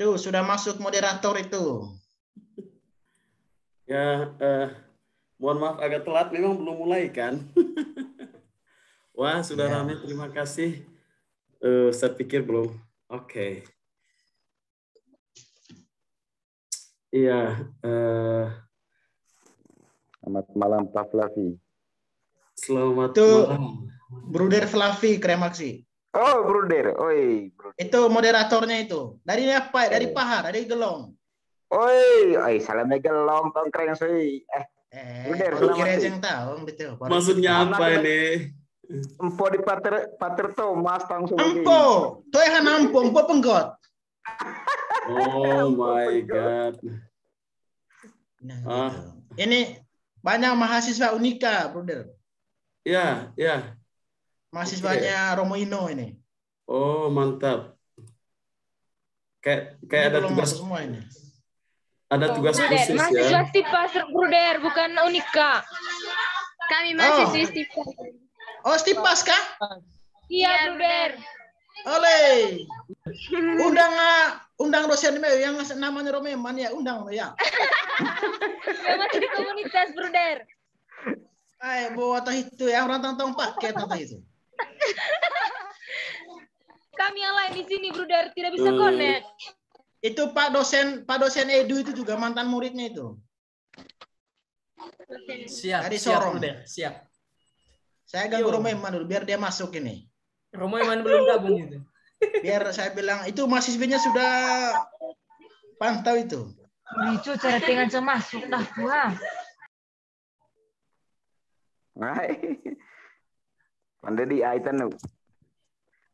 Tuh, sudah masuk moderator itu. Ya, eh, mohon maaf agak telat, memang belum mulai kan? Wah, sudah ya. ramai, terima kasih. Eh, saya pikir belum. Oke. Okay. Iya. Eh. Selamat malam, Pak Flavi. Selamat Tuh, malam. Bruder Flavi, Kremaksi. Oh, Bruder. Oi, Bruder. Itu moderatornya itu. Dari apa? Dari eh. Pahar, dari Gelong. Oi, oi, salamnya Gelong, tongkreng sih. Eh, eh Bruder, orang kira yang tahu betul. Maksudnya Maksudnya apa ini? Empo di pater pater Thomas langsung. Empo, toy yang empo, empo penggot. Oh my god. Nah, ah. Gitu. ini banyak mahasiswa unika, Bruder. Ya, ya mahasiswanya okay. Romo Ino ini. Oh, mantap. Kayak kayak ada tugas semua ini. Ada oh, tugas Bruder. khusus Masih ya. Mahasiswa Bruder, bukan Unika. Kami masih oh. Stipas. Oh, Stipas kah? Iya, Bruder. Oleh. Undang ah, undang dosen yang namanya Romeman ya, undang ya. Masih komunitas, Bruder. Ayo bawa itu ya, orang tentang pakai tentang itu. Kami yang lain di sini, Bruder, tidak bisa connect. Itu Pak dosen, Pak dosen Edu itu juga mantan muridnya itu. Siap. Dari Sorong. Siap, siap. Saya ganggu Romo Iman biar dia masuk ini. Romo Iman belum gabung itu. Biar saya bilang, itu mahasiswinya sudah pantau itu. Lucu cara tinggal masuk dah gua. Right tanu.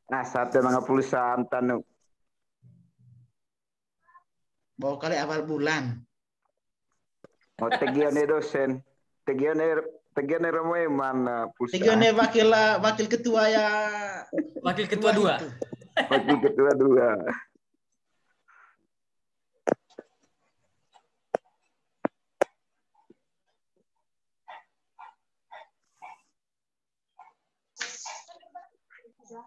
Nah, Nasate mga pulusa ang tanu. Bawa kali awal bulan. O tegione eh dosen. Tegione eh, tegione eh ramai man pulsa. Tegione wakil wakil ketua ya. Wakil ketua dua. Wakil ketua dua.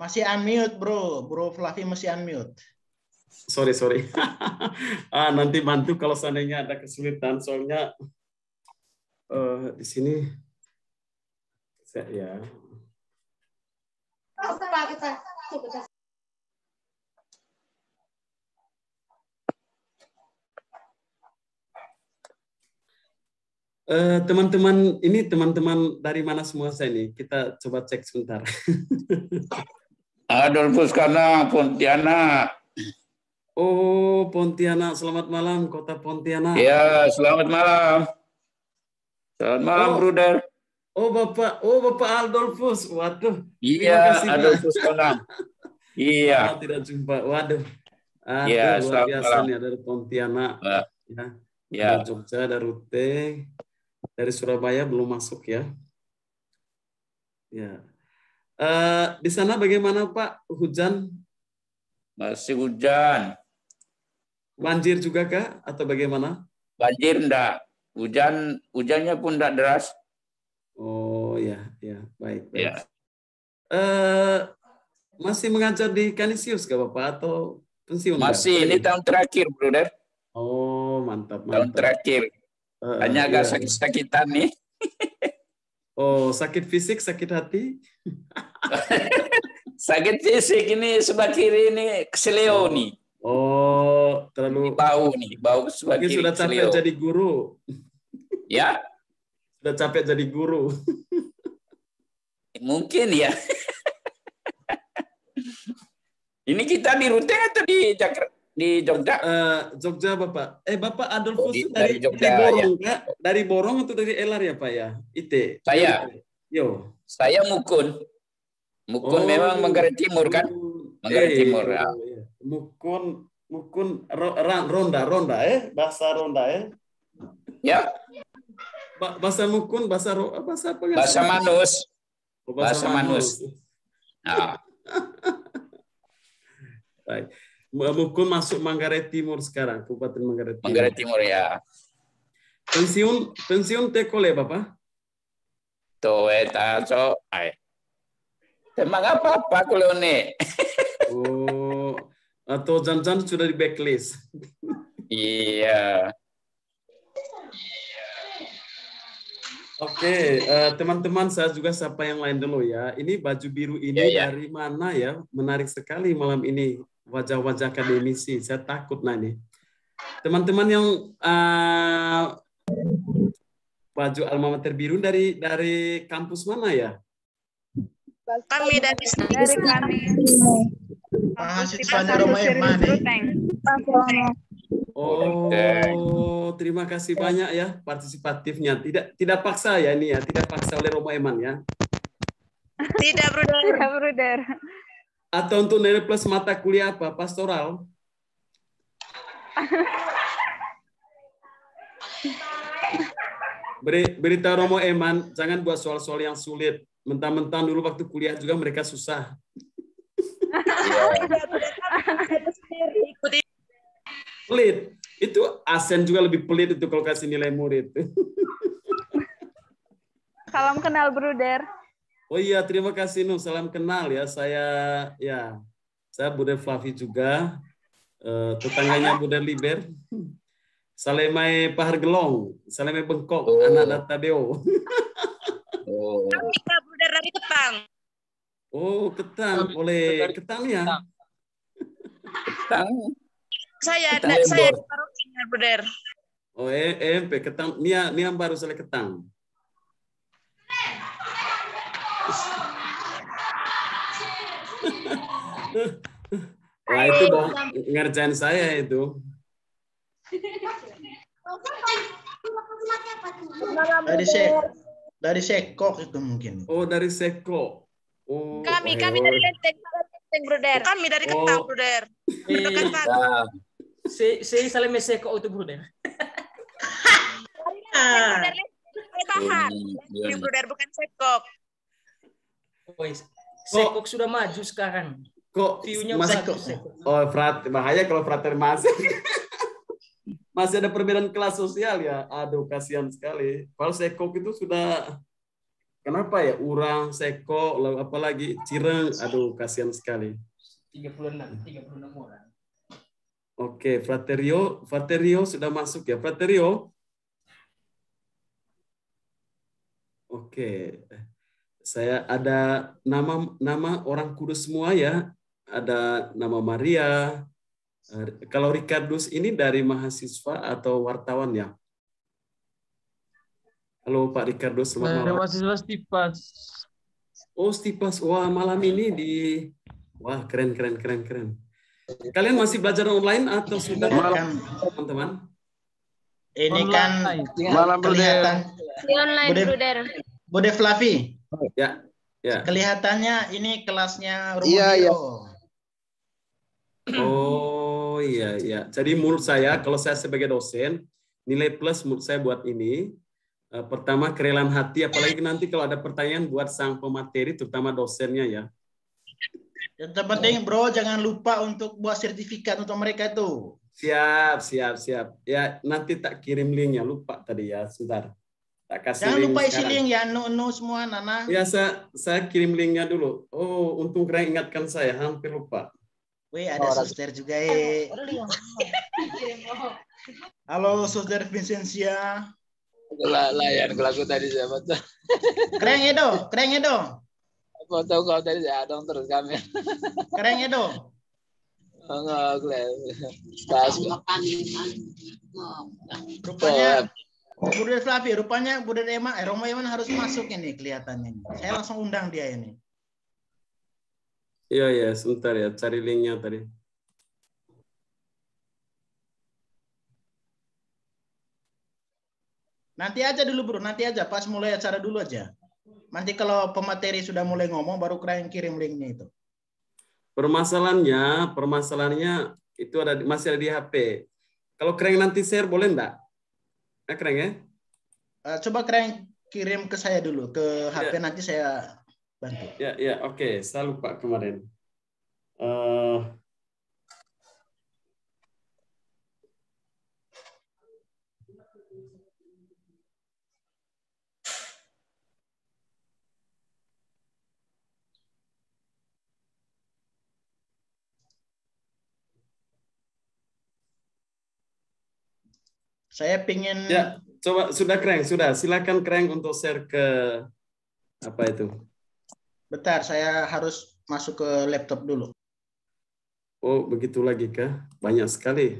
Masih unmute, Bro. Bro Flavi masih unmute. Sorry, sorry. ah, nanti bantu kalau seandainya ada kesulitan. Soalnya uh, di sini saya ya. Eh, teman-teman uh, ini teman-teman dari mana semua saya ini? Kita coba cek sebentar. Adolfus Karna, Pontianak. Oh, Pontianak. Selamat malam, kota Pontianak. Ya, selamat malam. Selamat malam, oh. Bruder. Oh, Bapak. Oh, Bapak Adolfus. Waduh. Iya, Adolfus Karna. iya. Ah, tidak jumpa. Waduh. Aduh, iya, iya. ya, luar biasa nih dari Pontianak. Uh, ya. ya. Dari Jogja, dari Rute, dari Surabaya belum masuk ya. Ya. Uh, di sana bagaimana Pak hujan? Masih hujan. Banjir juga kah atau bagaimana? Banjir enggak. Hujan hujannya pun enggak deras. Oh ya, ya, baik. baik. Ya. Uh, masih mengajar di Kanisius kah Bapak atau pensiun? Masih, enggak? ini tahun terakhir, Brother. Oh, mantap, mantap. Tahun terakhir. Uh, Hanya agak iya. sakit-sakitan nih. Oh, sakit fisik, sakit hati? sakit fisik ini sebelah kiri ini keseleo oh. nih. Oh, terlalu ini bau nih, bau sebelah kiri. sudah capek jadi guru. Ya? Sudah capek jadi guru. Mungkin ya. ini kita di Ruteng atau di Jakarta? di Jogja? Uh, Jogja Bapak. Eh Bapak Adolfo oh, dari, dari, Jogja, dari Borong ya. ya. Dari Borong atau dari Elar ya Pak ya? Ite. Saya. Yo. Saya Mukun. Mukun oh. memang Manggarai Timur kan? Manggarai eh, Timur. Ya. Iya, iya. Mukun Mukun ronda ronda eh bahasa ronda eh. Ya. Ba bahasa Mukun bahasa bahasa apa? Ya? Bahasa Manus. Oh, bahasa, bahasa Manus. Manus. Nah. Baik. Mukul masuk Manggarai Timur sekarang, Kabupaten Manggarai Timur. Manggarai Timur ya. Pensiun pensiun te kole Bapak? eta so ay. Emang apa Pak Kulone? oh, atau jangan sudah di backlist. iya. Oke, okay, uh, eh, teman-teman saya juga siapa yang lain dulu ya. Ini baju biru ini yeah, yeah. dari mana ya? Menarik sekali malam ini wajah-wajah akademisi. Saya takut nah Teman-teman yang uh, baju alma mater biru dari dari kampus mana ya? Kami dari sini. Oh, terima kasih banyak ya partisipatifnya. Tidak tidak paksa ya ini ya, tidak paksa oleh romo Eman ya. Tidak, Bruder. Tidak, Bruder atau untuk nilai plus mata kuliah apa? Pastoral. Berita Romo Eman, jangan buat soal-soal yang sulit. Mentang-mentang dulu waktu kuliah juga mereka susah. pelit. Itu asen juga lebih pelit itu kalau kasih nilai murid. Salam kenal Bruder. Oh iya, terima kasih Nung. Salam kenal ya. Saya ya saya Bude Flavi juga. Eh, tetangganya Bude Liber. Salemai Pahar Gelong. Salemai Bengkok. Oh. Anak Databeo. oh. Kita Bude dari Ketang. Oh, Ketang. Boleh Ketang ya? Ketang. Saya, ketang saya baru tinggal Buder. Oh, eh, eh, ketang. Nia, Nia baru saya ketang. Wah itu dong ngerjain saya itu. Dari se dari sekok itu mungkin. Oh dari sekok. Oh, kami kami dari Lenteng, Lenteng Bruder. Kami dari Ketang oh. Bruder. Eh, ya. Si si Salem sekok itu Bruder. Ah. Bruder oh, iya, iya. Bruder bukan sekok. Oh, sekok sudah maju sekarang. Kok view-nya masih kok, Oh, frat, bahaya kalau frater masih. masih ada perbedaan kelas sosial ya. Aduh, kasihan sekali. Kalau sekok itu sudah kenapa ya? Urang, sekok, lalu apalagi cireng. Aduh, kasihan sekali. 36, 36 orang. Oke, Fraterio, Fraterio sudah masuk ya. Fraterio. Oke. Saya ada nama nama orang kudus semua ya ada nama Maria. Eh, kalau Ricardus ini dari mahasiswa atau wartawan ya? Halo Pak Ricardus, selamat malam. mahasiswa Stipas. Oh Stipas, wah malam ini di, wah keren keren keren keren. Kalian masih belajar online atau sudah malam teman-teman? Ini kan ya, malam kelihatan. Di online, Bude, Bruder. Bude Flavi. Ya, ya. Kelihatannya ini kelasnya iya, Romeo. Iya, iya. Oh iya iya. Jadi menurut saya kalau saya sebagai dosen nilai plus menurut saya buat ini uh, pertama kerelaan hati apalagi nanti kalau ada pertanyaan buat sang pemateri terutama dosennya ya. Yang terpenting bro jangan lupa untuk buat sertifikat untuk mereka itu. Siap siap siap. Ya nanti tak kirim linknya lupa tadi ya sebentar. Tak kasih Jangan link lupa isi link ya, no no, semua, Nana. Ya, saya, saya kirim linknya dulu. Oh, untung kalian ingatkan saya, hampir lupa. Wih, ada oh, suster juga ya. Halo, suster Vincentia. layan kelaku tadi siapa tuh? Keren Edo, keren Edo. Apa tahu kau tadi ya, dong terus kami. Keren Edo. Enggak, oh, keren. Pas. Rupanya Budet Flavi, rupanya Budet Ema, eh, Romo Eman harus masuk ini kelihatannya. Saya langsung undang dia ini. Iya, iya. Sebentar ya. Cari linknya tadi. Nanti aja dulu bro, nanti aja pas mulai acara dulu aja. Nanti kalau pemateri sudah mulai ngomong baru kalian kirim linknya itu. Permasalahannya, permasalahannya itu ada masih ada di HP. Kalau keren nanti share boleh enggak? Eh, ya keren eh, ya? coba keren kirim ke saya dulu ke HP ya. nanti saya bantu. Ya, ya, oke. Okay. Saya lupa kemarin. Uh, Saya pingin. Ya, coba sudah keren, sudah. Silakan keren untuk share ke apa itu? Bentar, saya harus masuk ke laptop dulu. Oh, begitu lagi kah? Banyak sekali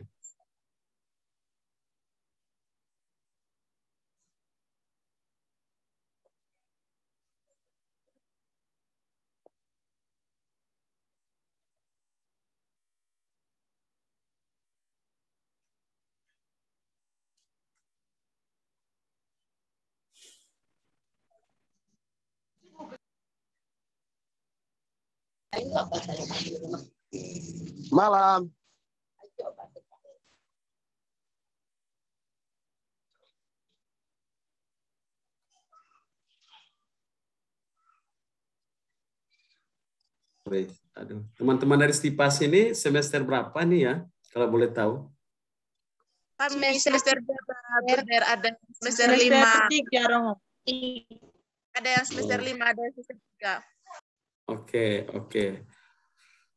Malam. aduh. Teman-teman dari Stipas ini semester berapa nih ya? Kalau boleh tahu. semester berapa? Ada semester lima. Tiga, Ada yang semester oh. lima, ada yang semester tiga. Oke, oke.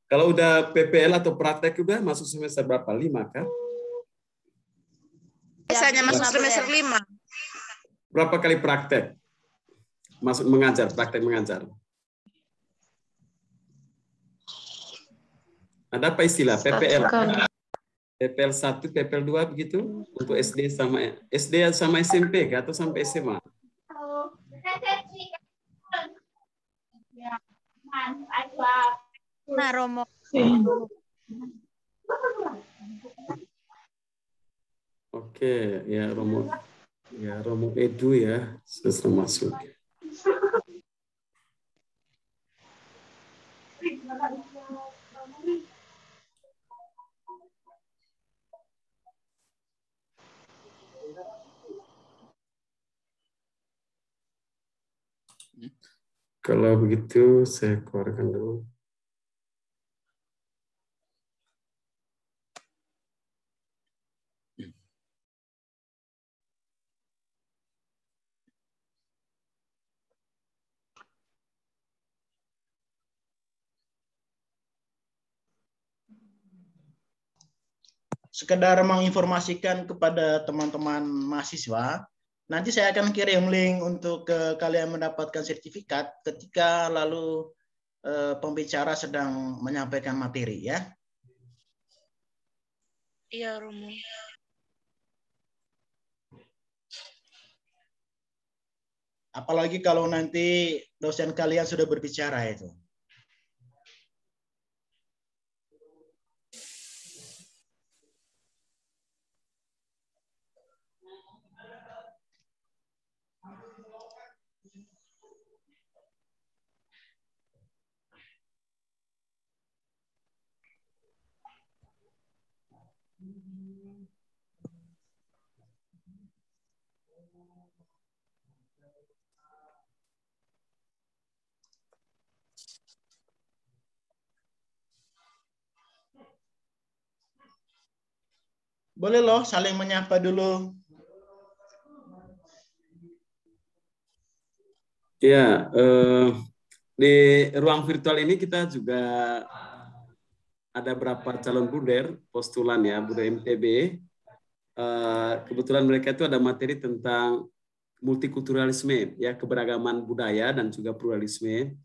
Kalau udah PPL atau praktek udah masuk semester berapa? Lima kan? Biasanya masuk semester lima. Berapa kali praktek? Masuk mengajar, praktek mengajar. Ada apa istilah PPL? PPL 1, PPL 2 begitu untuk SD sama SD sama SMP atau sampai SMA? Nah, Romo. Oke, ya Romo. Ya, Romo Edu ya, sudah masuk. Thank you. Kalau begitu, saya keluarkan dulu. sekedar menginformasikan kepada teman-teman mahasiswa Nanti saya akan kirim link untuk ke kalian mendapatkan sertifikat ketika lalu eh, pembicara sedang menyampaikan materi ya. Iya, Romo. Apalagi kalau nanti dosen kalian sudah berbicara itu. Boleh loh saling menyapa dulu. Ya, eh, di ruang virtual ini kita juga ada berapa calon buder postulan ya, buder MTB. Eh, kebetulan mereka itu ada materi tentang multikulturalisme, ya keberagaman budaya dan juga pluralisme.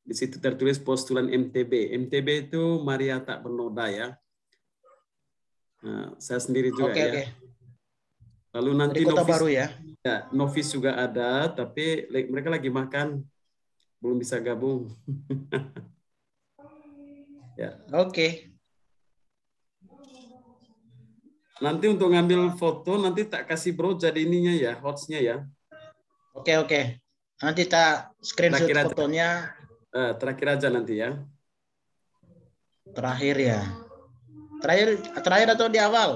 Di situ tertulis postulan MTB. MTB itu Maria tak bernoda ya. Nah, saya sendiri juga okay, ya. Okay. Lalu nanti kota novis, baru ya. ya. Novis juga ada, tapi mereka lagi makan, belum bisa gabung. ya. Oke. Okay. Nanti untuk ngambil foto nanti tak kasih bro jadi ininya ya, hotsnya ya. Oke okay, oke. Okay. Nanti tak screenshot terakhir fotonya. Aja. Eh, terakhir aja nanti ya. Terakhir ya. Terakhir terakhir atau di awal?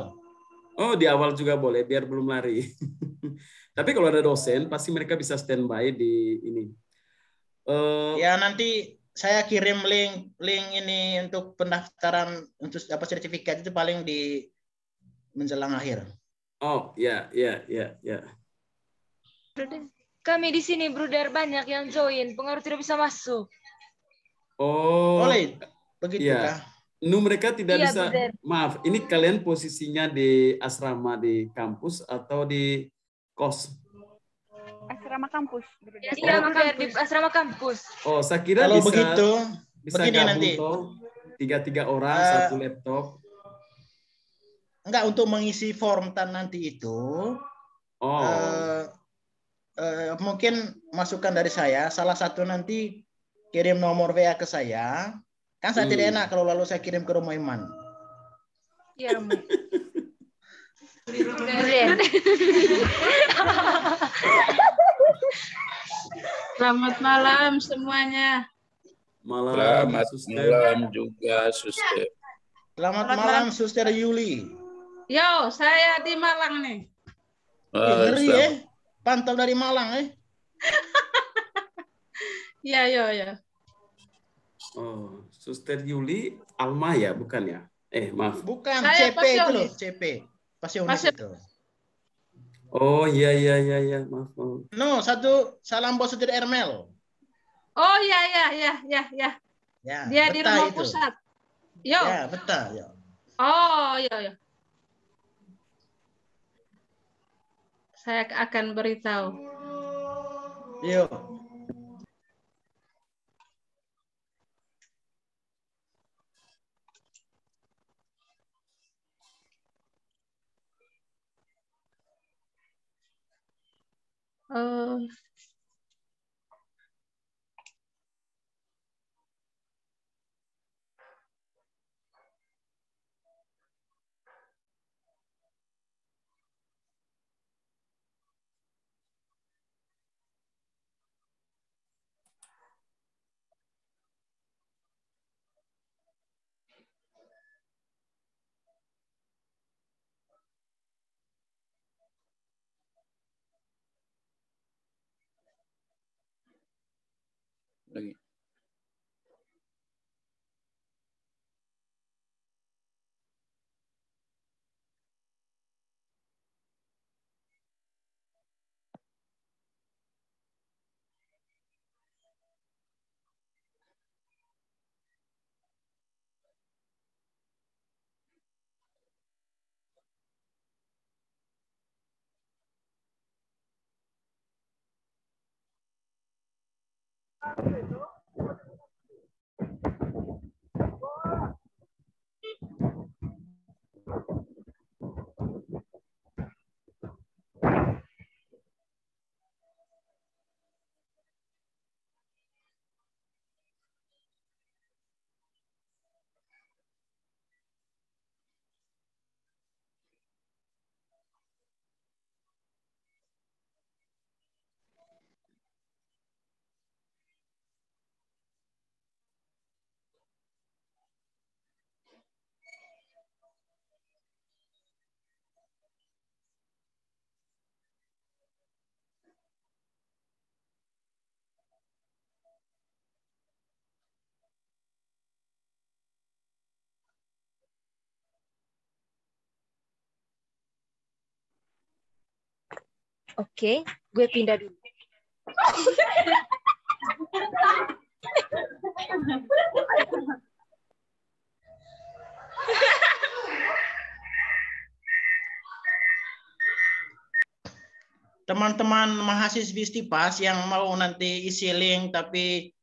Oh, di awal juga boleh biar belum lari. Tapi kalau ada dosen pasti mereka bisa standby di ini. Uh, ya nanti saya kirim link link ini untuk pendaftaran untuk apa sertifikat itu paling di menjelang akhir. Oh, ya, ya, ya, ya. Kami di sini Bruder banyak yang join, pengaruh tidak bisa masuk. Oh. Boleh. Begitu ya. Yeah. Nu mereka tidak iya, bisa. Bener. Maaf, ini kalian posisinya di asrama di kampus atau di kos? Asrama kampus. Iya, oh, di asrama kampus. Oh, saya kira Kalau bisa. begitu, bisa begini gabung nanti. tiga tiga orang uh, satu laptop. Enggak untuk mengisi form tan nanti itu. Oh. Uh, uh, mungkin masukan dari saya. Salah satu nanti kirim nomor WA ke saya Kan saya hmm. tidak enak kalau lalu saya kirim ke rumah Iman. Iya, Selamat malam semuanya. Malam, Selamat suster. malam juga, Suster. Selamat, Selamat malam, malam, Suster Yuli. Yo, saya di Malang nih. Uh, Ngeri ya, eh. pantau dari Malang eh. ya, yo, ya. Oh. Suster Yuli Alma ya, bukan ya? Eh, maaf. Bukan, Saya CP itu loh, CP. Pasionis Pasio... itu. Oh, iya, iya, iya, iya. Maaf, maaf. No, satu salam buat Suster Ermel. Oh, iya, iya, iya, iya, iya. Ya, Dia di rumah itu. pusat. Yo. Ya, betul. Yo. Oh, iya, iya. Saya akan beritahu. Yo. 呃。oke gue pindah dulu teman-teman mahasiswi Stipas yang mau nanti isi link tapi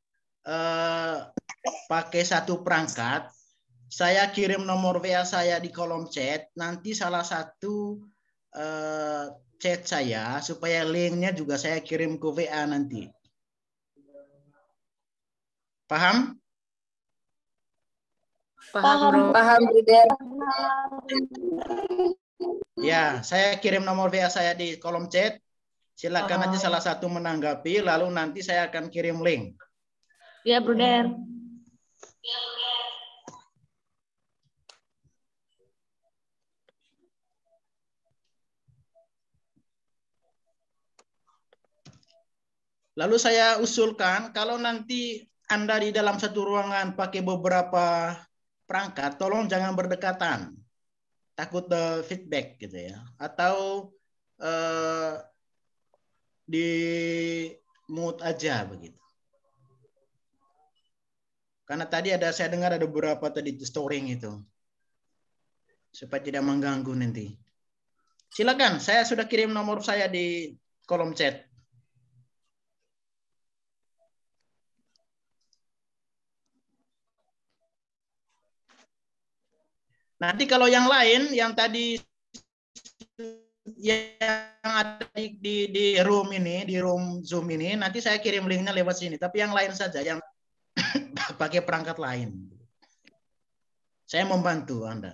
eh, pakai satu perangkat, saya kirim nomor WA saya di kolom chat. Nanti salah satu eh, chat saya supaya linknya juga saya kirim ke WA nanti. Paham? Paham, paham, Ya, saya kirim nomor WA saya di kolom chat. Silakan aja oh. salah satu menanggapi, lalu nanti saya akan kirim link. Ya, Bruder. Ya, Bruder. Lalu saya usulkan kalau nanti Anda di dalam satu ruangan pakai beberapa perangkat, tolong jangan berdekatan. Takut the feedback gitu ya. Atau eh, di mute aja begitu. Karena tadi ada saya dengar ada beberapa tadi storing itu. Supaya tidak mengganggu nanti. Silakan, saya sudah kirim nomor saya di kolom chat. Nanti kalau yang lain yang tadi yang ada di, di, di room ini, di room Zoom ini, nanti saya kirim linknya lewat sini. Tapi yang lain saja, yang pakai perangkat lain. Saya membantu Anda.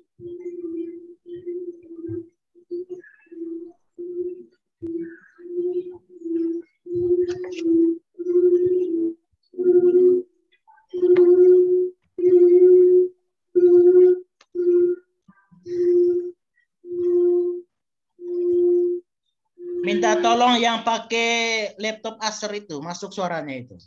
laptop Acer itu masuk suaranya itu.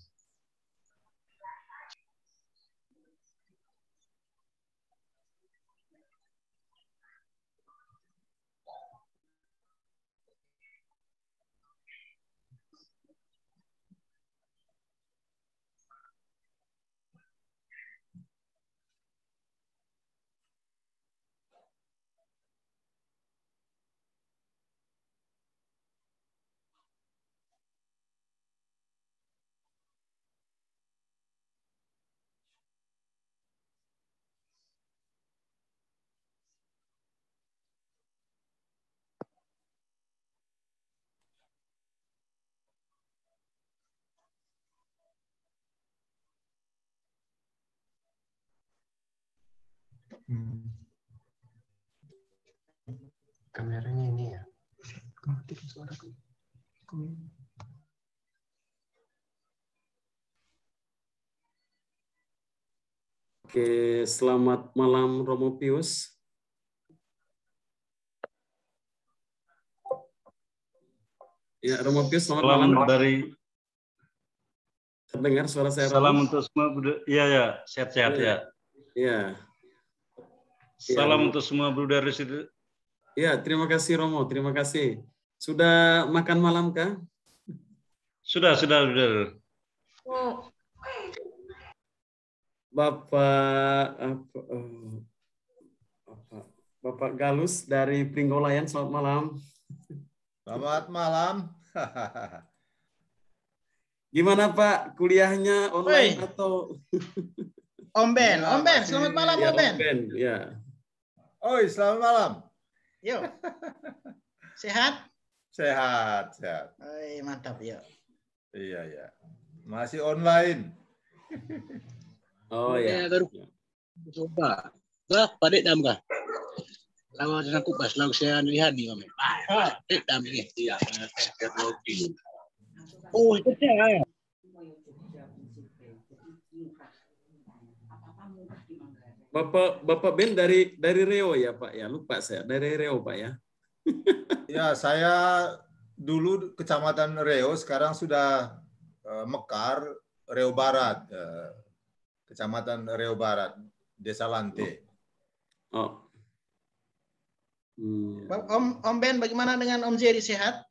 ku. Oke, selamat malam Romo Pius. Ya, Romo Pius, selamat salam malam. dari terdengar suara saya. Salam Romo. untuk semua budak. Iya, ya, sehat-sehat iya. ya. Iya. Salam ya. untuk semua dari situ. Ya, terima kasih Romo, terima kasih. Sudah makan malam kah? Sudah, sudah, sudah. Bapak apa, Bapak, eh, Bapak Galus dari Pringgolayan, selamat malam. Selamat malam. Gimana Pak kuliahnya online Wey. atau Om Ben, ya, Om Ben, selamat malam ya, Om Ben. ben ya. Oi, selamat malam. Yuk. Sehat? Sehat, sehat. Hai, mantap ya. Iya, iya. Masih online. Oh iya. Baru coba. Bah, padik dam kah? lama dengan kupas lauk saya lihat anu, nih, kami. Padik dam ini. Iya, oh, itu saya. Bapak Bapak Ben dari dari Reo ya Pak ya lupa saya dari Rio Pak ya. Ya, saya dulu Kecamatan Reo, sekarang sudah eh, Mekar, Reo Barat. Ya. Kecamatan Reo Barat, Desa Lante. Oh. oh. Hmm. Om, Om Ben, bagaimana dengan Om Jerry, sehat?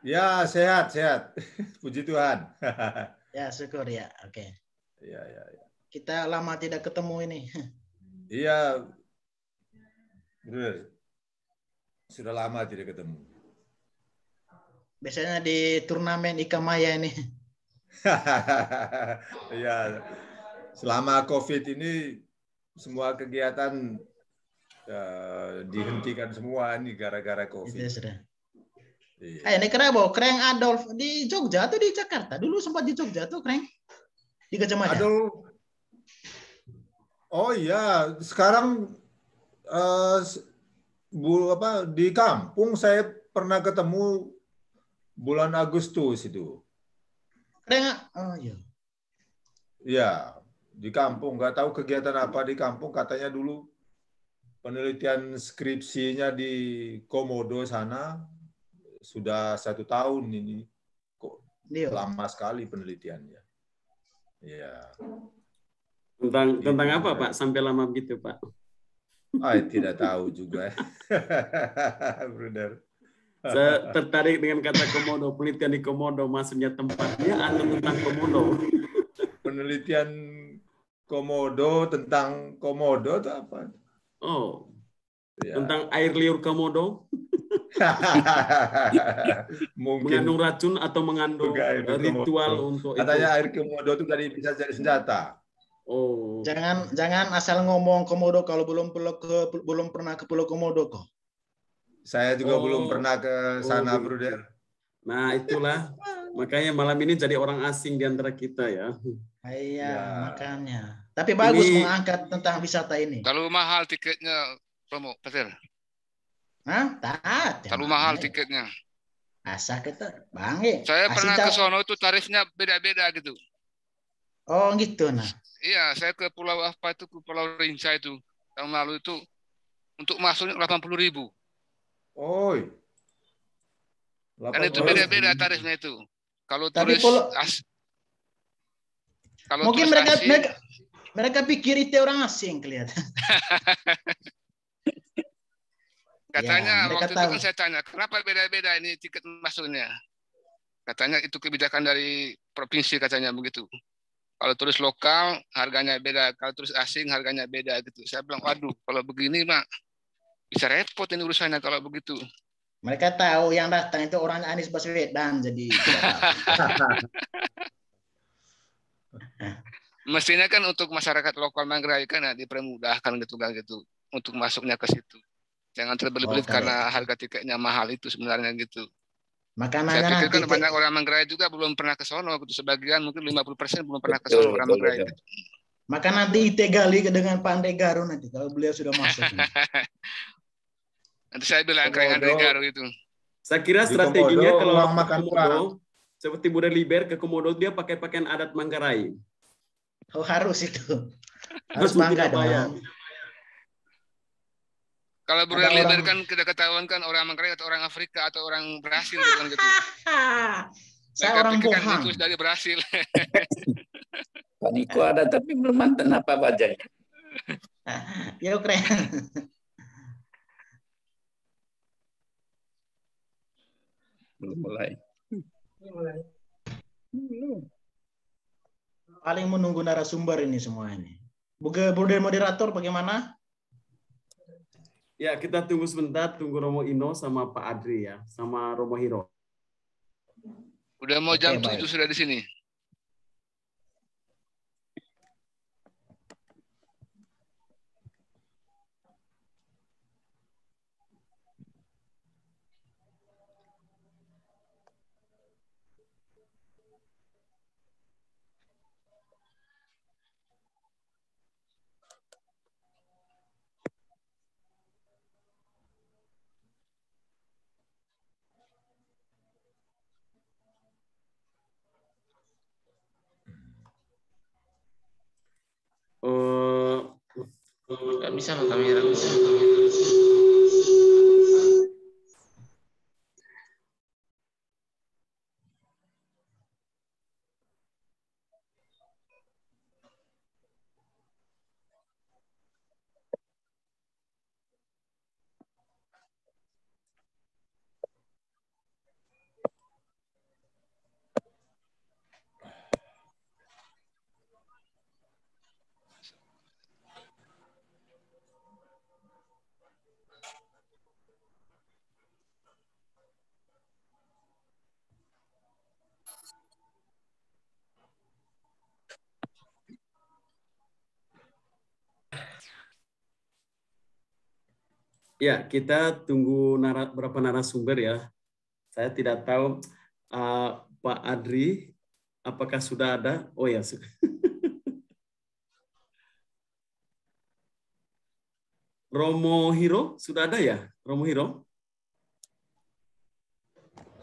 Ya, sehat, sehat. Puji Tuhan. ya, syukur ya. Oke. Okay. Ya, ya, ya. Kita lama tidak ketemu ini. Iya. Sudah lama tidak ketemu. Biasanya di turnamen Ika Maya ini. ya, selama COVID ini semua kegiatan uh, dihentikan semua ini gara-gara COVID. Itu iya, sudah. Iya. Eh, ini Krebo, Kreng Adolf di Jogja atau di Jakarta? Dulu sempat di Jogja tuh, Kreng? Di Gajah Mada. Adolf. Oh iya, sekarang uh, bu apa di kampung saya pernah ketemu bulan Agustus itu. Keren Oh iya. Ya, di kampung nggak tahu kegiatan apa di kampung katanya dulu penelitian skripsinya di Komodo sana sudah satu tahun ini kok iya. lama sekali penelitiannya. Ya. Tentang tentang apa Pak sampai lama begitu Pak? Oh, tidak tahu juga. Ya. Bruder. Saya tertarik dengan kata komodo, penelitian di komodo, maksudnya tempatnya atau tentang komodo? penelitian komodo tentang komodo atau apa? Oh, ya. tentang air liur komodo? Mungkin mengandung racun atau mengandung eh, ritual komodo. untuk Katanya itu. air komodo itu dari bisa jadi senjata. Oh. Jangan jangan asal ngomong Komodo kalau belum pulau ke belum pernah ke Pulau Komodo kok. Saya juga oh. belum pernah ke sana, oh. Bruder. Gitu. Nah, itulah makanya malam ini jadi orang asing di antara kita ya. Ah, iya, ya. makanya. Tapi bagus ini, mengangkat tentang wisata ini. Terlalu mahal tiketnya, Romo, Petir. Hah? Tak. Terlalu mahal ya. tiketnya. Asa kita Bang. Eh. Saya Asin pernah ke sono itu tarifnya beda-beda gitu. Oh, gitu nah. Iya, saya ke Pulau apa itu ke Pulau Rinca itu tahun lalu itu untuk masuknya delapan puluh ribu. Oh. Dan itu beda-beda tarifnya itu. Kalau tarif turis kalau, kalau mungkin mereka, asing, mereka mereka pikir itu orang asing kelihatan. Katanya ya, waktu tahu. itu kan saya tanya, kenapa beda-beda ini tiket masuknya? Katanya itu kebijakan dari provinsi katanya begitu. Kalau turis lokal harganya beda, kalau turis asing harganya beda gitu. Saya bilang, waduh, kalau begini mak bisa repot ini urusannya kalau begitu. Mereka tahu yang datang itu orang Anies Baswedan jadi. Mestinya kan untuk masyarakat lokal Manggarai kan ya, dipermudahkan gitu kan gitu untuk masuknya ke situ. Jangan terbelit-belit oh, karena harga tiketnya mahal itu sebenarnya gitu. Makanya Saya pikir kan banyak orang Manggarai juga belum pernah ke sono, sebagian mungkin 50% belum pernah ke sono orang Manggarai. Maka nanti ite gali dengan Pak Garu nanti kalau beliau sudah masuk. nanti saya bilang ke Andre Garu itu. Saya kira strateginya Komodo, kalau makan Komodo, seperti Buddha Liber ke Komodo dia pakai pakaian adat Manggarai. Oh harus itu. Harus mangga dong. Ya? Kalau Brunei leader kan kita ketahuan kan orang Amerika atau orang Afrika atau orang Brasil gitu kan gitu. Saya Mereka orang Wuhan. itu dari Brasil. Pak Niko ada tapi belum mantan apa wajahnya. ya keren. Belum mulai. mulai. Paling menunggu narasumber ini semua ini. Bude moderator bagaimana? Ya, kita tunggu sebentar, tunggu Romo Ino sama Pak Adri ya, sama Romo Hiro. Udah mau jam tujuh 7 sudah di sini. Misano también era luz. Ya, kita tunggu nara, berapa narasumber ya. Saya tidak tahu uh, Pak Adri, apakah sudah ada? Oh ya, Romo Hiro sudah ada ya? Romo Hiro?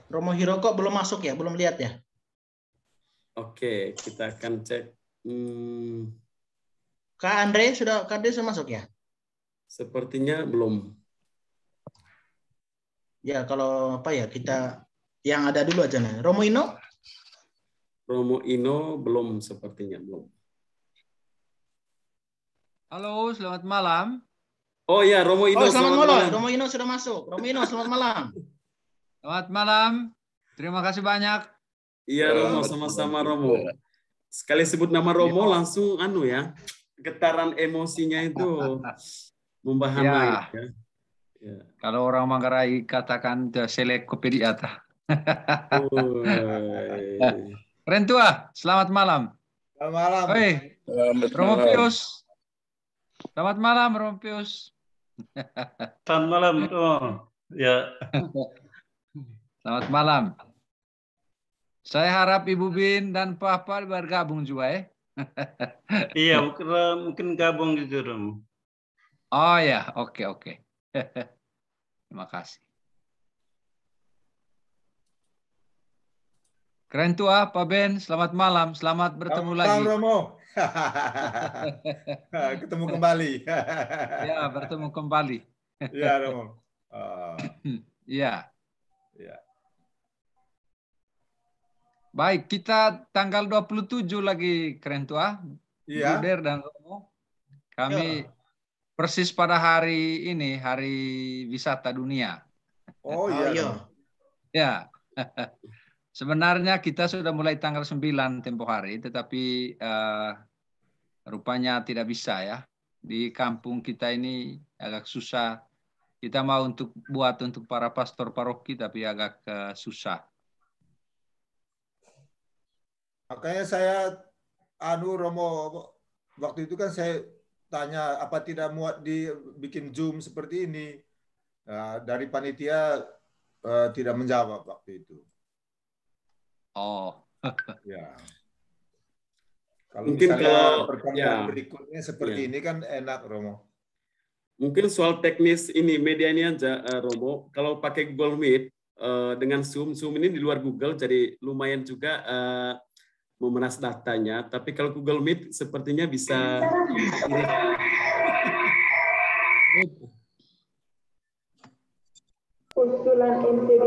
Romo Hiro kok belum masuk ya? Belum lihat ya? Oke, kita akan cek. Hmm. Kak Andre sudah Kak Andre sudah masuk ya? Sepertinya belum. Ya, kalau apa ya kita yang ada dulu aja nih. Romo Ino? Romo Ino belum sepertinya belum. Halo, selamat malam. Oh ya, Romo Ino. Oh, selamat, selamat malam. Romo Ino sudah masuk. Romo Ino, selamat malam. selamat malam. Terima kasih banyak. Iya, Romo, sama-sama Romo. Sekali sebut nama Romo ya. langsung anu ya, getaran emosinya itu membahana iya. Ya. ya. Ya. Kalau orang Manggarai katakan kopi atas. Rentua, selamat malam. Selamat malam. Hei, Romopius. Selamat malam, Rompius. Selamat malam. Oh, ya. Selamat malam. Saya harap Ibu Bin dan Papa bergabung juga ya. iya, mungkin, gabung gitu, Rom. Oh ya, oke okay, oke. Okay. Terima kasih. Keren tua, ah, Pak Ben. Selamat malam. Selamat bertemu Selamat lagi. Selamat Romo. ketemu kembali. ya, bertemu kembali. ya, Romo. Uh... ya. Ya. Baik, kita tanggal 27 lagi keren tua, ah. Iya. Buder dan Romo. Kami ya persis pada hari ini hari wisata dunia. Oh iya. Oh, iya. ya. Sebenarnya kita sudah mulai tanggal 9 tempo hari tetapi uh, rupanya tidak bisa ya. Di kampung kita ini agak susah. Kita mau untuk buat untuk para pastor paroki tapi agak uh, susah. Makanya saya anu Romo waktu itu kan saya tanya apa tidak muat dibikin zoom seperti ini nah, dari panitia uh, tidak menjawab waktu itu oh ya kalau mungkin kalau pertanyaan ya. berikutnya seperti ya. ini kan enak Romo mungkin soal teknis ini media ini aja eh, Romo kalau pakai Google Meet eh, dengan Zoom Zoom ini di luar Google jadi lumayan juga uh, memeras datanya, tapi kalau Google Meet sepertinya bisa usulan NTB.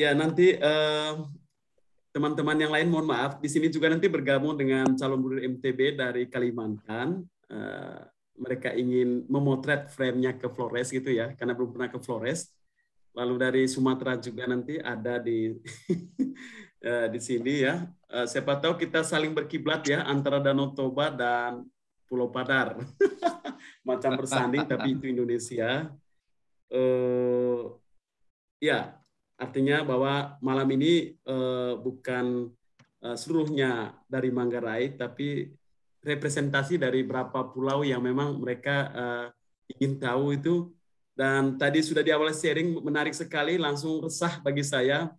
Ya, nanti eh, teman-teman eh, yang lain mohon maaf, di sini juga nanti bergabung dengan calon guru MTB dari Kalimantan. Eh, mereka ingin memotret frame-nya ke Flores gitu ya, karena belum pernah ke Flores. Lalu dari Sumatera juga nanti ada di eh, di sini ya. Eh, siapa tahu kita saling berkiblat ya antara Danau Toba dan Pulau Padar. Macam bersanding tapi itu Indonesia. Uh, ya, artinya bahwa malam ini uh, bukan uh, seluruhnya dari Manggarai tapi representasi dari berapa pulau yang memang mereka uh, ingin tahu itu. Dan tadi sudah di awal sharing menarik sekali, langsung resah bagi saya.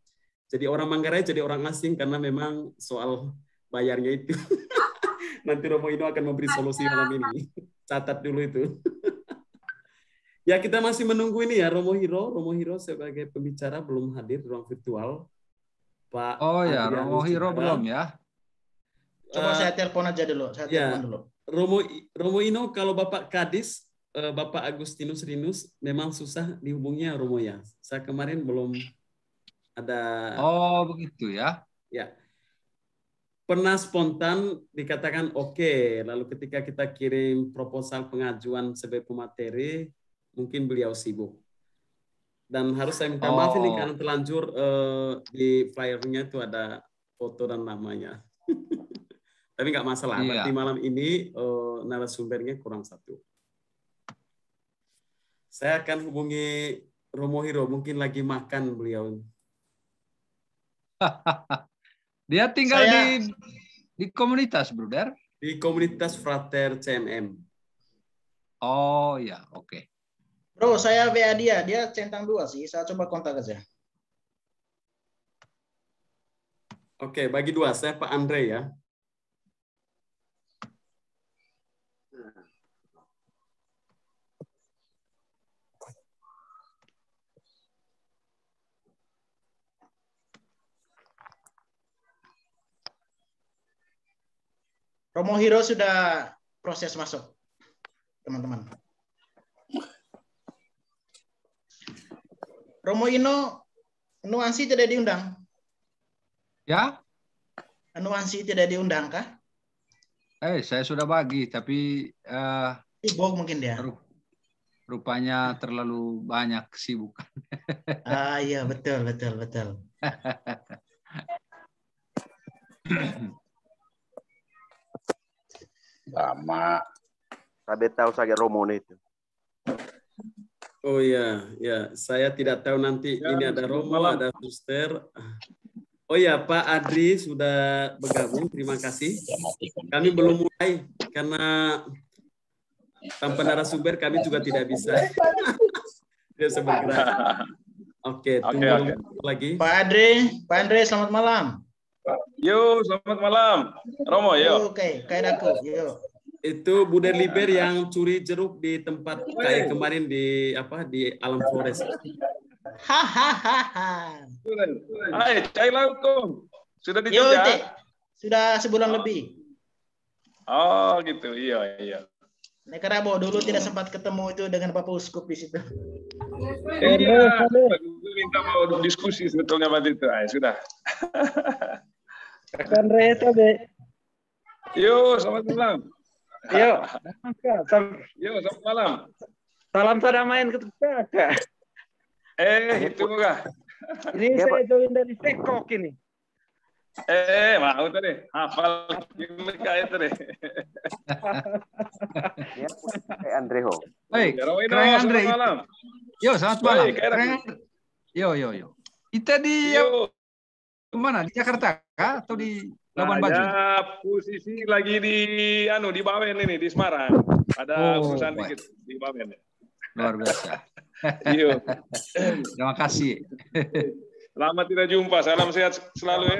Jadi orang Manggarai jadi orang asing karena memang soal bayarnya itu. Nanti Romo Ino akan memberi solusi malam ini. Catat dulu itu. ya kita masih menunggu ini ya Romo Hiro. Romo Hiro sebagai pembicara belum hadir ruang virtual. Pak Oh ya, Romo Hiro belum ya. Coba uh, saya telepon aja dulu. Saya ya. telepon dulu. Romo Romo Ino kalau Bapak Kadis eh, Bapak Agustinus Rinus memang susah dihubungnya Romo ya. Saya kemarin belum ada Oh, begitu ya. Ya. Pernah spontan dikatakan oke, okay. lalu ketika kita kirim proposal pengajuan sebagai pemateri, mungkin beliau sibuk. Dan harus saya minta oh. maaf ini oh. karena terlanjur uh, di flyernya itu ada foto dan namanya. Tapi nggak masalah. Iya. Berarti malam ini uh, narasumbernya kurang satu. Saya akan hubungi Romo Hiro. Mungkin lagi makan beliau. Dia tinggal saya, di di komunitas, Bruder. Di komunitas Frater CMM. Oh ya, oke. Okay. Bro, saya WA dia. Dia centang dua sih. Saya coba kontak aja. Oke, bagi dua. Saya Pak Andre ya. Romo Hiro sudah proses masuk, teman-teman. Romo Ino, Nuansi tidak diundang. Ya? Nuansi tidak diundang kah? Eh, saya sudah bagi, tapi uh, sibuk mungkin dia. Rupanya terlalu banyak kesibukan. ah iya betul betul betul. Lama. Tapi tahu saja Romone itu. Oh iya, ya. Saya tidak tahu nanti ya, ini ada Romo, malam. ada Suster. Oh iya, Pak Adri sudah bergabung. Terima kasih. Kami belum mulai karena tanpa narasumber kami juga tidak bisa. Oke, tunggu okay, okay. lagi. Pak Adri, Pak Andre, selamat malam. Yo, selamat malam. Romo, yo. Oke, okay. aku, yo. Itu Buder Liber yang curi jeruk di tempat kayak kemarin di apa di Alam Forest. Hahaha. Hai, cai langkung. Sudah di Jogja? Sudah sebulan oh. lebih. Oh, gitu. Iya, iya. Nek karena dulu tidak sempat ketemu itu dengan Pak Uskup di situ. Iya, minta mau diskusi sebetulnya waktu itu. Ay, sudah. Rekan Reto, Be. Yo, selamat malam. Yo, yo, selamat malam. Salam main ke kakak. Eh, itu enggak. Ini ya, saya join dari Tekok ini. Eh, mau tadi. Hafal gimana iya, kayak tadi. ya, Andre Ho. Hei, Kang Andre. Yo, selamat malam. Yo, yo, yo. Itu dia. yo. Kemana? Di Jakarta kah? atau di Labuan Bajo? Saya posisi lagi di anu di Bawen ini di Semarang. Ada oh, urusan dikit di Bawen. Luar biasa. Iya. Terima kasih. Selamat tidak jumpa. Salam sehat selalu ya.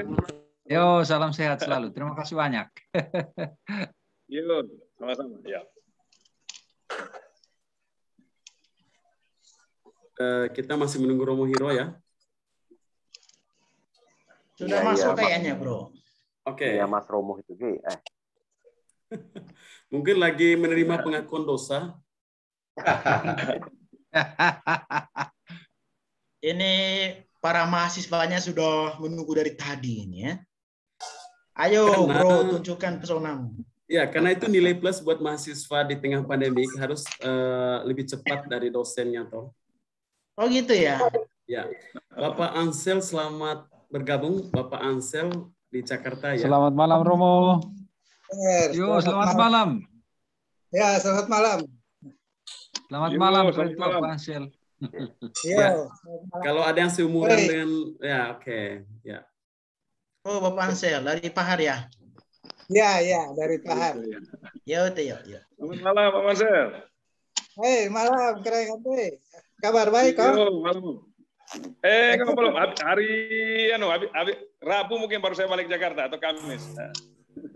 Yo, salam sehat selalu. Terima kasih banyak. Yo, iya, sama-sama. Ya. Eh, kita masih menunggu Romo Hiro ya. Sudah ya, masuk ya, kayaknya, Bro. Oke. Okay. Ya, Mas Romo itu eh. Mungkin lagi menerima pengakuan dosa. ini para mahasiswanya sudah menunggu dari tadi ini ya. Ayo karena, bro tunjukkan pesonamu. Ya, karena itu nilai plus buat mahasiswa di tengah pandemi harus uh, lebih cepat dari dosennya toh. Oh gitu ya. Ya. Bapak Ansel selamat bergabung Bapak Ansel di Jakarta ya. Selamat malam Romo. Yo, selamat, selamat malam. malam. Ya, selamat malam. Selamat Yo, malam Bapak Ansel. Yo, ya. ya. Kalau ada yang seumuran hey. dengan ya oke, okay. ya. Oh, Bapak Ansel dari Pahar ya. Ya, ya, dari Pahar. Ya, itu ya, ya. Selamat malam Pak Ansel. Hei, malam, keren Kabar baik kok? Yo, malam. Eh, kamu belum hari anu hari habis Rabu mungkin baru saya balik Jakarta atau Kamis.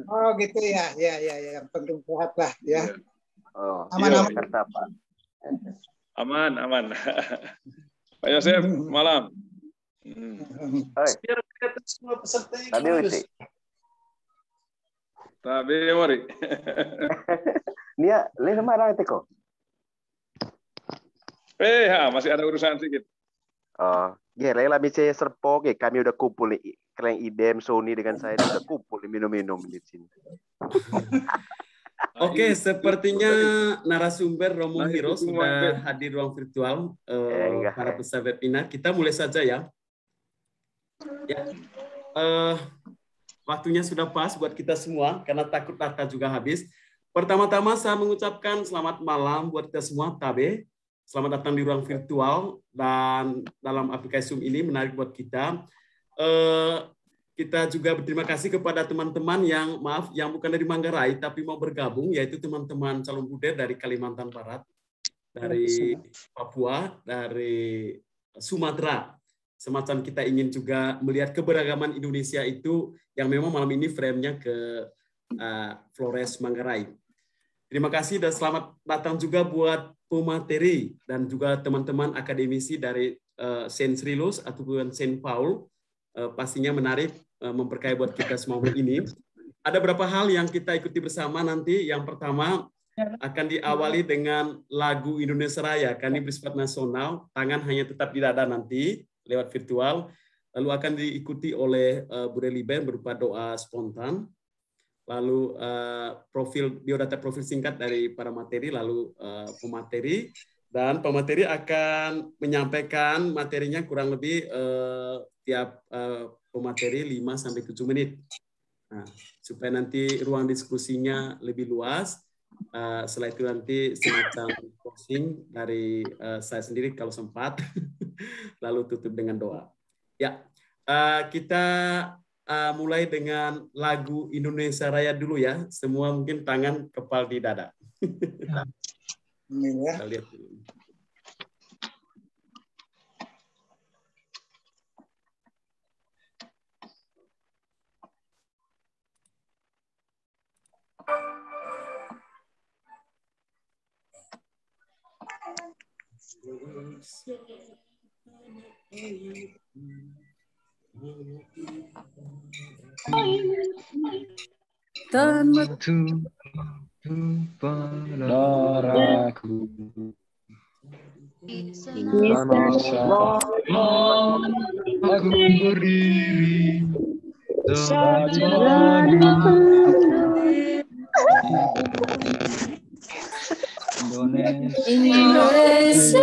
Oh, gitu ya. Ya, ya, ya. Penting sehat lah ya. Iya. Oh, aman, iya, aman. Jakarta, Pak. Aman, aman. Pak Yosef, malam. Hai. Semua peserta Tabe mori. Dia mana marah kok Eh, masih ada urusan sedikit. Oh, ya lah misalnya serpong ya kami udah kumpul nih, kalian idem Sony dengan saya udah kumpul minum-minum di sini Oke, sepertinya narasumber Romo Hiro sudah hadir ruang virtual uh, eh, ya, para peserta webinar. Kita mulai saja ya. Ya, uh, waktunya sudah pas buat kita semua karena takut data juga habis. Pertama-tama saya mengucapkan selamat malam buat kita semua, Tabe. Selamat datang di ruang virtual dan dalam aplikasi Zoom ini menarik buat kita. Uh, kita juga berterima kasih kepada teman-teman yang maaf yang bukan dari Manggarai tapi mau bergabung yaitu teman-teman calon buder dari Kalimantan Barat, dari iya, Papua, dari Sumatera. Semacam kita ingin juga melihat keberagaman Indonesia itu yang memang malam ini framenya ke uh, Flores Manggarai. Terima kasih dan selamat datang juga buat pemateri dan juga teman-teman akademisi dari uh, Saint Rilos ataupun Saint Paul eh, pastinya menarik eh, memperkaya buat kita semua ini. Ada beberapa hal yang kita ikuti bersama nanti. Yang pertama akan diawali dengan lagu Indonesia Raya kami bersifat nasional. Tangan hanya tetap di dada nanti lewat virtual. Lalu akan diikuti oleh uh, Bureli berupa doa spontan lalu uh, profil biodata profil singkat dari para materi, lalu uh, pemateri, dan pemateri akan menyampaikan materinya kurang lebih uh, tiap uh, pemateri 5 sampai tujuh menit. Nah, supaya nanti ruang diskusinya lebih luas. Uh, setelah itu nanti semacam closing dari uh, saya sendiri kalau sempat, lalu tutup dengan doa. Ya, uh, kita uh, mulai dengan lagu Indonesia Raya dulu ya. Semua mungkin tangan kepal di dada. Amin ya. Kita lihat dulu. Thank dan metu padaku. aku berdiri Indonesia, Indonesia,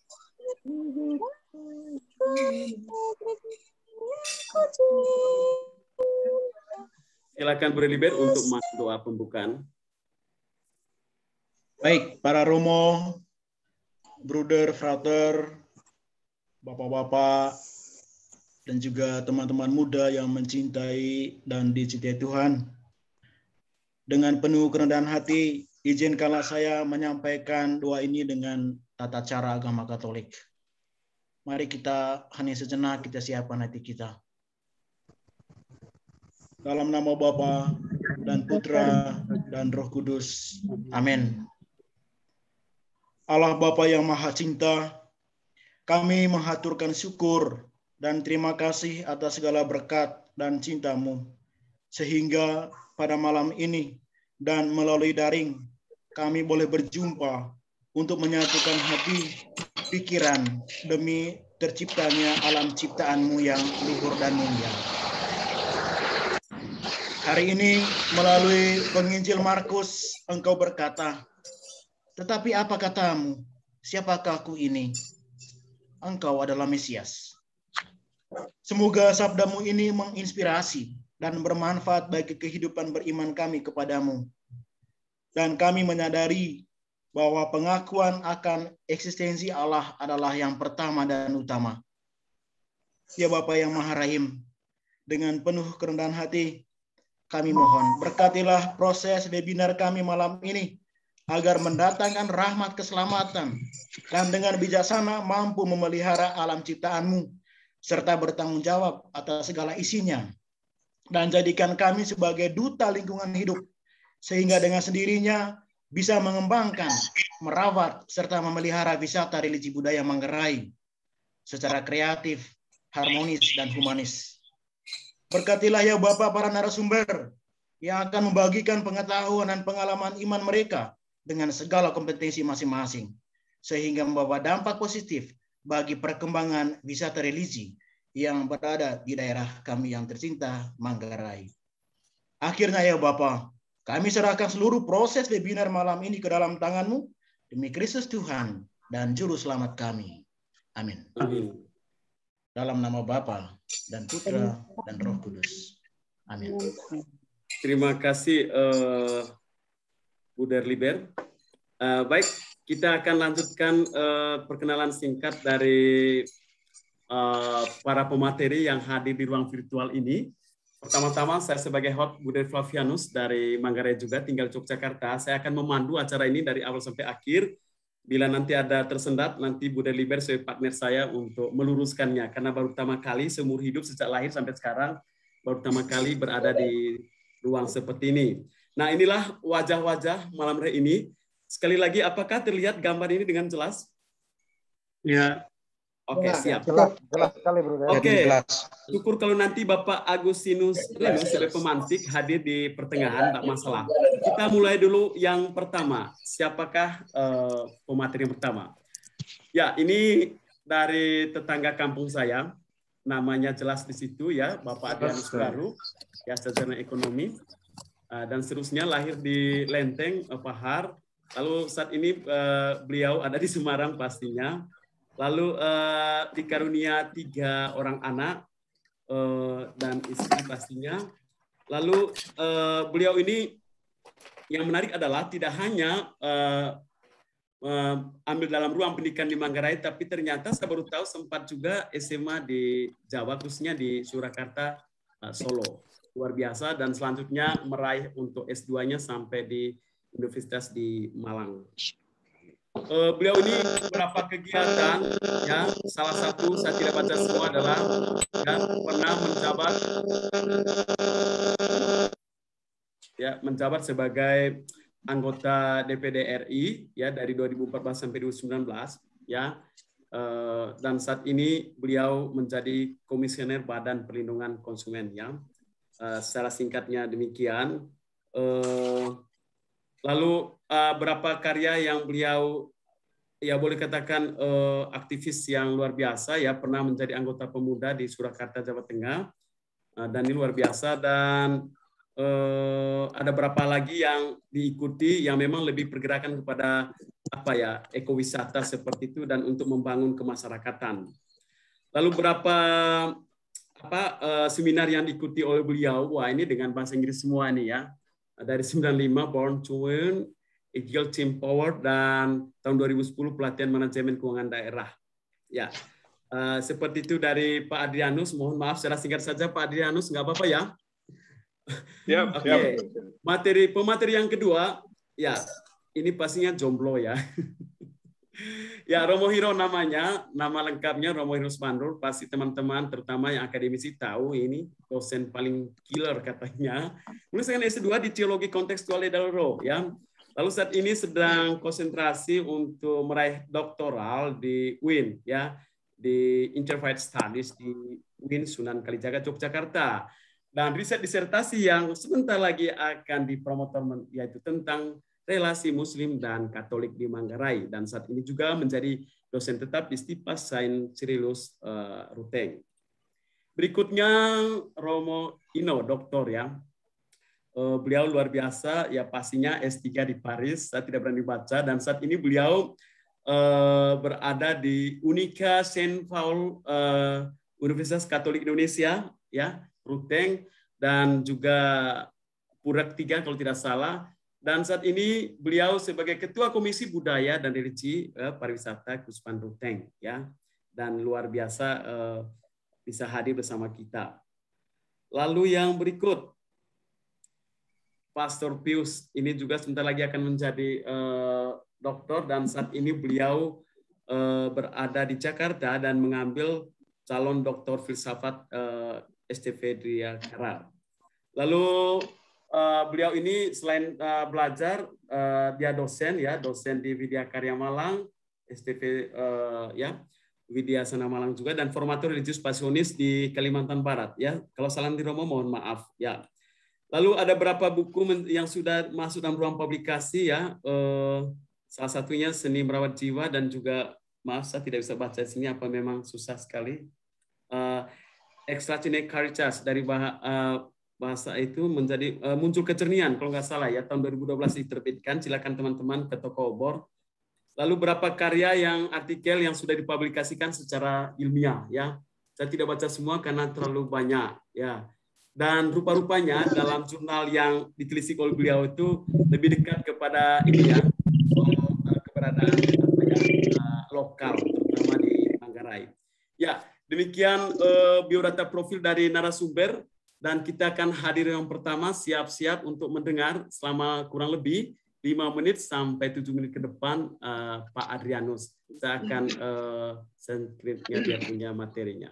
Silakan berlibat untuk doa pembukaan. Baik, para Romo, Bruder, Frater, Bapak-Bapak, dan juga teman-teman muda yang mencintai dan dicintai Tuhan. Dengan penuh kerendahan hati, izinkanlah saya menyampaikan doa ini dengan tata cara agama Katolik. Mari kita hanya sejenak kita siapkan hati kita. Dalam nama Bapa dan Putra dan Roh Kudus. Amin. Allah Bapa yang Maha Cinta, kami menghaturkan syukur dan terima kasih atas segala berkat dan cintamu. Sehingga pada malam ini dan melalui daring, kami boleh berjumpa untuk menyatukan hati pikiran demi terciptanya alam ciptaanmu yang luhur dan mulia. Hari ini melalui penginjil Markus engkau berkata, tetapi apa katamu? Siapakah aku ini? Engkau adalah Mesias. Semoga sabdamu ini menginspirasi dan bermanfaat bagi kehidupan beriman kami kepadamu. Dan kami menyadari bahwa pengakuan akan eksistensi Allah adalah yang pertama dan utama. Ya Bapa yang Maha Rahim, dengan penuh kerendahan hati, kami mohon berkatilah proses webinar kami malam ini agar mendatangkan rahmat keselamatan dan dengan bijaksana mampu memelihara alam ciptaanmu serta bertanggung jawab atas segala isinya dan jadikan kami sebagai duta lingkungan hidup sehingga dengan sendirinya bisa mengembangkan, merawat, serta memelihara wisata religi budaya Manggarai secara kreatif, harmonis, dan humanis. Berkatilah ya Bapak para narasumber yang akan membagikan pengetahuan dan pengalaman iman mereka dengan segala kompetensi masing-masing, sehingga membawa dampak positif bagi perkembangan wisata religi yang berada di daerah kami yang tercinta, Manggarai. Akhirnya ya Bapak, kami serahkan seluruh proses webinar malam ini ke dalam tanganmu demi Kristus Tuhan dan Juru Selamat kami. Amin. Amin. Dalam nama Bapa dan Putra dan Roh Kudus. Amin. Terima kasih uh, Bu Derliber. Uh, eh, baik, kita akan lanjutkan uh, perkenalan singkat dari uh, para pemateri yang hadir di ruang virtual ini. Pertama-tama saya sebagai host Budi Flavianus dari Manggarai juga tinggal Yogyakarta. Saya akan memandu acara ini dari awal sampai akhir. Bila nanti ada tersendat, nanti Budi Liber sebagai partner saya untuk meluruskannya. Karena baru pertama kali seumur hidup sejak lahir sampai sekarang, baru pertama kali berada di ruang seperti ini. Nah inilah wajah-wajah malam hari ini. Sekali lagi, apakah terlihat gambar ini dengan jelas? Ya, Oke, okay, siap. Jelas, jelas sekali, Bro. Oke, okay. syukur kalau nanti Bapak Agustinus Reno sebagai pemantik hadir di pertengahan, tak masalah. Kita mulai dulu yang pertama. Siapakah uh, eh, pemateri yang pertama? Ya, ini dari tetangga kampung saya. Namanya jelas di situ ya, Bapak Adrianus Baru, ya sarjana ekonomi. Uh, dan seterusnya lahir di Lenteng, uh, Pahar. Lalu saat ini uh, beliau ada di Semarang pastinya Lalu uh, dikarunia tiga orang anak uh, dan istri pastinya. Lalu uh, beliau ini yang menarik adalah tidak hanya uh, uh, ambil dalam ruang pendidikan di Manggarai, tapi ternyata saya baru tahu sempat juga SMA di Jawa, khususnya di Surakarta, uh, Solo. Luar biasa dan selanjutnya meraih untuk S2-nya sampai di universitas di Malang uh, beliau ini beberapa kegiatan ya salah satu saya tidak baca semua adalah ya, pernah menjabat ya menjabat sebagai anggota DPD RI ya dari 2014 sampai 2019 ya uh, dan saat ini beliau menjadi komisioner Badan Perlindungan Konsumen ya uh, secara singkatnya demikian uh, lalu uh, berapa karya yang beliau ya boleh katakan uh, aktivis yang luar biasa ya pernah menjadi anggota pemuda di Surakarta Jawa Tengah uh, dan ini luar biasa dan uh, ada berapa lagi yang diikuti yang memang lebih pergerakan kepada apa ya ekowisata seperti itu dan untuk membangun kemasyarakatan lalu berapa apa uh, seminar yang diikuti oleh beliau wah ini dengan bahasa Inggris semua nih ya dari 95 Born to Win Eagle Team Power dan tahun 2010 pelatihan manajemen keuangan daerah. Ya, uh, seperti itu dari Pak Adrianus. Mohon maaf secara singkat saja Pak Adrianus, nggak apa-apa ya? Ya. Oke. Okay. Materi pemateri yang kedua, ya ini pastinya jomblo ya. ya Romo Hiro namanya, nama lengkapnya Romo Hiro Spandul. Pasti teman-teman, terutama yang akademisi tahu ini dosen paling killer katanya. Lulusan S2 di Teologi Kontekstual Edalro ya. Lalu saat ini sedang konsentrasi untuk meraih doktoral di UIN ya di Interfaith Studies di UIN Sunan Kalijaga Yogyakarta. Dan riset disertasi yang sebentar lagi akan dipromotor yaitu tentang relasi Muslim dan Katolik di Manggarai dan saat ini juga menjadi dosen tetap di Stipa Saint Cirilus eh, Ruteng. Berikutnya Romo Ino, doktor ya. Eh, beliau luar biasa ya pastinya S3 di Paris saya tidak berani baca dan saat ini beliau uh, berada di Unika Saint Paul uh, Universitas Katolik Indonesia ya Ruteng dan juga Purak Tiga kalau tidak salah dan saat ini beliau sebagai ketua Komisi Budaya dan religi uh, Pariwisata Kuspan Ruteng ya dan luar biasa uh, bisa hadir bersama kita. Lalu yang berikut Pastor Pius ini juga sebentar lagi akan menjadi uh, eh, dokter dan saat ini beliau uh, berada di Jakarta dan mengambil calon doktor filsafat uh, eh, STV Dria Karar. Lalu uh, beliau ini selain uh, belajar uh, dia dosen ya, dosen di Widya Karya Malang, STV uh, ya. Widya Sana Malang juga dan formatur religius pasionis di Kalimantan Barat ya. Kalau salah di Romo mohon maaf ya. Lalu ada berapa buku yang sudah masuk dalam ruang publikasi ya. Eh, salah satunya Seni Merawat Jiwa dan juga maaf saya tidak bisa baca sini apa memang susah sekali. Eh, Extracine Caritas dari bah, eh, bahasa itu menjadi eh, muncul kecernian kalau nggak salah ya tahun 2012 diterbitkan. Silakan teman-teman ke toko obor. Lalu berapa karya yang artikel yang sudah dipublikasikan secara ilmiah ya. Saya tidak baca semua karena terlalu banyak ya dan rupa-rupanya dalam jurnal yang ditelisik oleh beliau itu lebih dekat kepada ini ya eh, keberadaan apa ya, eh, lokal terutama di Manggarai. Ya demikian uh, biodata profil dari narasumber dan kita akan hadir yang pertama siap-siap untuk mendengar selama kurang lebih lima menit sampai tujuh menit ke depan uh, Pak Adrianus. Kita akan uh, dia punya materinya.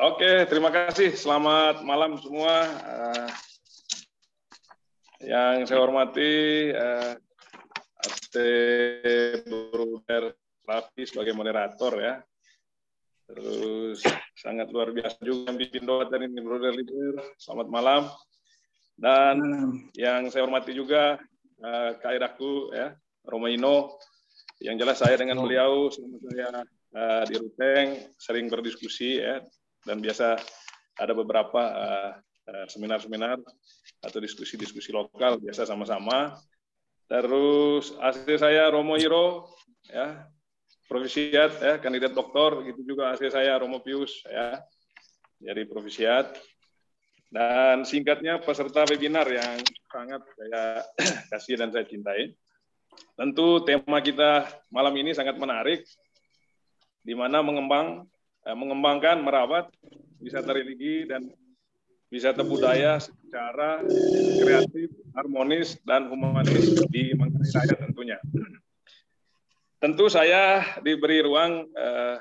Oke, terima kasih. Selamat malam semua. Uh, yang saya hormati, uh, AC Raffi sebagai moderator ya. Terus sangat luar biasa juga yang bikin doa dari Bruner Libur. Selamat malam. Dan yang saya hormati juga uh, Kak Iraku ya, Romaino. Yang jelas saya dengan beliau, selama saya uh, di Ruteng sering berdiskusi ya dan biasa ada beberapa eh, eh, seminar-seminar atau diskusi-diskusi lokal biasa sama-sama. Terus asli saya Romo Hiro, ya, Provisiat, ya, kandidat doktor, gitu juga asli saya Romo Pius, ya, jadi Provisiat. Dan singkatnya peserta webinar yang sangat saya kasih dan saya cintai. Tentu tema kita malam ini sangat menarik, di mana mengembang Eh, mengembangkan, merawat wisata religi dan wisata budaya secara kreatif, harmonis, dan humanis di Manggarai Raya tentunya. Tentu saya diberi ruang eh,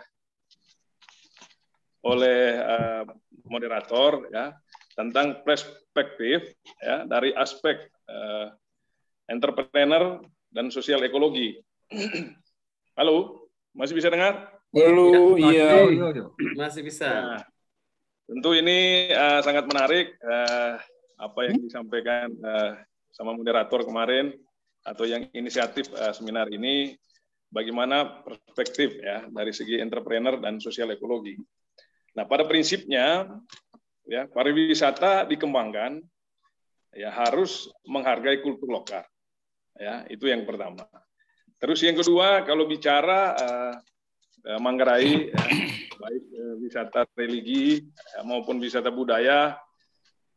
oleh eh, moderator ya tentang perspektif ya dari aspek eh, entrepreneur dan sosial ekologi. Halo, masih bisa dengar? Belum, iya. Masih bisa. Nah, tentu ini uh, sangat menarik uh, apa yang hmm? disampaikan uh, sama moderator kemarin atau yang inisiatif uh, seminar ini bagaimana perspektif ya dari segi entrepreneur dan sosial ekologi. Nah, pada prinsipnya ya pariwisata dikembangkan ya harus menghargai kultur lokal. Ya, itu yang pertama. Terus yang kedua, kalau bicara uh, Eh, Manggarai, eh, baik eh, wisata religi maupun wisata budaya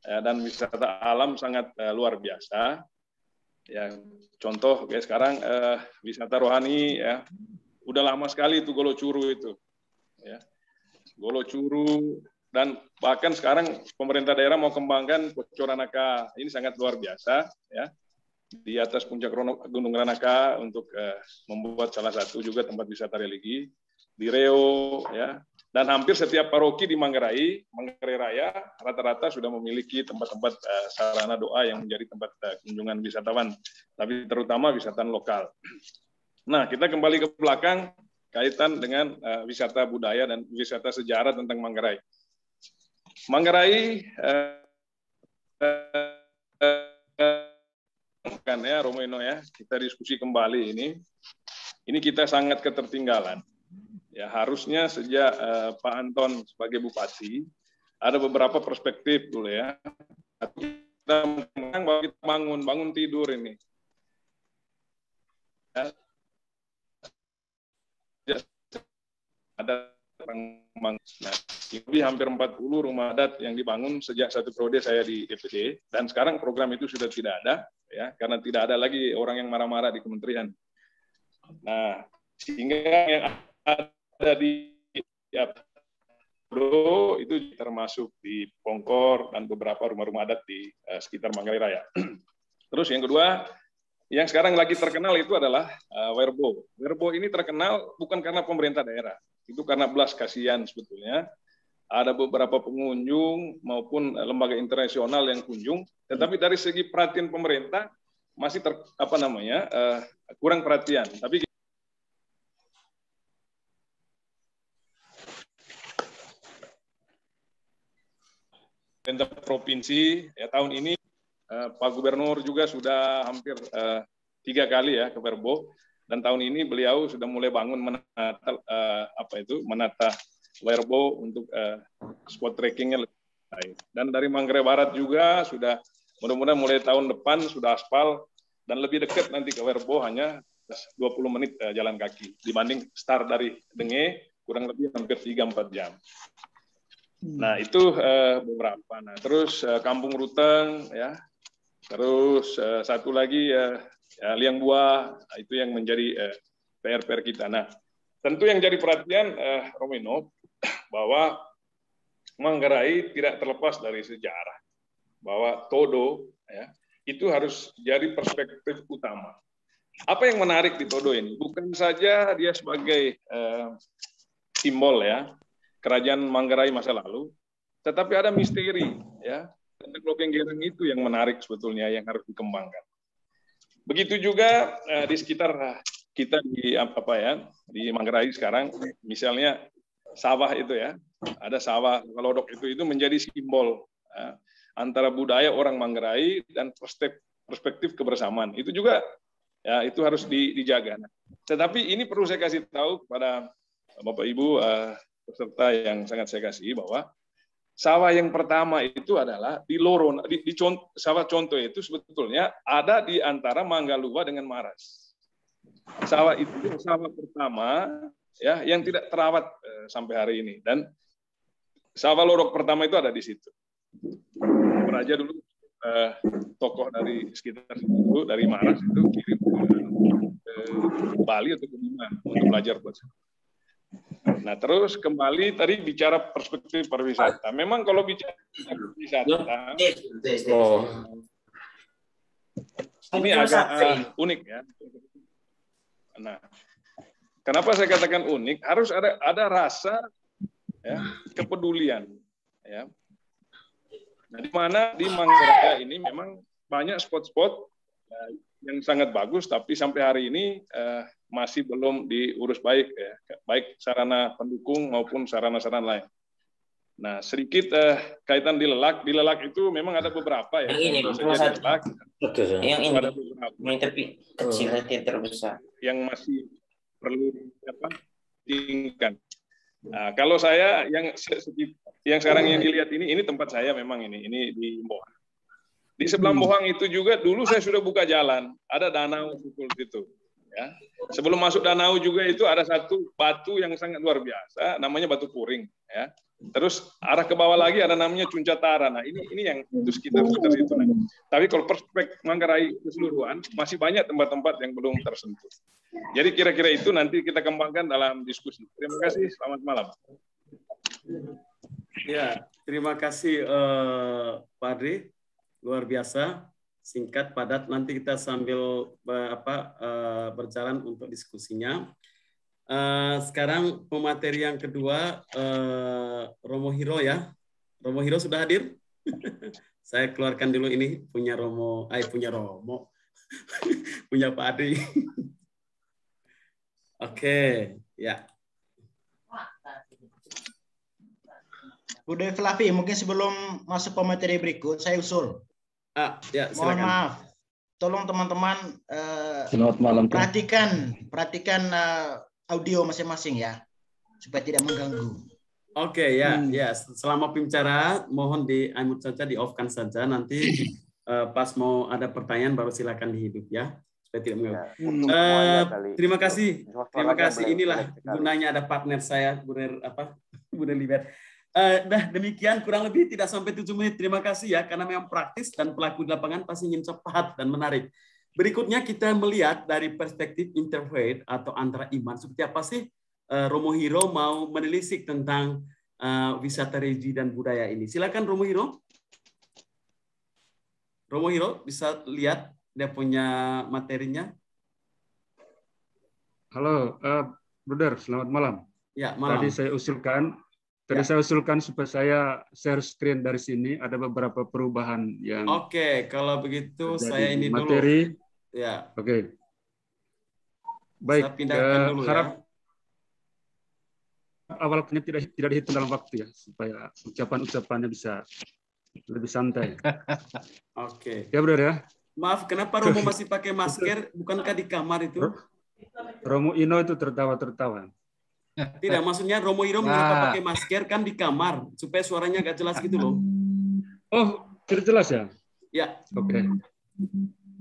dan wisata alam sangat luar biasa. Ya, contoh kayak sekarang wisata rohani ya, udah lama sekali itu Golo Curu itu. Ya. Golo Curu dan bahkan sekarang pemerintah daerah mau kembangkan Pocoranaka. Ini sangat luar biasa ya di atas puncak Gunung Ranaka untuk uh, membuat salah satu juga tempat wisata religi di Reo, ya. Dan hampir setiap paroki di Manggarai, Manggarai Raya, rata-rata sudah memiliki tempat-tempat sarana doa yang menjadi tempat kunjungan wisatawan, tapi terutama wisatawan lokal. Nah, kita kembali ke belakang kaitan dengan wisata budaya dan wisata sejarah tentang Manggarai. Manggarai kan ya Romo ya, kita diskusi kembali ini. Ini kita sangat ketertinggalan Ya, harusnya sejak uh, Pak Anton sebagai bupati ada beberapa perspektif dulu ya. Kita bangun, bangun tidur ini. Ya, ada Nah, lebih hampir 40 rumah adat yang dibangun sejak satu periode saya di DPD e dan sekarang program itu sudah tidak ada ya karena tidak ada lagi orang yang marah-marah di kementerian. Nah, sehingga yang ada ada di Abdo ya, itu termasuk di Pongkor dan beberapa rumah-rumah adat di uh, sekitar Manggarai Raya. Terus yang kedua, yang sekarang lagi terkenal itu adalah uh, Werbo. Werbo ini terkenal bukan karena pemerintah daerah, itu karena belas kasihan sebetulnya. Ada beberapa pengunjung maupun eh, lembaga internasional yang kunjung, tetapi dari segi perhatian pemerintah masih ter, apa namanya uh, kurang perhatian. Tapi pemerintah provinsi ya tahun ini eh, Pak Gubernur juga sudah hampir eh, tiga kali ya ke Verbo dan tahun ini beliau sudah mulai bangun menata eh, apa itu menata Werbo untuk eh, spot trackingnya lebih baik. Dan dari Manggarai Barat juga sudah mudah-mudahan mulai tahun depan sudah aspal dan lebih dekat nanti ke Werbo hanya 20 menit eh, jalan kaki dibanding start dari Denge kurang lebih hampir 3-4 jam. Hmm. Nah itu uh, beberapa. Nah terus uh, Kampung Ruteng ya, terus uh, satu lagi uh, ya, liang buah nah, itu yang menjadi uh, PR PR kita. Nah tentu yang jadi perhatian uh, Romino bahwa Manggarai tidak terlepas dari sejarah bahwa Todo ya itu harus jadi perspektif utama. Apa yang menarik di Todo ini bukan saja dia sebagai uh, simbol ya kerajaan Manggarai masa lalu, tetapi ada misteri ya. tentang teknologi yang gereng itu yang menarik sebetulnya yang harus dikembangkan. Begitu juga eh, di sekitar kita di apa, apa ya di Manggarai sekarang, misalnya sawah itu ya, ada sawah lodok itu itu menjadi simbol ya, antara budaya orang Manggarai dan perspektif, perspektif kebersamaan. Itu juga ya itu harus di, dijaga. Tetapi ini perlu saya kasih tahu kepada Bapak Ibu eh, peserta yang sangat saya kasih bahwa sawah yang pertama itu adalah di Loron, di, di contoh, sawah contoh itu sebetulnya ada di antara Manggalua dengan Maras. Sawah itu sawah pertama ya yang tidak terawat eh, sampai hari ini dan sawah lorok pertama itu ada di situ. Raja dulu eh, tokoh dari sekitar situ dari Maras itu kirim ke, ke eh, Bali atau ke Bima untuk belajar buat Nah terus kembali tadi bicara perspektif pariwisata. Memang kalau bicara pariwisata, ya. eh, eh, eh, oh, ini agak uh, unik ya. Nah, kenapa saya katakan unik? Harus ada ada rasa ya, kepedulian ya. Nah, di mana di Manggarai ini memang banyak spot-spot yang sangat bagus, tapi sampai hari ini uh, masih belum diurus baik, ya. baik sarana pendukung maupun sarana-sarana lain. Nah, sedikit uh, kaitan di lelak, di lelak itu memang ada beberapa ya. Ini, cuma satu. Lelak, Betul, yang ini, ada beberapa. ini tapi kecil oh. yang terbesar. Yang masih perlu apa, tingkan. Nah, kalau saya yang yang sekarang yang dilihat ini, ini tempat saya memang ini, ini di Imbohan. Di sebelah Bohang hmm. itu juga dulu saya ah. sudah buka jalan, ada danau pukul situ. Ya. Sebelum masuk danau juga itu ada satu batu yang sangat luar biasa, namanya batu puring. Ya. Terus arah ke bawah lagi ada namanya Cuncatara. Nah ini ini yang itu sekitar sekitar itu. Nah. Tapi kalau perspektif Manggarai keseluruhan masih banyak tempat-tempat yang belum tersentuh. Jadi kira-kira itu nanti kita kembangkan dalam diskusi. Terima kasih. Selamat malam. Ya, terima kasih uh, Pak Adri luar biasa singkat padat nanti kita sambil eh, apa eh, berjalan untuk diskusinya eh, sekarang pemateri yang kedua Romo Hiro ya Romo Hiro sudah hadir saya keluarkan dulu ini punya Romo ay punya Romo punya Pak Adi oke ya Bu Devi mungkin sebelum masuk pemateri berikut saya usul Ah, ya, silakan. Mohon maaf. Tolong teman-teman uh, malam, perhatikan perhatikan uh, audio masing-masing ya supaya tidak mengganggu. Oke okay, ya hmm. ya selama pembicara mohon di unmute saja di offkan saja nanti uh, pas mau ada pertanyaan baru silakan dihidup ya supaya tidak ya, mengganggu. Ya, uh, terima kasih terima kasih inilah gunanya ada partner saya Bu apa Bu Libet. Eh, nah, demikian kurang lebih tidak sampai tujuh menit. Terima kasih ya, karena memang praktis dan pelaku di lapangan pasti ingin cepat dan menarik. Berikutnya kita melihat dari perspektif interfaith atau antara iman. Seperti apa sih eh, Romo Hiro mau menelisik tentang eh, wisata religi dan budaya ini. Silakan Romo Hiro. Romo Hiro bisa lihat dia punya materinya. Halo, uh, Brother, selamat malam. Ya, malam. Tadi saya usulkan Tadi ya. saya usulkan supaya saya share screen dari sini ada beberapa perubahan yang Oke, okay, kalau begitu saya ini materi. Ya. Eh, dulu. Ya. Oke. Okay. Baik. Saya uh, dulu harap ya. Awalnya tidak tidak dihitung dalam waktu ya supaya ucapan-ucapannya bisa lebih santai. Oke. Okay. Ya, Bro ya. Maaf, kenapa Romo masih pakai masker? Bukankah di kamar itu? Romo Ino itu tertawa-tertawa. Tidak, maksudnya Romo Iro mengapa nah. pakai masker kan di kamar supaya suaranya agak jelas gitu loh. Oh, jelas ya? Ya. Oke. Okay.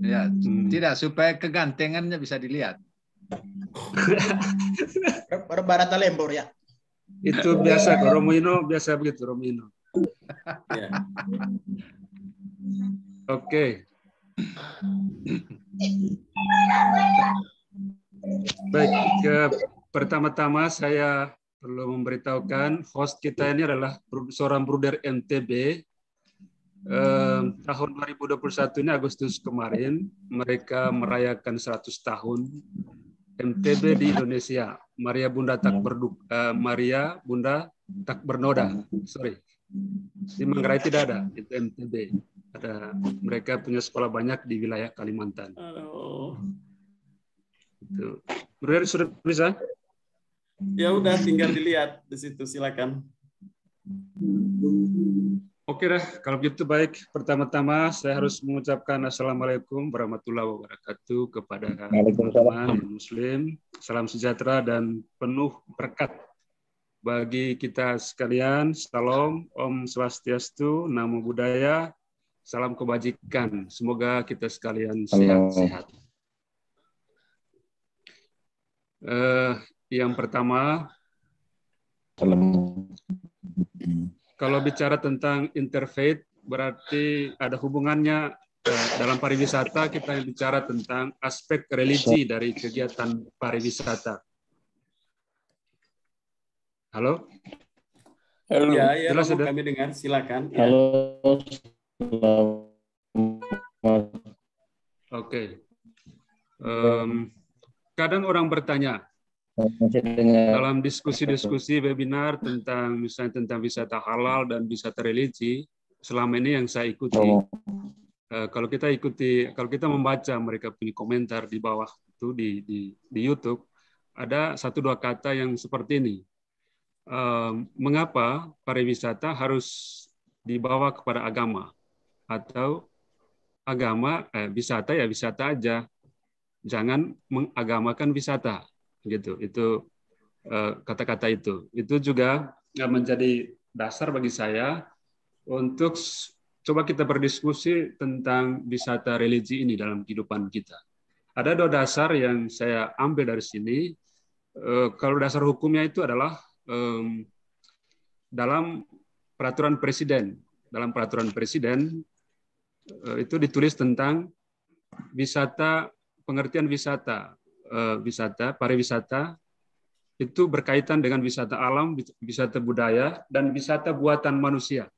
Ya, hmm. tidak supaya kegantengannya bisa dilihat. Barata lembur ya. Itu biasa Romo Ino biasa begitu Romo Ino. Ya. Oke. Okay. Baik, Pertama-tama saya perlu memberitahukan host kita ini adalah seorang bruder MTB. Eh, tahun 2021 ini Agustus kemarin mereka merayakan 100 tahun MTB di Indonesia. Maria Bunda tak berduk, eh, Maria Bunda tak bernoda. Sorry. Di Manggarai tidak ada itu MTB. Ada mereka punya sekolah banyak di wilayah Kalimantan. Halo. Oh. Itu. Bruder sudah bisa? ya udah tinggal dilihat di situ silakan. Oke dah, kalau begitu baik. Pertama-tama saya harus mengucapkan assalamualaikum warahmatullahi wabarakatuh kepada teman Muslim. Salam sejahtera dan penuh berkat bagi kita sekalian. Salam Om Swastiastu, Namo Buddhaya, salam kebajikan. Semoga kita sekalian sehat-sehat. Eh, yang pertama, kalau bicara tentang interfaith, berarti ada hubungannya eh, dalam pariwisata kita bicara tentang aspek religi dari kegiatan pariwisata. Halo? Halo. Ya, ya, Jelas sudah. kami dengar, silakan. Ya. Halo. Oke. Okay. Um, kadang orang bertanya, dalam diskusi-diskusi webinar tentang misalnya tentang wisata halal dan wisata religi selama ini yang saya ikuti oh. uh, kalau kita ikuti kalau kita membaca mereka punya komentar di bawah itu di di, di YouTube ada satu dua kata yang seperti ini uh, mengapa pariwisata harus dibawa kepada agama atau agama eh, wisata ya wisata aja jangan mengagamakan wisata gitu itu eh, kata-kata itu itu juga menjadi dasar bagi saya untuk coba kita berdiskusi tentang wisata religi ini dalam kehidupan kita ada dua dasar yang saya ambil dari sini eh, kalau dasar hukumnya itu adalah dalam peraturan presiden dalam peraturan presiden eh, itu ditulis tentang wisata pengertian wisata Eh, wisata, pariwisata itu berkaitan dengan wisata alam, wisata budaya, dan wisata buatan manusia.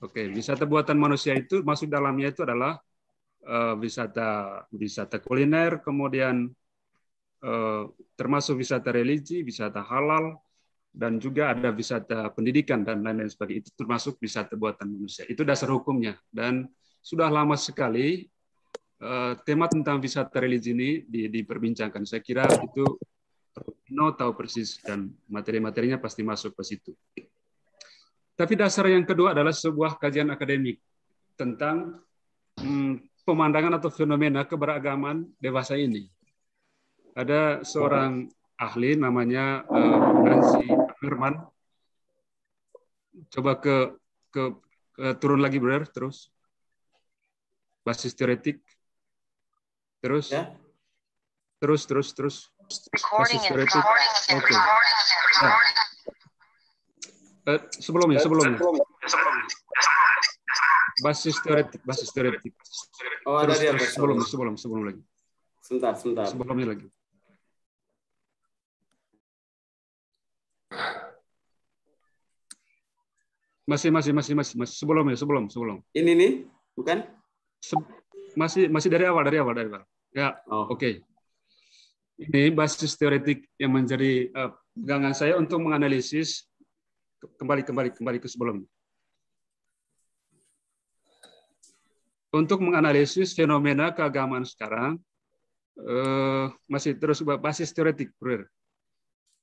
Oke, wisata buatan manusia itu masuk dalamnya itu adalah uh, wisata wisata kuliner, kemudian uh, termasuk wisata religi, wisata halal, dan juga ada wisata pendidikan dan lain-lain sebagainya. Itu termasuk wisata buatan manusia. Itu dasar hukumnya dan sudah lama sekali Eh, tema tentang wisata religi ini di, diperbincangkan. Saya kira itu No tahu persis dan materi-materinya pasti masuk ke situ. Tapi dasar yang kedua adalah sebuah kajian akademik tentang hmm, pemandangan atau fenomena keberagaman dewasa ini. Ada seorang ahli namanya uh, Nancy Herman. Coba ke, ke, ke turun lagi brother terus. Basis teoretik. Terus? Ya. Terus, terus, terus. Recording Oke. Okay. Nah. Eh, eh, sebelumnya, sebelumnya. Basis teoretik, basis teoretik. Oh, terus, ada terus, sebelum, sebelum, sebelum lagi. Sebentar, sebentar. Sebelumnya lagi. Masih, masih, masih, masih, masih. Sebelumnya, sebelum, sebelum. Ini nih, bukan? Se masih masih dari awal dari awal dari awal. Ya, oh. oke. Okay. Ini basis teoretik yang menjadi uh, pegangan saya untuk menganalisis kembali kembali kembali ke sebelumnya. Untuk menganalisis fenomena keagamaan sekarang uh, masih terus basis teoretik, brother.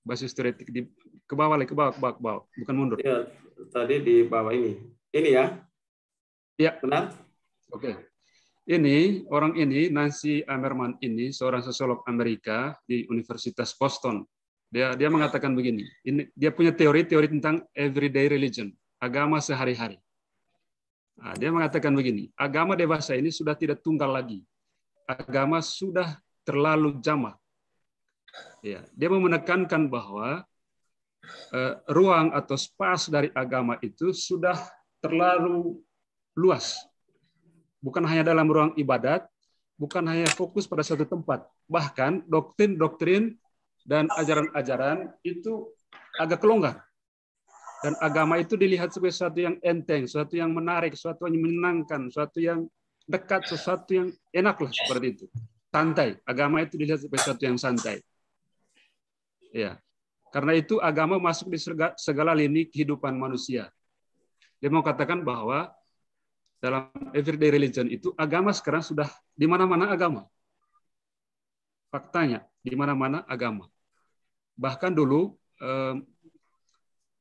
Basis teoretik di ke bawah lagi ke bawah ke bawah, ke bawah. bukan mundur. Ya, tadi di bawah ini. Ini ya. Ya. Benar? Oke. Okay ini orang ini Nancy Amerman ini seorang sosiolog Amerika di Universitas Boston. Dia dia mengatakan begini. Ini dia punya teori-teori tentang everyday religion, agama sehari-hari. Nah, dia mengatakan begini, agama dewasa ini sudah tidak tunggal lagi. Agama sudah terlalu jamak. Ya, dia menekankan bahwa eh, ruang atau spas dari agama itu sudah terlalu luas bukan hanya dalam ruang ibadat, bukan hanya fokus pada satu tempat. Bahkan doktrin-doktrin dan ajaran-ajaran itu agak kelonggar. Dan agama itu dilihat sebagai sesuatu yang enteng, sesuatu yang menarik, sesuatu yang menyenangkan, sesuatu yang dekat, sesuatu yang enak lah seperti itu. Santai. Agama itu dilihat sebagai sesuatu yang santai. Ya. Karena itu agama masuk di segala lini kehidupan manusia. Dia mau katakan bahwa dalam everyday religion itu agama sekarang sudah di mana-mana agama. Faktanya di mana-mana agama. Bahkan dulu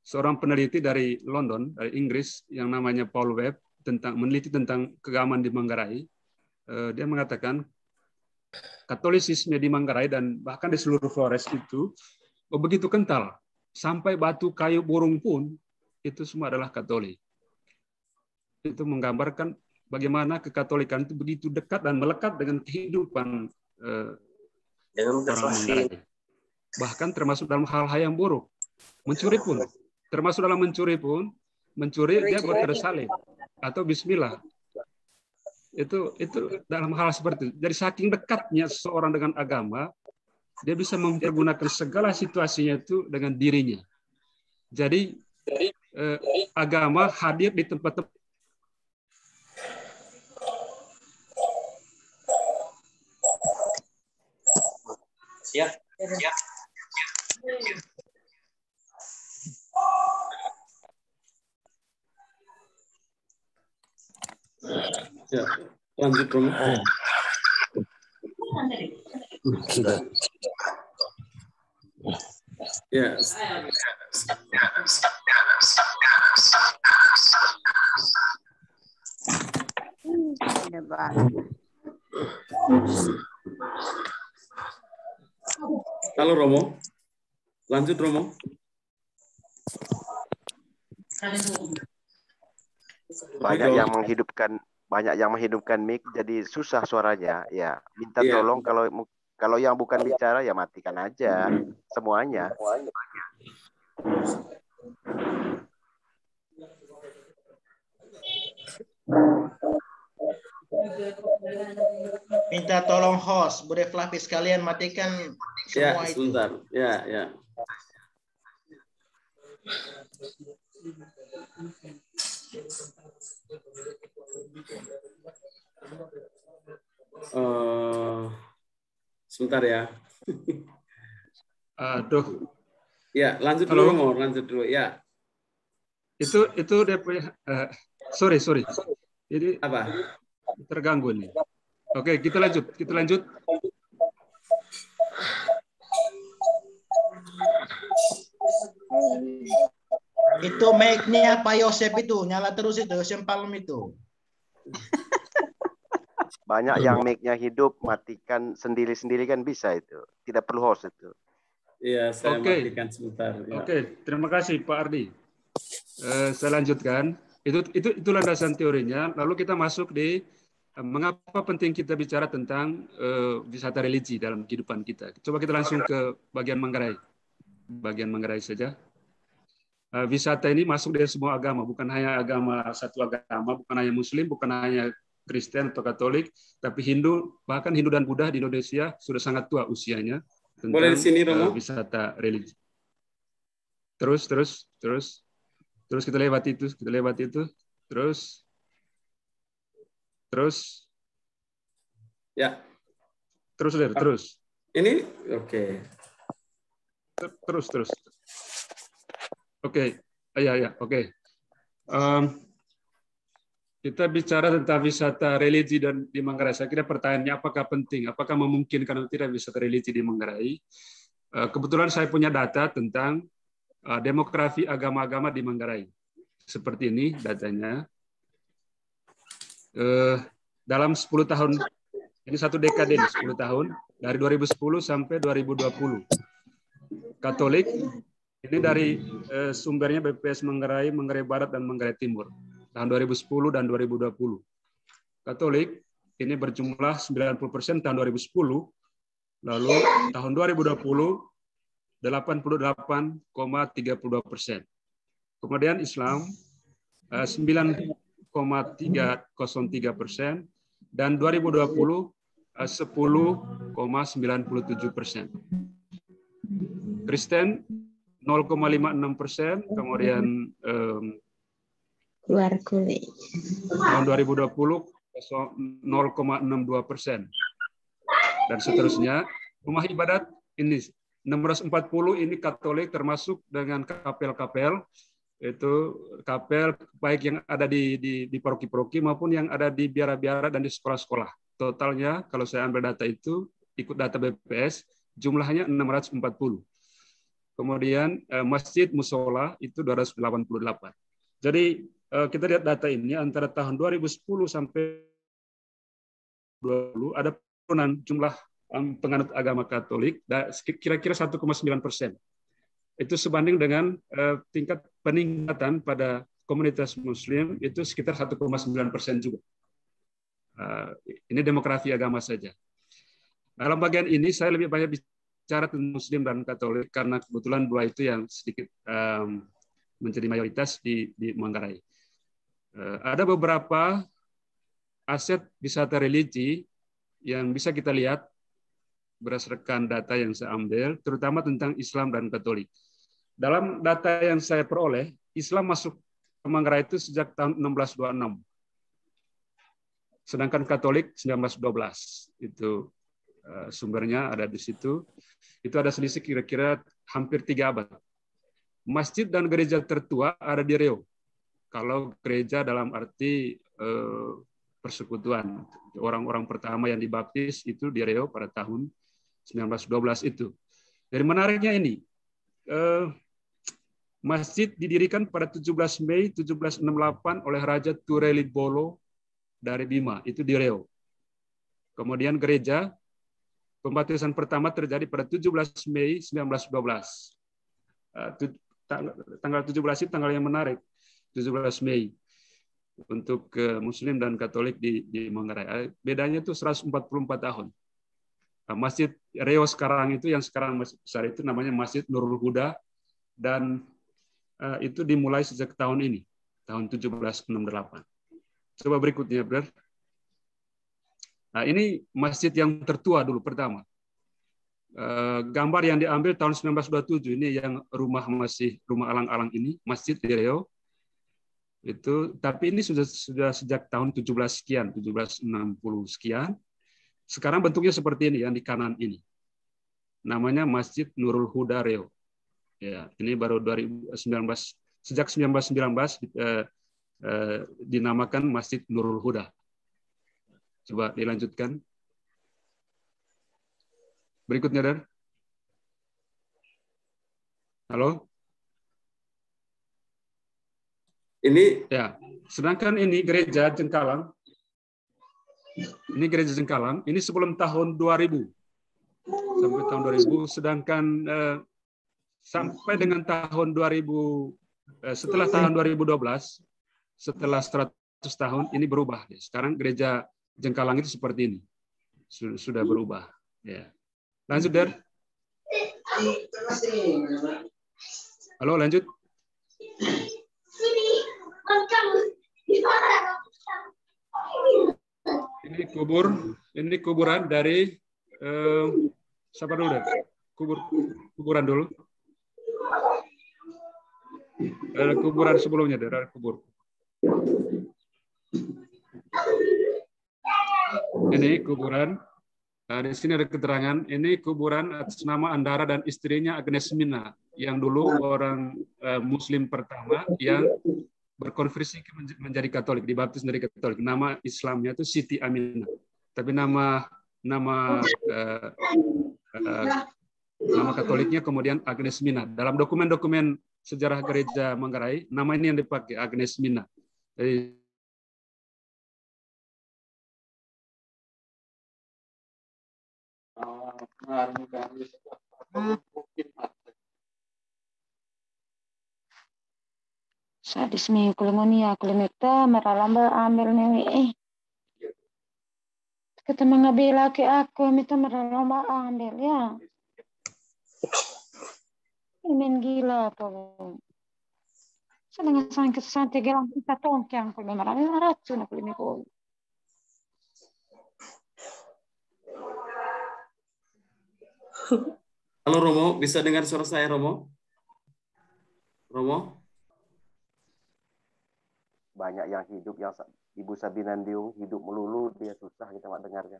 seorang peneliti dari London, dari Inggris yang namanya Paul Webb tentang meneliti tentang keagamaan di Manggarai, eh, dia mengatakan Katolisisme di Manggarai dan bahkan di seluruh Flores itu oh, begitu kental sampai batu kayu burung pun itu semua adalah Katolik itu menggambarkan bagaimana kekatolikan itu begitu dekat dan melekat dengan kehidupan eh, orang Mandarin. Bahkan termasuk dalam hal-hal yang buruk. Mencuri pun, termasuk dalam mencuri pun, mencuri dia berkata atau bismillah. Itu itu dalam hal seperti itu. Dari saking dekatnya seseorang dengan agama, dia bisa mempergunakan segala situasinya itu dengan dirinya. Jadi eh, agama hadir di tempat-tempat Yeah. Yeah. yeah. yeah. Yeah. One from home. Yes. yes. Halo Romo. Lanjut Romo. Banyak yang menghidupkan banyak yang menghidupkan mic jadi susah suaranya ya. Minta yeah. tolong kalau kalau yang bukan bicara ya matikan aja hmm. semuanya. semuanya. Minta tolong host, Bu Flavi sekalian matikan ya, semua ya, sebentar. Ya, ya. Uh, sebentar ya. Aduh. Ya, lanjut Halo. dulu, lanjut dulu. Ya. Itu itu dia punya. Uh, sorry, sorry. Jadi apa? terganggu nih. Oke, kita lanjut. Kita lanjut. Itu make nya Pak Yosep itu, nyala terus itu, Yosep Palm itu. Banyak yang make nya hidup, matikan sendiri-sendiri kan bisa itu. Tidak perlu host itu. Iya, saya okay. matikan sebentar. Ya. Oke, okay. terima kasih Pak Ardi. Uh, saya lanjutkan. Itu itu itu landasan teorinya. Lalu kita masuk di Eh, mengapa penting kita bicara tentang uh, wisata religi dalam kehidupan kita? Coba kita langsung ke bagian Manggarai. Bagian Manggarai saja. Uh, wisata ini masuk dari semua agama, bukan hanya agama satu agama, bukan hanya Muslim, bukan hanya Kristen atau Katolik, tapi Hindu, bahkan Hindu dan Buddha di Indonesia sudah sangat tua usianya tentang Boleh di sini, Romo? Uh, wisata religi. Terus, terus, terus, terus kita lewat itu, kita lewat itu, terus Terus? Ya. Terus, Der, terus. Ini, oke. Okay. Terus, terus. Oke, okay. Ah, ya, ya, oke. Okay. Um, kita bicara tentang wisata religi dan di Manggarai. Saya kira pertanyaannya apakah penting, apakah memungkinkan atau tidak wisata religi di Manggarai. Eh, kebetulan saya punya data tentang eh, demografi agama-agama di Manggarai. Seperti ini datanya eh, dalam 10 tahun ini satu dekade 10 tahun dari 2010 sampai 2020. Katolik ini dari eh, sumbernya BPS Menggerai, Menggerai Barat dan Menggerai Timur tahun 2010 dan 2020. Katolik ini berjumlah 90% tahun 2010 lalu tahun 2020 88,32 persen. Kemudian Islam 9 eh, 10,303 persen dan 2020 10,97 eh, persen. Kristen 0,56 persen, kemudian um, luar tahun 2020 0,62 persen dan seterusnya. Rumah ibadat ini 640 ini Katolik termasuk dengan kapel-kapel itu kapel baik yang ada di di, di paroki-paroki maupun yang ada di biara-biara dan di sekolah-sekolah. Totalnya kalau saya ambil data itu ikut data BPS jumlahnya 640. Kemudian eh, masjid musola itu 288. Jadi eh, kita lihat data ini antara tahun 2010 sampai 20 ada penurunan jumlah eh, penganut agama Katolik kira-kira 1,9 persen itu sebanding dengan eh, tingkat peningkatan pada komunitas Muslim itu sekitar 1,9 persen juga. Eh, ini demografi agama saja. Nah, dalam bagian ini saya lebih banyak bicara tentang Muslim dan Katolik karena kebetulan dua itu yang sedikit menjadi mayoritas di, di Manggarai. Eh, ada beberapa aset wisata religi yang bisa kita lihat berdasarkan data yang saya ambil, terutama tentang Islam dan Katolik. Dalam data yang saya peroleh, Islam masuk ke Manggarai itu sejak tahun 1626. Sedangkan Katolik 1912. Itu eh, sumbernya ada di situ. Itu ada selisih kira-kira hampir tiga abad. Masjid dan gereja tertua ada di Rio. Kalau gereja dalam arti eh, persekutuan. Orang-orang pertama yang dibaptis itu di Rio pada tahun 1912 itu. Dari menariknya ini, eh, Masjid didirikan pada 17 Mei 1768 oleh Raja Tureli Bolo dari Bima, itu di Reo. Kemudian gereja, pembaptisan pertama terjadi pada 17 Mei 1912. Eh, tanggal 17 itu tanggal yang menarik, 17 Mei untuk eh, Muslim dan Katolik di, di Manggarai. Eh, bedanya itu 144 tahun. Masjid Reo sekarang itu yang sekarang besar itu namanya Masjid Nurul Huda dan Eh, itu dimulai sejak tahun ini, tahun 1768. Coba berikutnya, Brother. Nah, ini masjid yang tertua dulu pertama. Eh, gambar yang diambil tahun 1927 ini yang rumah masih rumah alang-alang ini masjid di Riau itu tapi ini sudah sudah sejak tahun 17 sekian 1760 sekian sekarang bentuknya seperti ini yang di kanan ini namanya Masjid Nurul Huda Riau Ya, ini baru 2019 sejak 1919 eh, eh, dinamakan Masjid Nurul Huda. Coba dilanjutkan. Berikutnya, Dar. Halo? Ini ya. Sedangkan ini gereja Jengkalang. Ini gereja Jengkalang, ini sebelum tahun 2000. Sampai tahun 2000 sedangkan eh, sampai dengan tahun 2000 eh, setelah tahun 2012 setelah 100 tahun ini berubah. Sekarang gereja Jengkalang itu seperti ini. Sudah hmm. berubah. Ya. Lanjut, Der. Halo, lanjut. Ini kubur, ini kuburan dari eh, siapa dulu deh? Kubur kuburan dulu dari kuburan sebelumnya dari kubur ini kuburan nah, di sini ada keterangan ini kuburan atas nama Andara dan istrinya Agnes Mina yang dulu orang eh, Muslim pertama yang berkonversi menjadi Katolik dibaptis dari Katolik nama Islamnya itu Siti Amina tapi nama nama eh, eh, nama Katoliknya kemudian Agnes Mina dalam dokumen-dokumen sejarah gereja Manggarai, nama ini yang dipakai Agnes Mina. Jadi, Sadis mi kulmonia kulimeta meralamba ambil newi eh. Kita mengabila ke aku, kita meralamba ambil ya. Men gila på så länge så anche 60 grammi di taton che anche me la aveva ragione con ini kau. Halo Romo, bisa dengar suara saya Romo? Romo? Banyak yang hidup yang Ibu Sabinan Diung hidup melulu dia susah kita nggak dengarnya.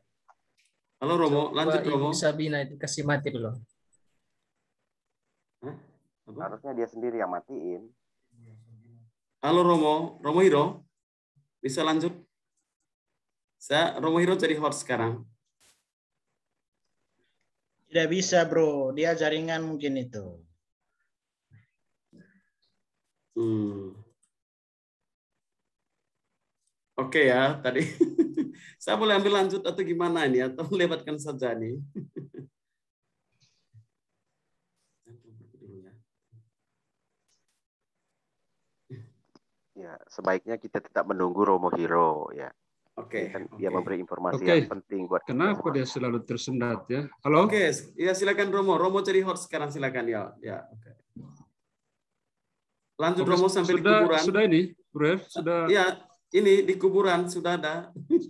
Halo Romo, lanjut Coba Romo. Ibu Sabina itu kasih mati dulu. Harusnya dia sendiri yang matiin. Iya, Halo Romo, Romo Hiro, bisa lanjut? Saya Romo Hiro jadi host sekarang. Tidak bisa bro, dia jaringan mungkin itu. Hmm. Oke okay ya tadi. Saya boleh ambil lanjut atau gimana ini atau lewatkan saja nih. sebaiknya kita tetap menunggu Romo Hero ya. Oke. Okay, Dia kan, okay. memberi informasi okay. yang penting buat. Kenapa kita. dia selalu tersendat ya? Halo. Oke, okay. ya silakan Romo. Romo cari hot sekarang silakan ya. Ya. Okay. Lanjut Romo sampai sudah, di kuburan. Sudah ini, Brev. Sudah. Ya, ini di kuburan sudah ada.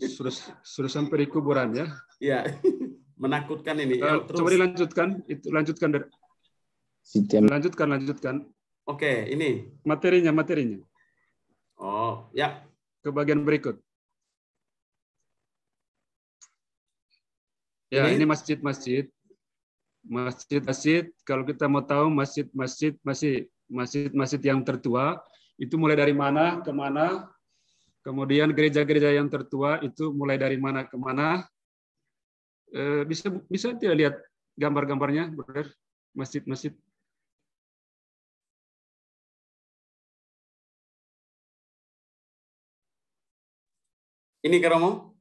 Sudah sudah sampai di kuburan ya. Ya. Menakutkan ini. ya, terus. Coba dilanjutkan. Itu lanjutkan dari. Lanjutkan, lanjutkan. Oke, ini. Materinya, materinya. Oh, ya. Ke bagian berikut. Ya, ini masjid-masjid. Masjid-masjid, kalau kita mau tahu masjid-masjid masih masjid-masjid yang tertua, itu mulai dari mana ke mana, kemudian gereja-gereja yang tertua itu mulai dari mana ke mana. Eh, bisa bisa tidak lihat gambar-gambarnya, Bro? Masjid-masjid Ini Karomo?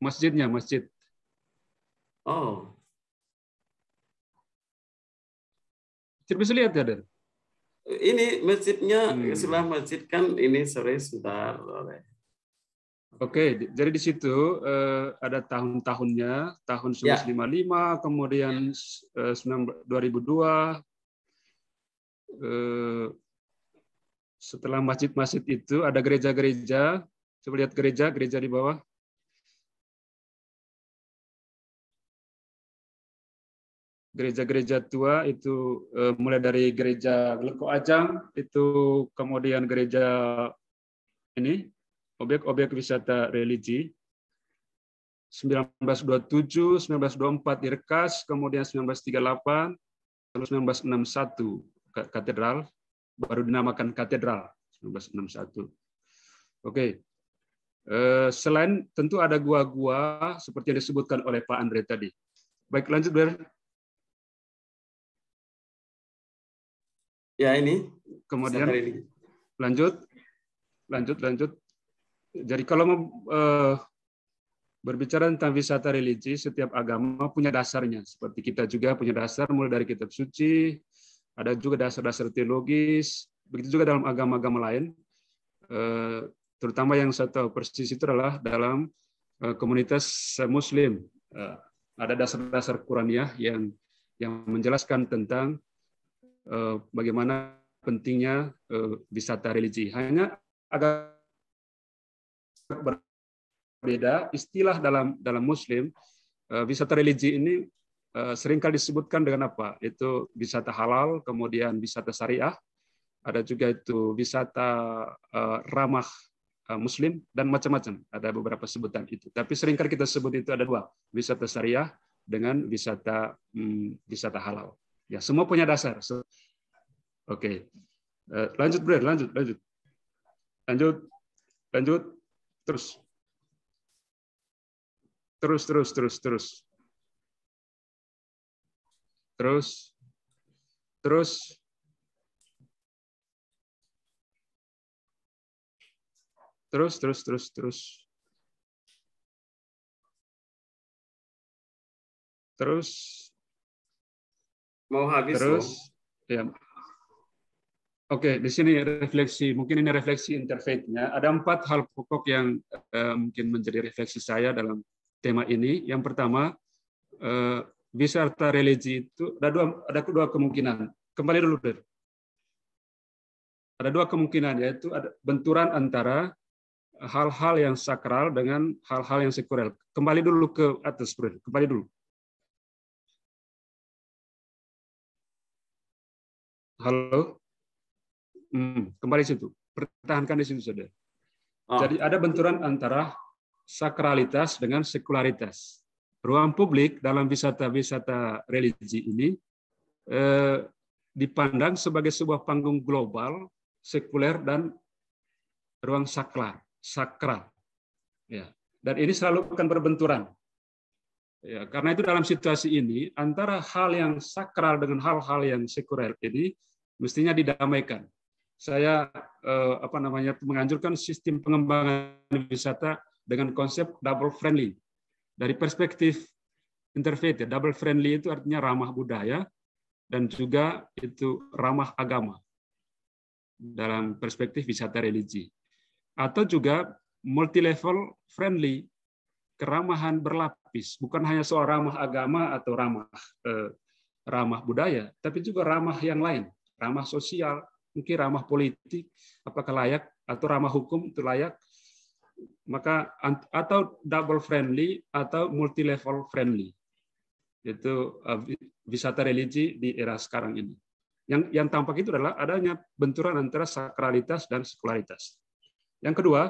Masjidnya, masjid. Oh. Tidak bisa lihat, Dadar. Ini masjidnya, hmm. sebelah masjid kan ini sore sebentar. Oke, jadi di situ uh, ada tahun-tahunnya, tahun 1955, ya. kemudian uh, 2002. Uh, setelah masjid-masjid itu ada gereja-gereja Coba lihat gereja, gereja di bawah. Gereja-gereja tua itu eh, mulai dari gereja Leko Ajang, itu kemudian gereja ini, obyek-obyek wisata religi, 1927, 1924 di Rekas, kemudian 1938, lalu 1961 katedral, baru dinamakan katedral 1961. Oke, Eh, selain tentu ada gua-gua seperti yang disebutkan oleh Pak Andre tadi. Baik, lanjut, Ber. Ya, ini. Kemudian ini. lanjut. Lanjut, lanjut. Jadi kalau mau uh, berbicara tentang wisata religi, setiap agama punya dasarnya. Seperti kita juga punya dasar mulai dari kitab suci, ada juga dasar-dasar teologis, begitu juga dalam agama-agama lain. Uh, terutama yang saya tahu persis itu adalah dalam eh, komunitas Muslim. Eh, ada dasar-dasar Quraniah yang yang menjelaskan tentang eh, bagaimana pentingnya wisata religi. Hanya agak berbeda istilah dalam dalam Muslim wisata religi ini seringkali disebutkan dengan apa? Itu wisata halal, kemudian wisata syariah, ada juga itu wisata ramah Eh, muslim dan macam-macam ada beberapa sebutan itu tapi seringkali kita sebut itu ada dua wisata syariah dengan wisata hmm, wisata halal ya semua punya dasar so, oke okay. uh, lanjut Bro, lanjut lanjut lanjut lanjut terus terus terus terus terus terus terus terus terus terus terus terus mau habis terus loh. ya Oke, di sini refleksi. Mungkin ini refleksi interfaithnya. Ada empat hal pokok yang uh, mungkin menjadi refleksi saya dalam tema ini. Yang pertama, uh, eh, wisata religi itu ada dua, ada dua kemungkinan. Kembali dulu, deh Ada dua kemungkinan, yaitu ada benturan antara hal-hal yang sakral dengan hal-hal yang sekuler. Kembali dulu ke atas, Bro. Kembali dulu. Halo? Hmm, kembali situ. Pertahankan di situ, saja Ah. Jadi ada benturan antara sakralitas dengan sekularitas. Ruang publik dalam wisata-wisata religi ini eh, dipandang sebagai sebuah panggung global, sekuler, dan ruang saklar sakral. Ya. Dan ini selalu akan berbenturan. Ya, karena itu dalam situasi ini antara hal yang sakral dengan hal-hal yang sekuler ini mestinya didamaikan. Saya eh, apa namanya menganjurkan sistem pengembangan wisata dengan konsep double friendly. Dari perspektif interfaith ya, double friendly itu artinya ramah budaya dan juga itu ramah agama dalam perspektif wisata religi atau juga multi level friendly keramahan berlapis bukan hanya soal ramah agama atau ramah eh, ramah budaya tapi juga ramah yang lain ramah sosial mungkin ramah politik apakah layak atau ramah hukum itu layak maka atau double friendly atau multi level friendly itu eh, wisata religi di era sekarang ini yang yang tampak itu adalah adanya benturan antara sakralitas dan sekularitas yang kedua,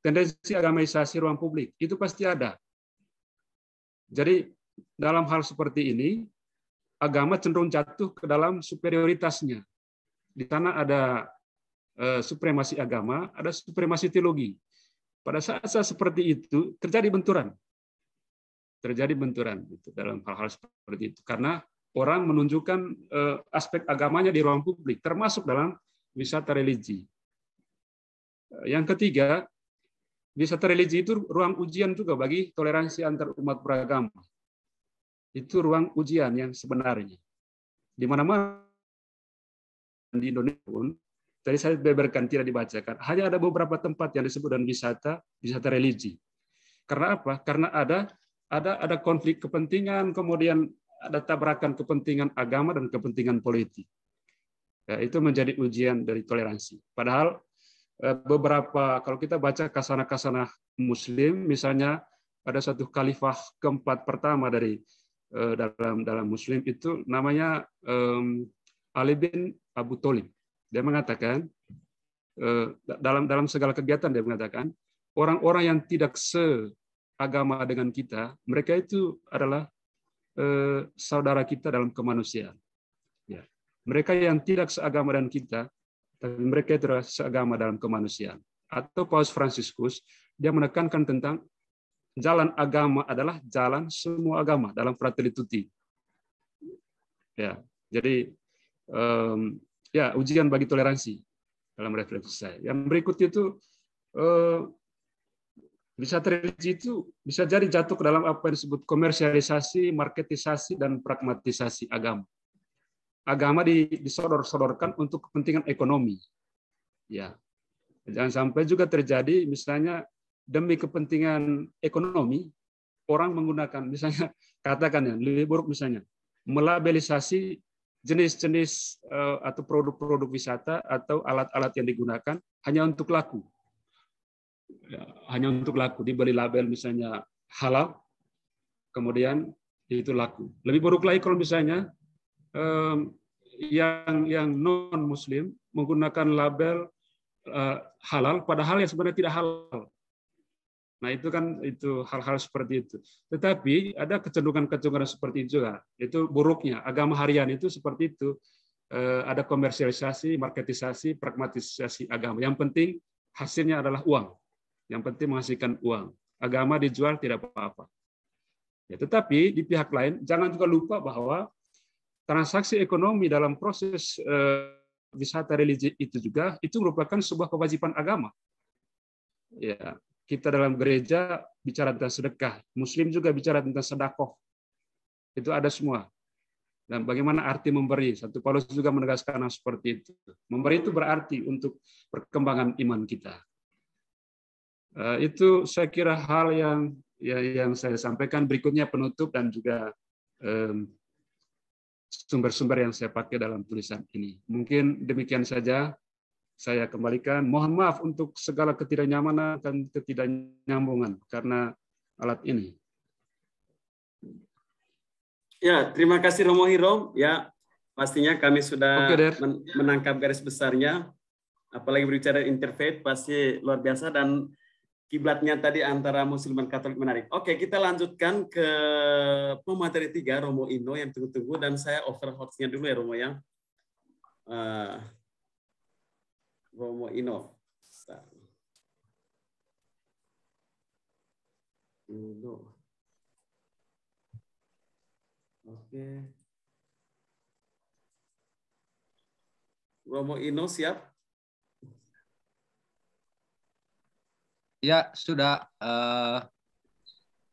tendensi agamaisasi ruang publik itu pasti ada. Jadi dalam hal seperti ini, agama cenderung jatuh ke dalam superioritasnya. Di sana ada eh, supremasi agama, ada supremasi teologi. Pada saat-saat seperti itu terjadi benturan, terjadi benturan gitu, dalam hal-hal seperti itu karena orang menunjukkan eh, aspek agamanya di ruang publik, termasuk dalam wisata religi. Yang ketiga, wisata religi itu ruang ujian juga bagi toleransi antar umat beragama. Itu ruang ujian yang sebenarnya. Di mana-mana di Indonesia pun, tadi saya beberkan tidak dibacakan, hanya ada beberapa tempat yang disebut dan wisata, wisata religi. Karena apa? Karena ada ada ada konflik kepentingan, kemudian ada tabrakan kepentingan agama dan kepentingan politik. Ya, itu menjadi ujian dari toleransi. Padahal Eh, beberapa kalau kita baca kasana-kasana Muslim, misalnya ada satu khalifah keempat pertama dari eh, dalam dalam Muslim itu namanya um, Ali bin Abu Thalib. Dia mengatakan eh, dalam dalam segala kegiatan dia mengatakan orang-orang yang tidak seagama dengan kita mereka itu adalah saudara kita dalam kemanusiaan ya. mereka yang tidak seagama dengan kita tapi mereka itu adalah seagama dalam kemanusiaan. Atau Paus Fransiskus, dia menekankan tentang jalan agama adalah jalan semua agama dalam Fratelli Tutti. Ya, jadi um, ya ujian bagi toleransi dalam refleksi saya. Yang berikut itu uh, bisa terjadi itu bisa jadi jatuh ke dalam apa yang disebut komersialisasi, marketisasi, dan pragmatisasi agama agama disodor-sodorkan untuk kepentingan ekonomi. Ya. Jangan sampai juga terjadi misalnya demi kepentingan ekonomi orang menggunakan misalnya katakan ya lebih buruk misalnya melabelisasi jenis-jenis eh, atau produk-produk wisata atau alat-alat yang digunakan hanya untuk laku. Ya, hanya untuk laku diberi label misalnya halal kemudian itu laku. Lebih buruk lagi kalau misalnya yang yang non muslim menggunakan label e, halal padahal yang sebenarnya tidak halal. Nah, itu kan itu hal-hal seperti itu. Tetapi ada kecenderungan-kecenderungan seperti itu juga. Itu buruknya agama harian itu seperti itu. E, ada komersialisasi, marketisasi, pragmatisasi agama. Yang penting hasilnya adalah uang. Yang penting menghasilkan uang. Agama dijual tidak apa-apa. Ya, tetapi di pihak lain jangan juga lupa bahwa transaksi ekonomi dalam proses eh, wisata religi itu juga itu merupakan sebuah kewajiban agama. Ya, kita dalam gereja bicara tentang sedekah, muslim juga bicara tentang sedekah. Itu ada semua. Dan bagaimana arti memberi? Satu Paulus juga menegaskan hal seperti itu. Memberi itu berarti untuk perkembangan iman kita. Eh, itu saya kira hal yang ya, yang saya sampaikan. Berikutnya penutup dan juga um, sumber-sumber yang saya pakai dalam tulisan ini. Mungkin demikian saja saya kembalikan. Mohon maaf untuk segala ketidaknyamanan dan ketidaknyambungan karena alat ini. Ya, terima kasih Romo Hiro. Ya, pastinya kami sudah okay, menangkap garis besarnya. Apalagi berbicara interfaith pasti luar biasa dan kiblatnya tadi antara Muslim dan Katolik menarik. Oke, kita lanjutkan ke pemateri tiga Romo Ino yang tunggu-tunggu dan saya over dulu ya Romo ya. Uh, Romo Ino. Ino. Oke. Romo Ino siap? Ya, sudah. Uh...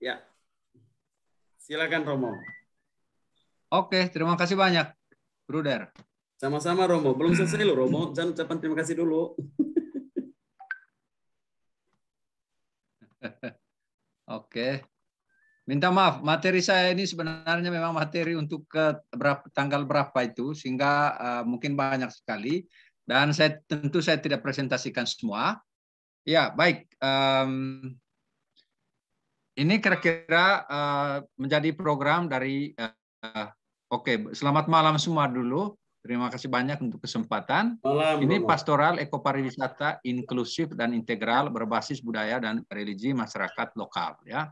Ya. Silakan Romo. Oke, terima kasih banyak, Bruder. Sama-sama Romo. Belum selesai loh Romo. Jangan ucapan terima kasih dulu. Oke. Minta maaf, materi saya ini sebenarnya memang materi untuk ke berapa, tanggal berapa itu, sehingga uh, mungkin banyak sekali. Dan saya tentu saya tidak presentasikan semua Ya, baik. Um, ini kira-kira uh, menjadi program dari uh, Oke, okay. selamat malam semua dulu. Terima kasih banyak untuk kesempatan. Malam, ini malam. pastoral ekopariwisata inklusif dan integral berbasis budaya dan religi masyarakat lokal ya.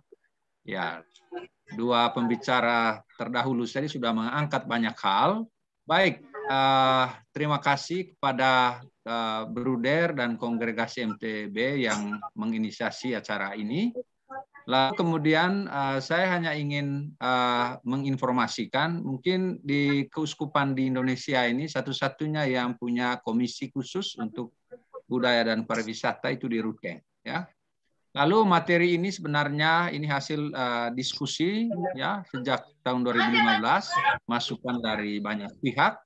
Ya. Dua pembicara terdahulu tadi sudah mengangkat banyak hal. Baik, uh, terima kasih kepada Eh, Bruder dan Kongregasi MTB yang menginisiasi acara ini. Lalu kemudian uh, saya hanya ingin uh, menginformasikan mungkin di keuskupan di Indonesia ini satu-satunya yang punya komisi khusus untuk budaya dan pariwisata itu di Ruteng ya. Lalu materi ini sebenarnya ini hasil uh, diskusi ya sejak tahun 2015 masukan dari banyak pihak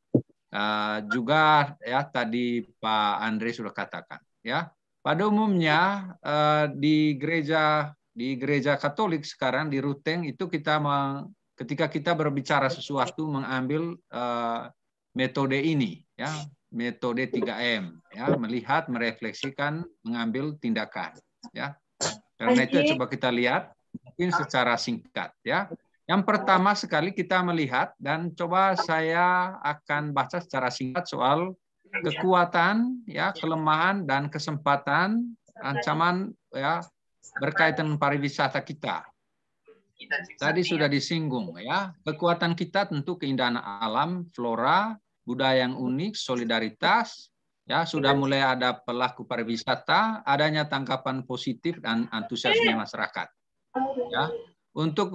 Ah, juga ya tadi Pak Andre sudah katakan ya pada umumnya uh, di gereja di gereja Katolik sekarang di Ruteng itu kita meng, ketika kita berbicara sesuatu mengambil uh, metode ini ya metode 3M ya melihat merefleksikan mengambil tindakan ya karena itu coba kita lihat mungkin secara singkat ya yang pertama sekali kita melihat dan coba saya akan baca secara singkat soal kekuatan, ya, kelemahan dan kesempatan ancaman ya berkaitan pariwisata kita. Tadi sudah disinggung ya, kekuatan kita tentu keindahan alam, flora, budaya yang unik, solidaritas, ya sudah mulai ada pelaku pariwisata, adanya tangkapan positif dan antusiasme masyarakat. Ya, untuk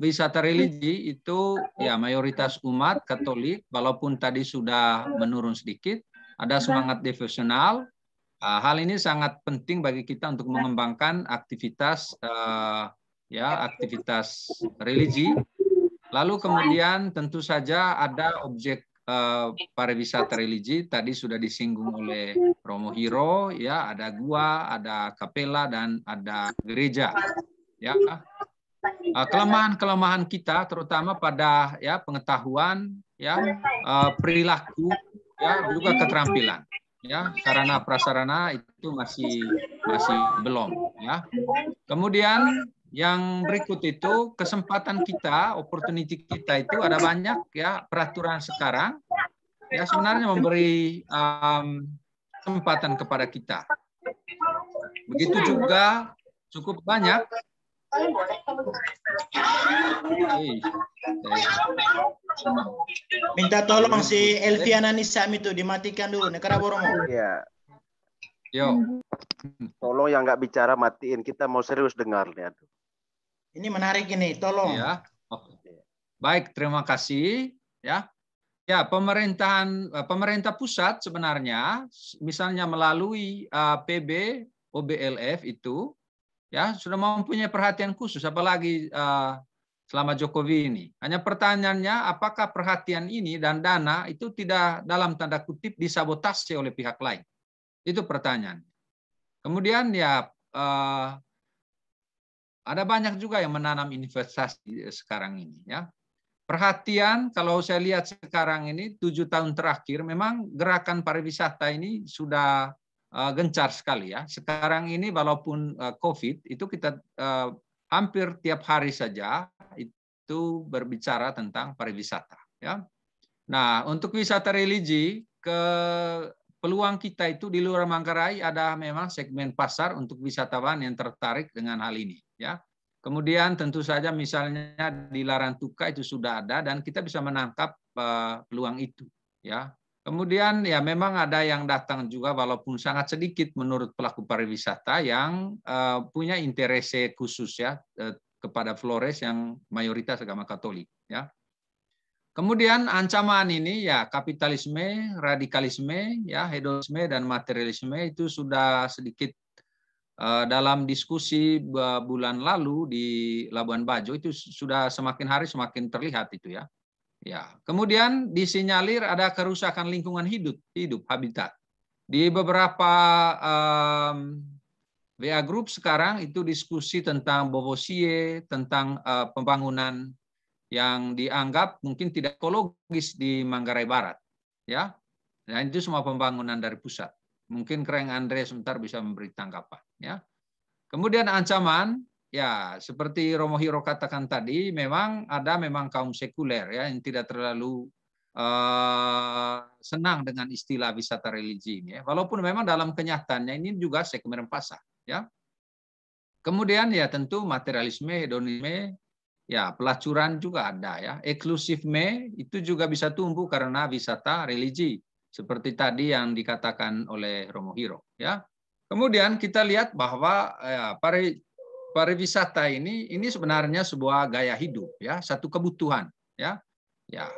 wisata religi itu ya mayoritas umat Katolik, walaupun tadi sudah menurun sedikit, ada iya. semangat devosional. Hal ini sangat penting bagi kita untuk iya. mengembangkan aktivitas e, ya iya. aktivitas religi. Lalu kemudian tentu saja ada objek e, pariwisata religi tadi sudah disinggung oleh Romo Hiro ya ada gua ada kapela dan ada gereja ya kelemahan-kelemahan kita terutama pada ya pengetahuan ya eh, perilaku ya juga keterampilan ya sarana prasarana itu masih masih belum ya kemudian yang berikut itu kesempatan kita opportunity kita itu ada banyak ya peraturan sekarang ya sebenarnya memberi um, kesempatan kepada kita begitu juga cukup banyak Minta tolong si Elviana Nisam itu dimatikan dulu. karena Boromo. Iya. Yo. Tolong yang nggak bicara matiin. Kita mau serius dengar nih. Ini menarik ini. Tolong. Ya. Oke. Okay. Baik, terima kasih. Ya. Ya, pemerintahan eh, pemerintah pusat sebenarnya misalnya melalui eh, PB OBLF itu ya sudah mempunyai perhatian khusus apalagi eh, selama Jokowi ini. Hanya pertanyaannya apakah perhatian ini dan dana itu tidak dalam tanda kutip disabotase oleh pihak lain. Itu pertanyaan. Kemudian ya eh, ada banyak juga yang menanam investasi sekarang ini ya. Perhatian kalau saya lihat sekarang ini tujuh tahun terakhir memang gerakan pariwisata ini sudah Eh, gencar sekali ya. Sekarang ini walaupun eh, COVID itu kita eh, hampir tiap hari saja itu berbicara tentang pariwisata ya. Nah, untuk wisata religi ke peluang kita itu di luar Manggarai ada memang segmen pasar untuk wisatawan yang tertarik dengan hal ini ya. Kemudian tentu saja misalnya di Larantuka itu sudah ada dan kita bisa menangkap peluang itu ya Kemudian ya memang ada yang datang juga walaupun sangat sedikit menurut pelaku pariwisata yang uh, punya interese khusus ya uh, kepada Flores yang mayoritas agama Katolik ya. Kemudian ancaman ini ya kapitalisme, radikalisme, ya hedonisme dan materialisme itu sudah sedikit uh, dalam diskusi bulan lalu di Labuan Bajo itu sudah semakin hari semakin terlihat itu ya. Ya, kemudian disinyalir ada kerusakan lingkungan hidup, hidup habitat. Di beberapa um, WA Group sekarang itu diskusi tentang bobosie, tentang uh, pembangunan yang dianggap mungkin tidak ekologis di Manggarai Barat, ya. Nah itu semua pembangunan dari pusat. Mungkin Kreng Andre sebentar bisa memberi tanggapan, ya. Kemudian ancaman Ya, seperti Romo Hiro katakan tadi, memang ada memang kaum sekuler ya yang tidak terlalu uh, senang dengan istilah wisata religi ini. Ya. Walaupun memang dalam kenyataannya ini juga sekuler pasar. Ya. Kemudian ya tentu materialisme, hedonisme, ya pelacuran juga ada ya. Eksklusifme itu juga bisa tumbuh karena wisata religi seperti tadi yang dikatakan oleh Romo Hiro. Ya. Kemudian kita lihat bahwa ya, pariwisata ini ini sebenarnya sebuah gaya hidup ya, satu kebutuhan ya. Ya,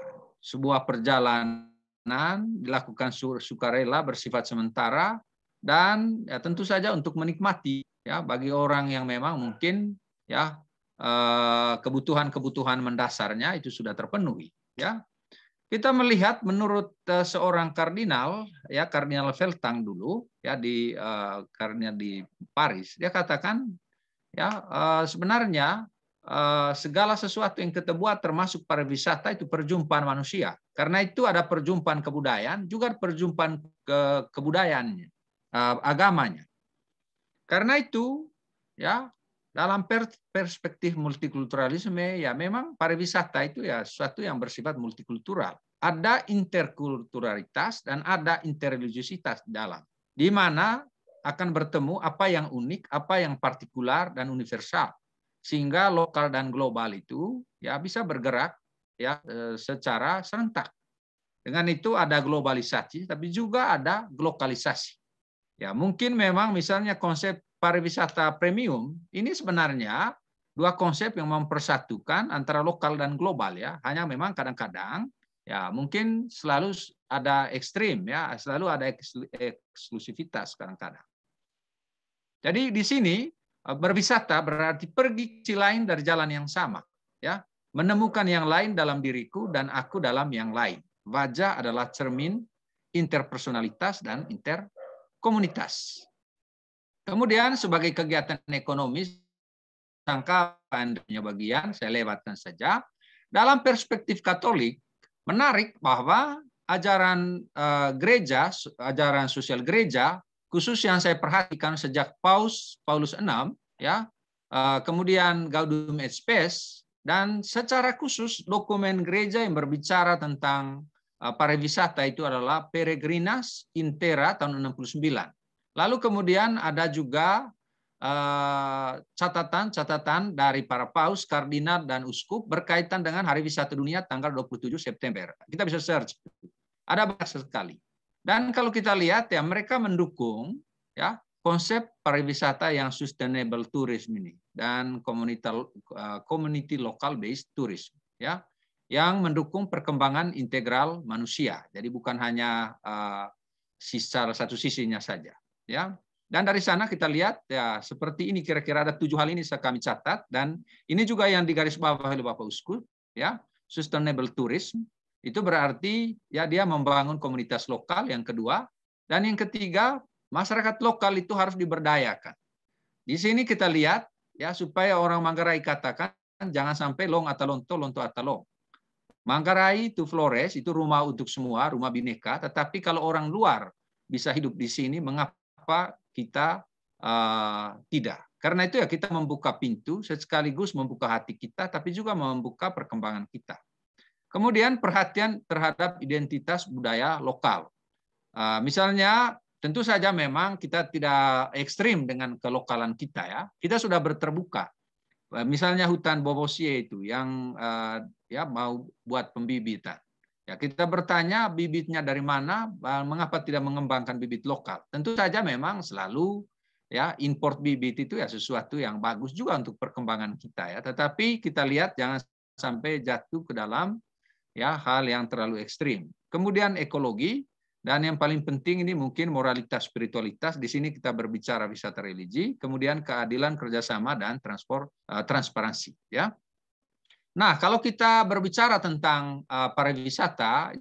sebuah perjalanan dilakukan sukarela bersifat sementara dan ya tentu saja untuk menikmati ya bagi orang yang memang mungkin ya eh, kebutuhan-kebutuhan mendasarnya itu sudah terpenuhi ya kita melihat menurut eh, seorang kardinal ya kardinal Veltang dulu ya di uh, eh, kardinal di Paris dia katakan Ya, eh, sebenarnya eh, segala sesuatu yang kita buat termasuk pariwisata itu perjumpaan manusia. Karena itu ada perjumpaan kebudayaan, juga perjumpaan ke kebudayaan eh, agamanya. Karena itu ya dalam perspektif multikulturalisme ya memang pariwisata itu ya sesuatu yang bersifat multikultural. Ada interkulturalitas dan ada interreligiositas dalam. Di mana akan bertemu apa yang unik, apa yang partikular dan universal. Sehingga lokal dan global itu ya bisa bergerak ya eh, secara serentak. Dengan itu ada globalisasi tapi juga ada glokalisasi. Ya, mungkin memang misalnya konsep pariwisata premium ini sebenarnya dua konsep yang mempersatukan antara lokal dan global ya. Hanya memang kadang-kadang ya mungkin selalu ada ekstrim ya, selalu ada eksklusivitas kadang-kadang. Jadi di sini eh, berwisata berarti pergi ke lain dari jalan yang sama, ya. Menemukan yang lain dalam diriku dan aku dalam yang lain. Wajah adalah cermin interpersonalitas dan interkomunitas. Kemudian sebagai kegiatan ekonomis tangkapannya dan bagian saya lewatkan saja. Dalam perspektif Katolik menarik bahwa ajaran eh, gereja, ajaran sosial gereja khusus yang saya perhatikan sejak Paus Paulus VI, ya eh, kemudian Gaudium et Spes dan secara khusus dokumen gereja yang berbicara tentang eh, pariwisata itu adalah Peregrinas Intera tahun 69. Lalu kemudian ada juga eh, catatan-catatan dari para paus, kardinal dan uskup berkaitan dengan Hari Wisata Dunia tanggal 27 September. Kita bisa search. Ada banyak sekali. Dan kalau kita lihat ya mereka mendukung ya konsep pariwisata yang sustainable tourism ini dan community eh, community local based tourism ya yang mendukung perkembangan integral manusia. Jadi bukan hanya uh, sisa satu sisinya saja ya. Dan dari sana kita lihat ya seperti ini kira-kira ada tujuh hal ini saya kami catat dan ini juga yang digaris bawah oleh Bapak Uskup ya sustainable tourism itu berarti ya dia membangun komunitas lokal yang kedua dan yang ketiga masyarakat lokal itu harus diberdayakan. Di sini kita lihat ya supaya orang Manggarai katakan jangan sampai long atau lonto lonto atau long Manggarai itu Flores itu rumah untuk semua, rumah bineka, tetapi kalau orang luar bisa hidup di sini mengapa kita uh, tidak? Karena itu ya kita membuka pintu sekaligus membuka hati kita tapi juga membuka perkembangan kita. Kemudian perhatian terhadap identitas budaya lokal. Ah, misalnya, tentu saja memang kita tidak ekstrim dengan kelokalan kita ya. Kita sudah berterbuka. Ah, misalnya hutan Bobosie itu yang ah, ya mau buat pembibitan. Ya, kita bertanya bibitnya dari mana, mengapa tidak mengembangkan bibit lokal. Tentu saja memang selalu ya import bibit itu ya sesuatu yang bagus juga untuk perkembangan kita ya. Tetapi kita lihat jangan sampai jatuh ke dalam ya hal yang terlalu ekstrim. Kemudian ekologi dan yang paling penting ini mungkin moralitas spiritualitas. Di sini kita berbicara wisata religi, kemudian keadilan kerjasama dan transport eh, transparansi. Ya. Nah kalau kita berbicara tentang eh, pariwisata,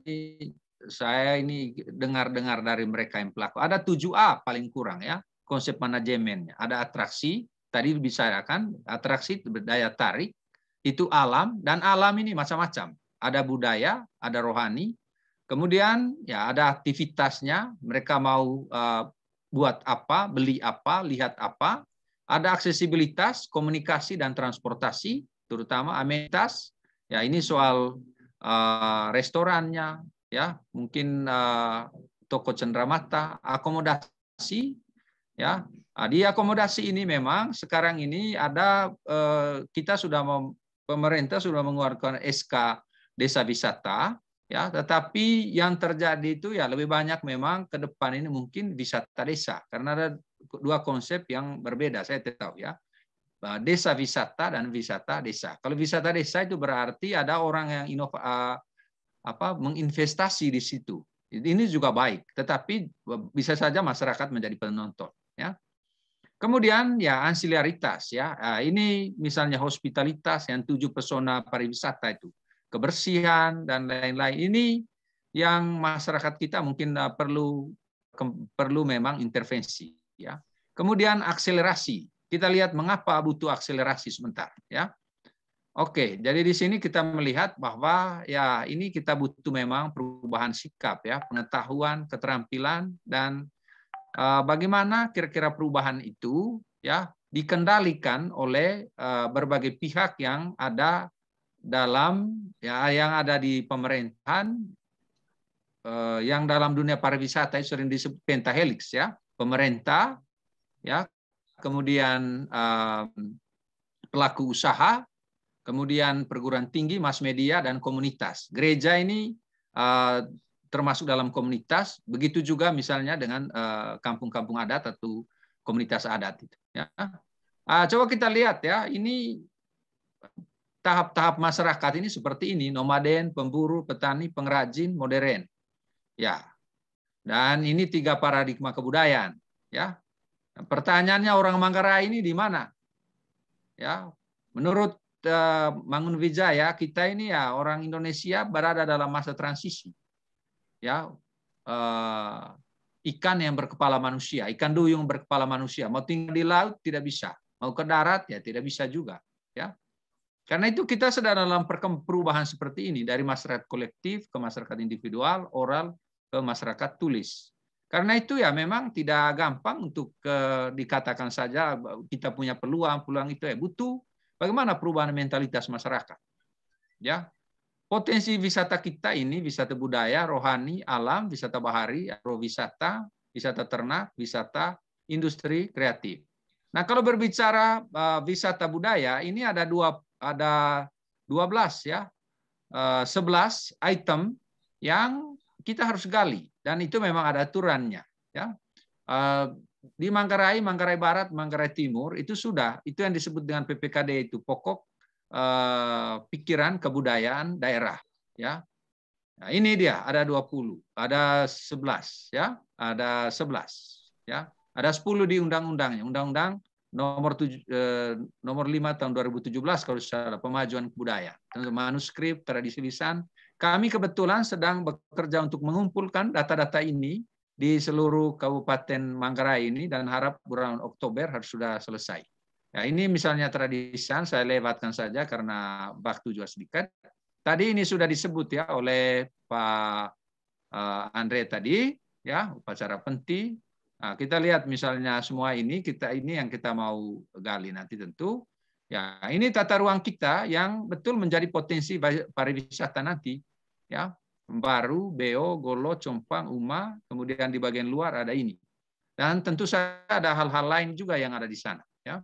saya ini dengar-dengar dari mereka yang pelaku ada 7A paling kurang ya konsep manajemennya. Ada atraksi, tadi bisa kan atraksi daya tarik, itu alam, dan alam ini macam-macam ada budaya, ada rohani, kemudian ya ada aktivitasnya, mereka mau uh, buat apa, beli apa, lihat apa, ada aksesibilitas, komunikasi dan transportasi, terutama amenitas. Ya ini soal uh, restorannya, ya mungkin uh, toko cendramata, akomodasi, ya Nah, di akomodasi ini memang sekarang ini ada eh, kita sudah mem, pemerintah sudah mengeluarkan SK desa wisata ya tetapi yang terjadi itu ya lebih banyak memang ke depan ini mungkin wisata desa karena ada dua konsep yang berbeda saya tahu ya desa wisata dan wisata desa kalau wisata desa itu berarti ada orang yang inova apa menginvestasi di situ ini juga baik tetapi bisa saja masyarakat menjadi penonton ya Kemudian ya ansiliaritas ya. Nah, ini misalnya hospitalitas yang tujuh pesona pariwisata itu kebersihan dan lain-lain ini yang masyarakat kita mungkin eh, perlu perlu memang intervensi ya. Kemudian akselerasi. Kita lihat mengapa butuh akselerasi sebentar ya. Oke, jadi di sini kita melihat bahwa ya ini kita butuh memang perubahan sikap ya, pengetahuan, keterampilan dan eh, bagaimana kira-kira perubahan itu ya dikendalikan oleh eh, berbagai pihak yang ada dalam ya yang ada di pemerintahan eh, yang dalam dunia pariwisata itu sering disebut pentahelix ya pemerintah ya kemudian eh, pelaku usaha kemudian perguruan tinggi mass media dan komunitas gereja ini eh, termasuk dalam komunitas begitu juga misalnya dengan eh, kampung-kampung adat atau komunitas adat itu ya ah, coba kita lihat ya ini tahap-tahap masyarakat ini seperti ini, nomaden, pemburu, petani, pengrajin, modern. Ya. Dan ini tiga paradigma kebudayaan, ya. pertanyaannya orang Manggarai ini di mana? Ya. Menurut eh, Mangun Wijaya, kita ini ya orang Indonesia berada dalam masa transisi. Ya. Eh, ikan yang berkepala manusia, ikan duyung berkepala manusia, mau tinggal di laut tidak bisa, mau ke darat ya tidak bisa juga, ya karena itu kita sedang dalam perubahan seperti ini dari masyarakat kolektif ke masyarakat individual, oral ke masyarakat tulis. Karena itu ya memang tidak gampang untuk eh, dikatakan saja kita punya peluang, peluang itu ya butuh bagaimana perubahan mentalitas masyarakat. Ya. Potensi wisata kita ini wisata budaya, rohani, alam, wisata bahari, agrowisata, wisata ternak, wisata industri kreatif. Nah, kalau berbicara eh, wisata budaya, ini ada dua ada 12 ya, 11 eh, item yang kita harus gali dan itu memang ada aturannya ya. Eh, di Manggarai, Manggarai Barat, Manggarai Timur itu sudah itu yang disebut dengan PPKD itu pokok eh, pikiran kebudayaan daerah ya. Nah, ini dia ada 20, ada 11 ya, ada 11 ya. Ada 10 di undang-undangnya, undang-undang nomor tujuh, eh, nomor 5 tahun 2017 kalau secara pemajuan budaya manuskrip tradisi lisan kami kebetulan sedang bekerja untuk mengumpulkan data-data ini di seluruh Kabupaten Manggarai ini dan harap bulan Oktober harus sudah selesai. Ya, ini misalnya tradisi saya lewatkan saja karena waktu juga sedikit. Tadi ini sudah disebut ya oleh Pak eh, Andre tadi ya upacara penti Nah, kita lihat misalnya semua ini kita ini yang kita mau gali nanti tentu ya ini tata ruang kita yang betul menjadi potensi pariwisata nanti ya Baru, Beo, Golo, Compang, Uma, kemudian di bagian luar ada ini. Dan tentu saja ada hal-hal lain juga yang ada di sana. Ya.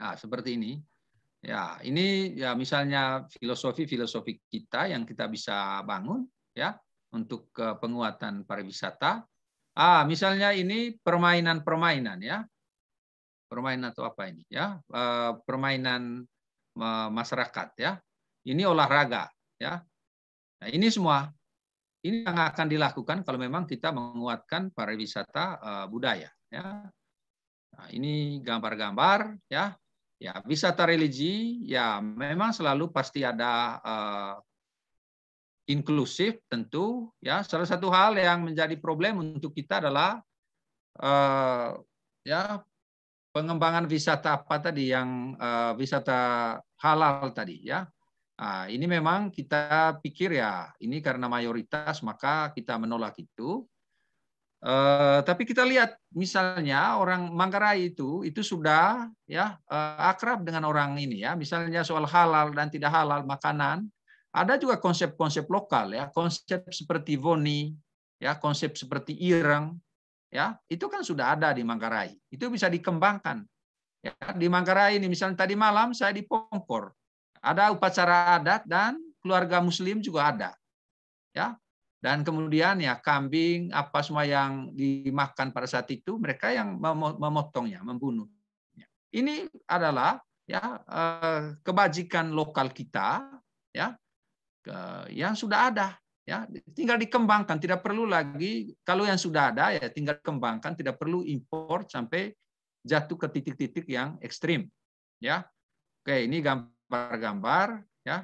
Nah, seperti ini. Ya, ini ya misalnya filosofi-filosofi kita yang kita bisa bangun ya untuk eh, penguatan pariwisata Ah, misalnya ini permainan-permainan ya. Permainan atau apa ini ya? E, permainan e, masyarakat ya. Ini olahraga ya. Nah, ini semua ini yang akan dilakukan kalau memang kita menguatkan pariwisata e, budaya ya. Nah, ini gambar-gambar ya. Ya, wisata religi ya memang selalu pasti ada uh, inklusif tentu ya salah satu hal yang menjadi problem untuk kita adalah uh, ya pengembangan wisata apa tadi yang uh, wisata halal tadi ya nah, ini memang kita pikir ya ini karena mayoritas maka kita menolak itu uh, tapi kita lihat misalnya orang Manggarai itu itu sudah ya uh, akrab dengan orang ini ya misalnya soal halal dan tidak halal makanan ada juga konsep-konsep lokal ya, konsep seperti Voni, ya, konsep seperti Ireng, ya, itu kan sudah ada di Manggarai. Itu bisa dikembangkan. Ya, di Manggarai ini misalnya tadi malam saya di Pongkor. Ada upacara adat dan keluarga muslim juga ada. Ya. Dan kemudian ya kambing apa semua yang dimakan pada saat itu mereka yang memotongnya, membunuhnya. Ini adalah ya eh, kebajikan lokal kita ya yang sudah ada ya tinggal dikembangkan tidak perlu lagi kalau yang sudah ada ya tinggal kembangkan tidak perlu import sampai jatuh ke titik-titik yang ekstrim ya oke ini gambar-gambar ya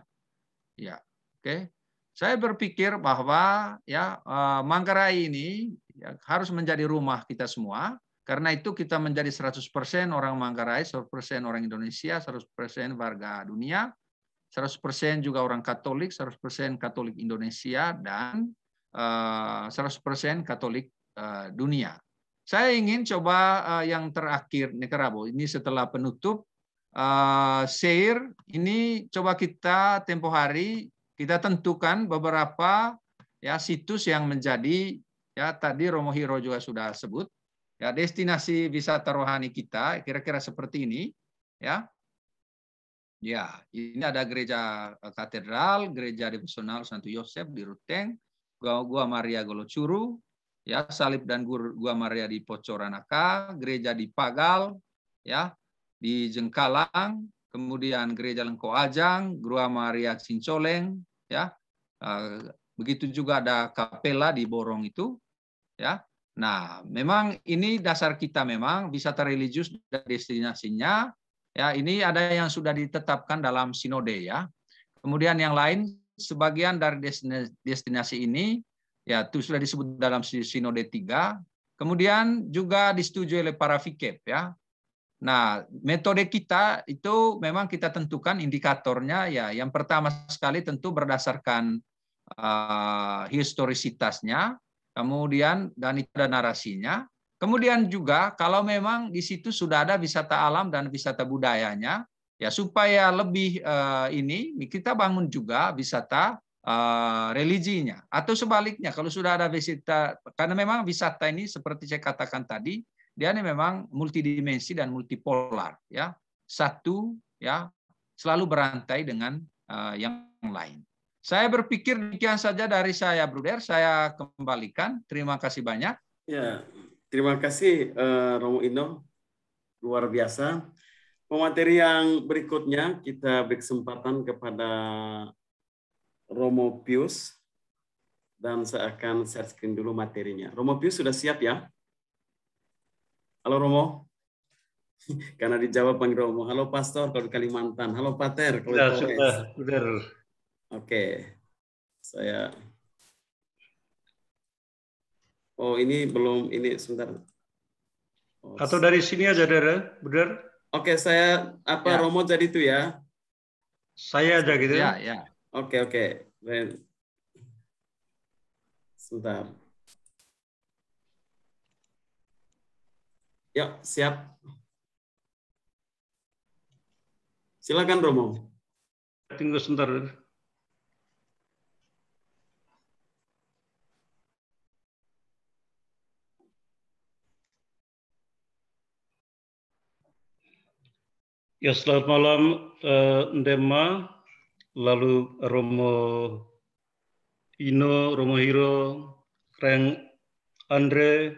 ya oke saya berpikir bahwa ya eh, Manggarai ini ya, harus menjadi rumah kita semua karena itu kita menjadi 100% orang Manggarai, 100% orang Indonesia, 100% warga dunia 100% juga orang Katolik, 100% Katolik Indonesia, dan 100% eh, Katolik eh, dunia. Saya ingin coba eh, yang terakhir, Nekarabo. Ini setelah penutup, share ini coba kita tempo hari kita tentukan beberapa ya situs yang menjadi ya tadi Romo Hiro juga sudah sebut ya destinasi wisata rohani kita kira-kira seperti ini ya Ya, ini ada gereja eh, katedral, gereja devosional Santo Yosef di Ruteng, Gua, Maria Golocuru, ya salib dan Gua Maria di Pocoranaka, gereja di Pagal, ya di Jengkalang, kemudian gereja Lengko Ajang, Gua Maria Cincoleng, ya eh, begitu juga ada kapela di Borong itu, ya. Nah, memang ini dasar kita memang bisa terreligius dari destinasinya, Ya, ini ada yang sudah ditetapkan dalam sinode ya. Kemudian yang lain sebagian dari destinasi ini ya itu sudah disebut dalam sinode 3. Kemudian juga disetujui oleh para fikep ya. Nah, metode kita itu memang kita tentukan indikatornya ya. Yang pertama sekali tentu berdasarkan uh, historisitasnya, kemudian dan itu ada narasinya, Kemudian juga kalau memang di situ sudah ada wisata alam dan wisata budayanya, ya supaya lebih uh, ini kita bangun juga wisata uh, religinya atau sebaliknya kalau sudah ada wisata karena memang wisata ini seperti saya katakan tadi dia ini memang multidimensi dan multipolar ya satu ya selalu berantai dengan uh, yang lain. Saya berpikir demikian saja dari saya, Bruder. Saya kembalikan. Terima kasih banyak. Ya, Terima kasih uh, Romo Ino, luar biasa. Pemateri yang berikutnya kita beri kesempatan kepada Romo Pius dan saya akan share screen dulu materinya. Romo Pius sudah siap ya? Halo Romo. Karena dijawab Bang Romo. Halo Pastor kalau di Kalimantan. Halo Pater kalau di Sudah, sudah. Oke. Saya Oh ini belum ini sebentar. Oh, Atau dari sini aja, Dara, ya? bener? Oke, okay, saya apa ya. Romo jadi itu ya? Saya aja gitu ya. Ya, ya. Oke, oke. Okay, Sebentar. Ya siap. Silakan Romo. Tunggu sebentar. Ya, selamat malam uh, Ndema, lalu Romo Ino, Romo Hiro, Reng Andre,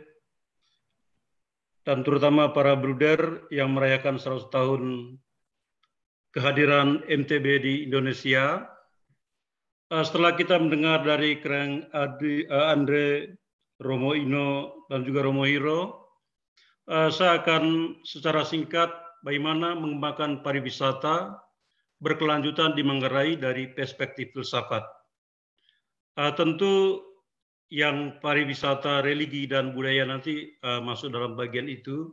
dan terutama para bruder yang merayakan 100 tahun kehadiran MTB di Indonesia. Uh, setelah kita mendengar dari Kreng Adi, uh, Andre, Romo Ino, dan juga Romo Hiro, uh, saya akan secara singkat bagaimana mengembangkan pariwisata berkelanjutan dimenggerai dari perspektif filsafat. Uh, tentu yang pariwisata religi dan budaya nanti uh, masuk dalam bagian itu.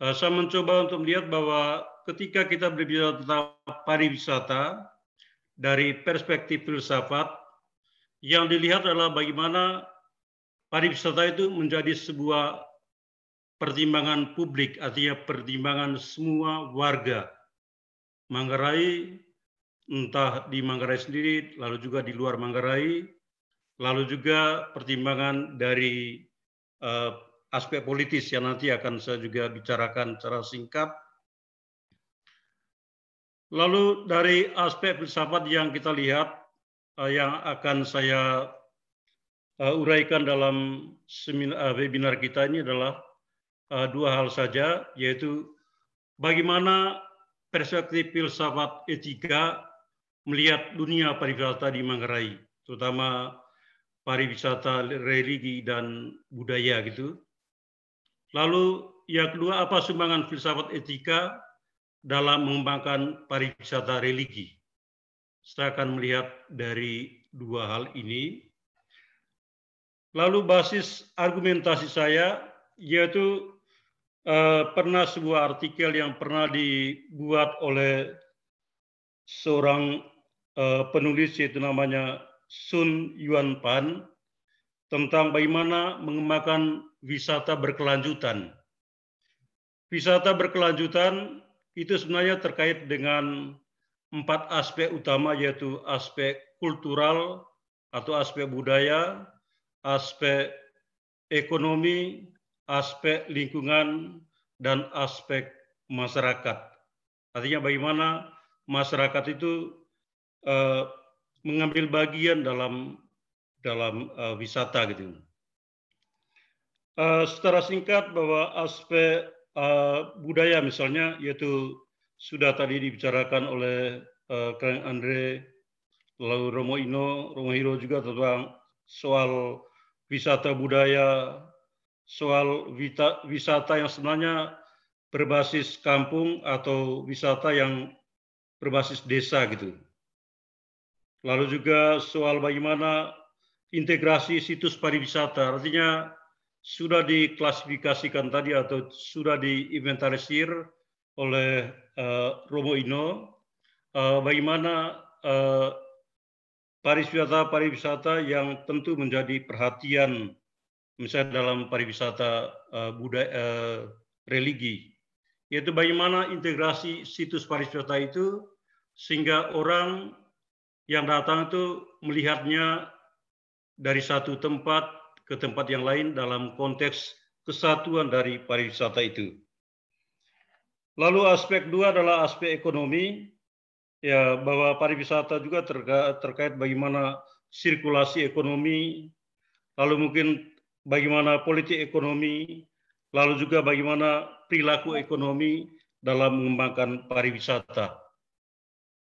Uh, saya mencoba untuk melihat bahwa ketika kita berbicara tentang pariwisata dari perspektif filsafat, yang dilihat adalah bagaimana pariwisata itu menjadi sebuah pertimbangan publik artinya pertimbangan semua warga Manggarai entah di Manggarai sendiri lalu juga di luar Manggarai lalu juga pertimbangan dari uh, aspek politis yang nanti akan saya juga bicarakan secara singkat lalu dari aspek filsafat yang kita lihat uh, yang akan saya uh, uraikan dalam seminar, uh, webinar kita ini adalah uh, dua hal saja, yaitu bagaimana perspektif filsafat etika melihat dunia pariwisata di Manggarai, terutama pariwisata religi dan budaya gitu. Lalu yang kedua apa sumbangan filsafat etika dalam mengembangkan pariwisata religi? Saya akan melihat dari dua hal ini. Lalu basis argumentasi saya yaitu uh, pernah sebuah artikel yang pernah dibuat oleh seorang uh, penulis yaitu namanya Sun Yuan Pan tentang bagaimana mengembangkan wisata berkelanjutan. Wisata berkelanjutan itu sebenarnya terkait dengan empat aspek utama yaitu aspek kultural atau aspek budaya, aspek ekonomi, aspek lingkungan, dan aspek masyarakat. Artinya bagaimana masyarakat itu eh, mengambil bagian dalam dalam eh, wisata gitu. Uh, secara singkat bahwa aspek uh, budaya misalnya yaitu sudah tadi dibicarakan oleh uh, Kang Andre lalu Romo Ino, Romo Hiro juga tentang soal wisata budaya soal vita, wisata yang sebenarnya berbasis kampung atau wisata yang berbasis desa gitu. Lalu juga soal bagaimana integrasi situs pariwisata, artinya sudah diklasifikasikan tadi atau sudah diinventarisir oleh uh, Romo Ino, uh, bagaimana uh, pariwisata-pariwisata yang tentu menjadi perhatian misalnya dalam pariwisata uh, budaya uh, religi yaitu bagaimana integrasi situs pariwisata itu sehingga orang yang datang itu melihatnya dari satu tempat ke tempat yang lain dalam konteks kesatuan dari pariwisata itu. Lalu aspek dua adalah aspek ekonomi, ya bahwa pariwisata juga terkait bagaimana sirkulasi ekonomi, lalu mungkin bagaimana politik ekonomi, lalu juga bagaimana perilaku ekonomi dalam mengembangkan pariwisata.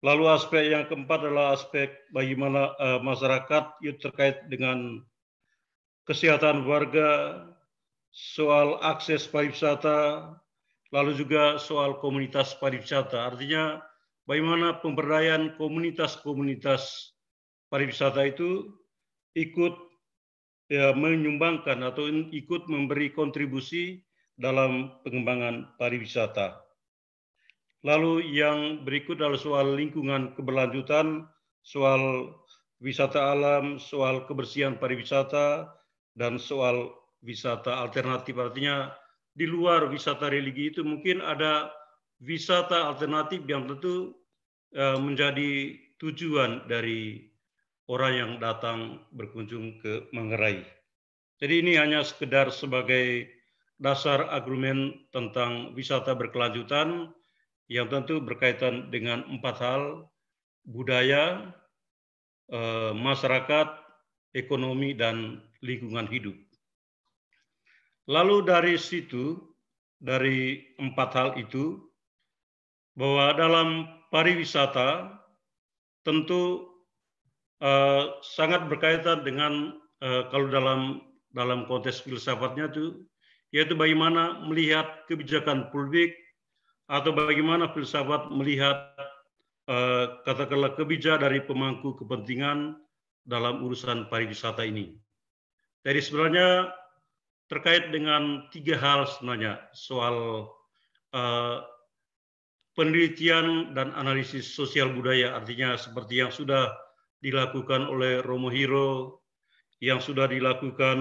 Lalu aspek yang keempat adalah aspek bagaimana uh, masyarakat yang terkait dengan kesehatan warga, soal akses pariwisata, lalu juga soal komunitas pariwisata. Artinya bagaimana pemberdayaan komunitas-komunitas pariwisata itu ikut ya, menyumbangkan atau ikut memberi kontribusi dalam pengembangan pariwisata. Lalu yang berikut adalah soal lingkungan keberlanjutan, soal wisata alam, soal kebersihan pariwisata, dan soal wisata alternatif. Artinya di luar wisata religi itu mungkin ada wisata alternatif yang tentu eh, menjadi tujuan dari orang yang datang berkunjung ke Manggarai. Jadi ini hanya sekedar sebagai dasar argumen tentang wisata berkelanjutan yang tentu berkaitan dengan empat hal, budaya, eh, masyarakat, ekonomi, dan lingkungan hidup. Lalu dari situ, dari empat hal itu, bahwa dalam pariwisata tentu Eh, sangat berkaitan dengan uh, kalau dalam dalam konteks filsafatnya itu yaitu bagaimana melihat kebijakan publik atau bagaimana filsafat melihat uh, katakanlah kebijakan dari pemangku kepentingan dalam urusan pariwisata ini. Jadi sebenarnya terkait dengan tiga hal sebenarnya soal uh, penelitian dan analisis sosial budaya artinya seperti yang sudah dilakukan oleh Romo Hiro, yang sudah dilakukan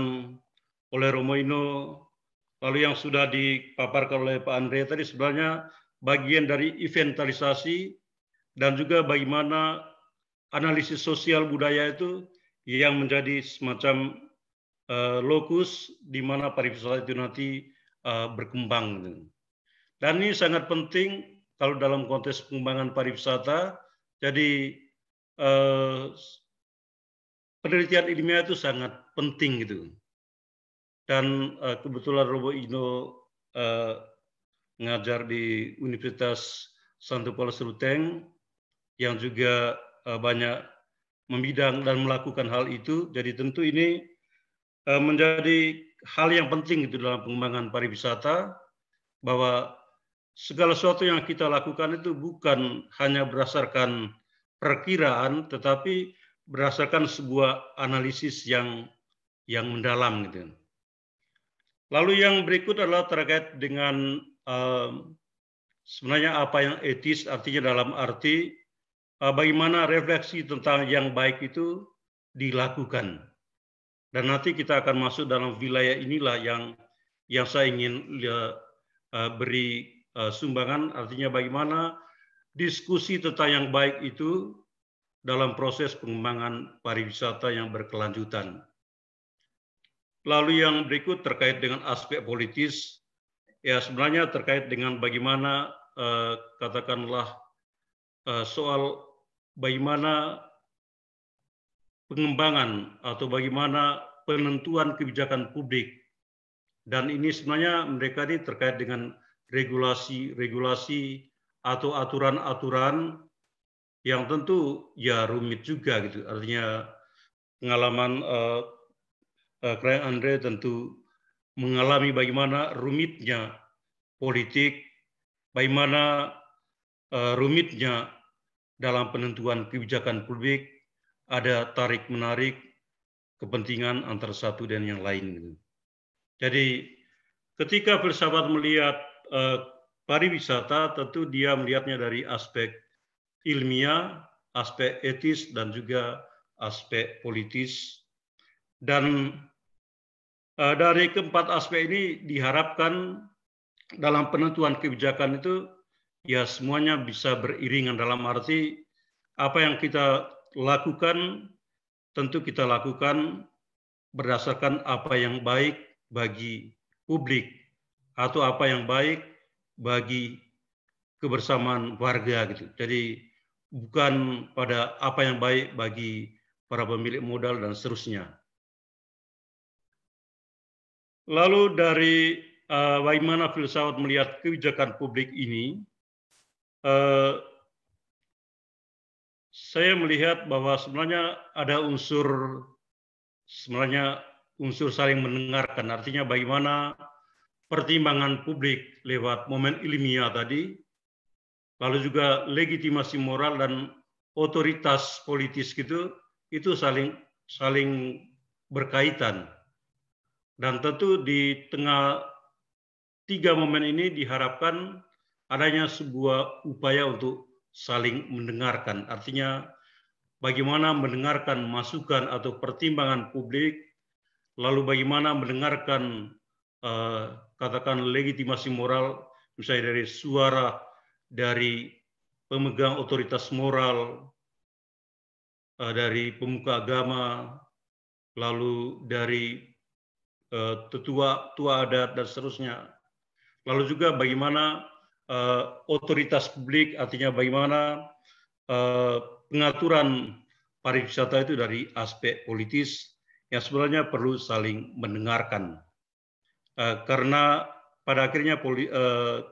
oleh Romo Ino, lalu yang sudah dipaparkan oleh Pak Andre tadi sebenarnya bagian dari inventarisasi dan juga bagaimana analisis sosial budaya itu yang menjadi semacam uh, lokus di mana pariwisata itu nanti uh, berkembang. Dan ini sangat penting kalau dalam konteks pengembangan pariwisata. Jadi Eh, penelitian ilmiah itu sangat penting gitu. Dan uh, kebetulan Robo Ino uh, ngajar di Universitas Santo Paulus Ruteng yang juga uh, banyak membidang dan melakukan hal itu. Jadi tentu ini uh, menjadi hal yang penting itu dalam pengembangan pariwisata bahwa segala sesuatu yang kita lakukan itu bukan hanya berdasarkan perkiraan tetapi berdasarkan sebuah analisis yang yang mendalam gitu. Lalu yang berikut adalah terkait dengan um, sebenarnya apa yang etis artinya dalam arti uh, bagaimana refleksi tentang yang baik itu dilakukan. Dan nanti kita akan masuk dalam wilayah inilah yang yang saya ingin uh, beri uh, sumbangan artinya bagaimana diskusi tentang yang baik itu dalam proses pengembangan pariwisata yang berkelanjutan. Lalu yang berikut terkait dengan aspek politis, ya sebenarnya terkait dengan bagaimana eh, katakanlah eh, soal bagaimana pengembangan atau bagaimana penentuan kebijakan publik. Dan ini sebenarnya mereka ini terkait dengan regulasi-regulasi atau aturan-aturan yang tentu ya rumit juga gitu. Artinya pengalaman uh, uh, Andre tentu mengalami bagaimana rumitnya politik, bagaimana uh, rumitnya dalam penentuan kebijakan publik, ada tarik menarik kepentingan antara satu dan yang lain. Gitu. Jadi ketika filsafat melihat uh, pariwisata tentu dia melihatnya dari aspek ilmiah, aspek etis, dan juga aspek politis. Dan uh, dari keempat aspek ini diharapkan dalam penentuan kebijakan itu ya semuanya bisa beriringan dalam arti apa yang kita lakukan tentu kita lakukan berdasarkan apa yang baik bagi publik atau apa yang baik bagi kebersamaan warga gitu. Jadi bukan pada apa yang baik bagi para pemilik modal dan seterusnya. Lalu dari uh, bagaimana filsafat melihat kebijakan publik ini, uh, saya melihat bahwa sebenarnya ada unsur sebenarnya unsur saling mendengarkan. Artinya bagaimana pertimbangan publik lewat momen ilmiah tadi, lalu juga legitimasi moral dan otoritas politis gitu itu saling saling berkaitan. Dan tentu di tengah tiga momen ini diharapkan adanya sebuah upaya untuk saling mendengarkan. Artinya bagaimana mendengarkan masukan atau pertimbangan publik, lalu bagaimana mendengarkan uh, katakan legitimasi moral misalnya dari suara dari pemegang otoritas moral eh, dari pemuka agama lalu dari eh, tetua tua adat dan seterusnya lalu juga bagaimana eh, otoritas publik artinya bagaimana pengaturan pariwisata itu dari aspek politis yang sebenarnya perlu saling mendengarkan uh, karena pada akhirnya poli, uh,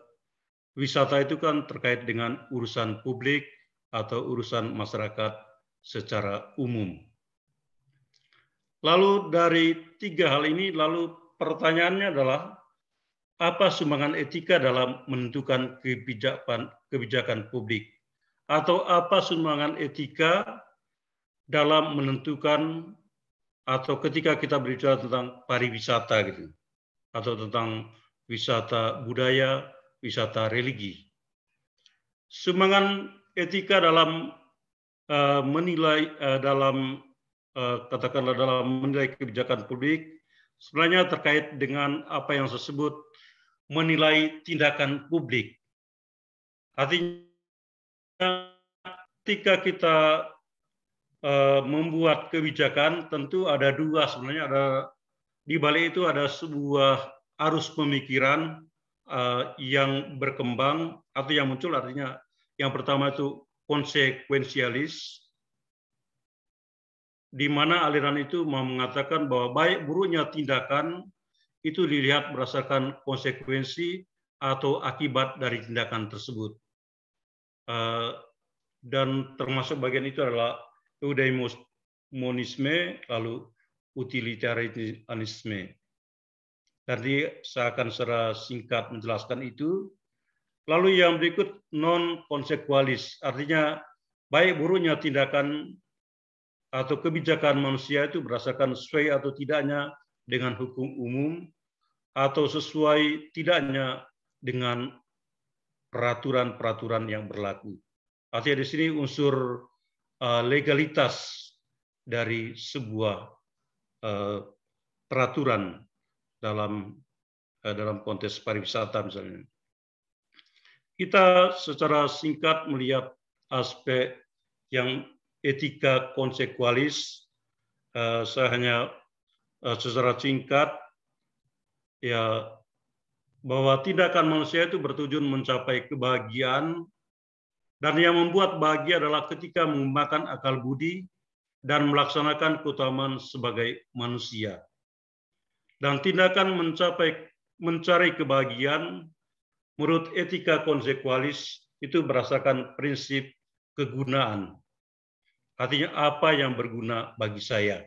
wisata itu kan terkait dengan urusan publik atau urusan masyarakat secara umum. Lalu dari tiga hal ini, lalu pertanyaannya adalah apa sumbangan etika dalam menentukan kebijakan kebijakan publik atau apa sumbangan etika dalam menentukan atau ketika kita berbicara tentang pariwisata gitu atau tentang wisata budaya, wisata religi. Semangat etika dalam uh, menilai uh, dalam uh, katakanlah dalam menilai kebijakan publik sebenarnya terkait dengan apa yang tersebut menilai tindakan publik. Artinya ketika kita uh, membuat kebijakan tentu ada dua sebenarnya ada di balik itu ada sebuah arus pemikiran uh, yang berkembang atau yang muncul artinya yang pertama itu konsekuensialis di mana aliran itu mau mengatakan bahwa baik buruknya tindakan itu dilihat berdasarkan konsekuensi atau akibat dari tindakan tersebut. Eh, dan termasuk bagian itu adalah eudaimonisme, lalu utilitarianisme. Tadi saya akan secara singkat menjelaskan itu. Lalu yang berikut non-konsekualis, artinya baik buruknya tindakan atau kebijakan manusia itu berdasarkan sesuai atau tidaknya dengan hukum umum atau sesuai tidaknya dengan peraturan-peraturan yang berlaku. Artinya di sini unsur uh, legalitas dari sebuah Eh, peraturan dalam eh, dalam konteks pariwisata misalnya. Kita secara singkat melihat aspek yang etika konsekualis. Eh, saya hanya secara singkat ya bahwa tindakan manusia itu bertujuan mencapai kebahagiaan dan yang membuat bahagia adalah ketika menggunakan akal budi dan melaksanakan keutamaan sebagai manusia. Dan tindakan mencapai mencari kebahagiaan menurut etika konsekualis itu berdasarkan prinsip kegunaan. Artinya apa yang berguna bagi saya.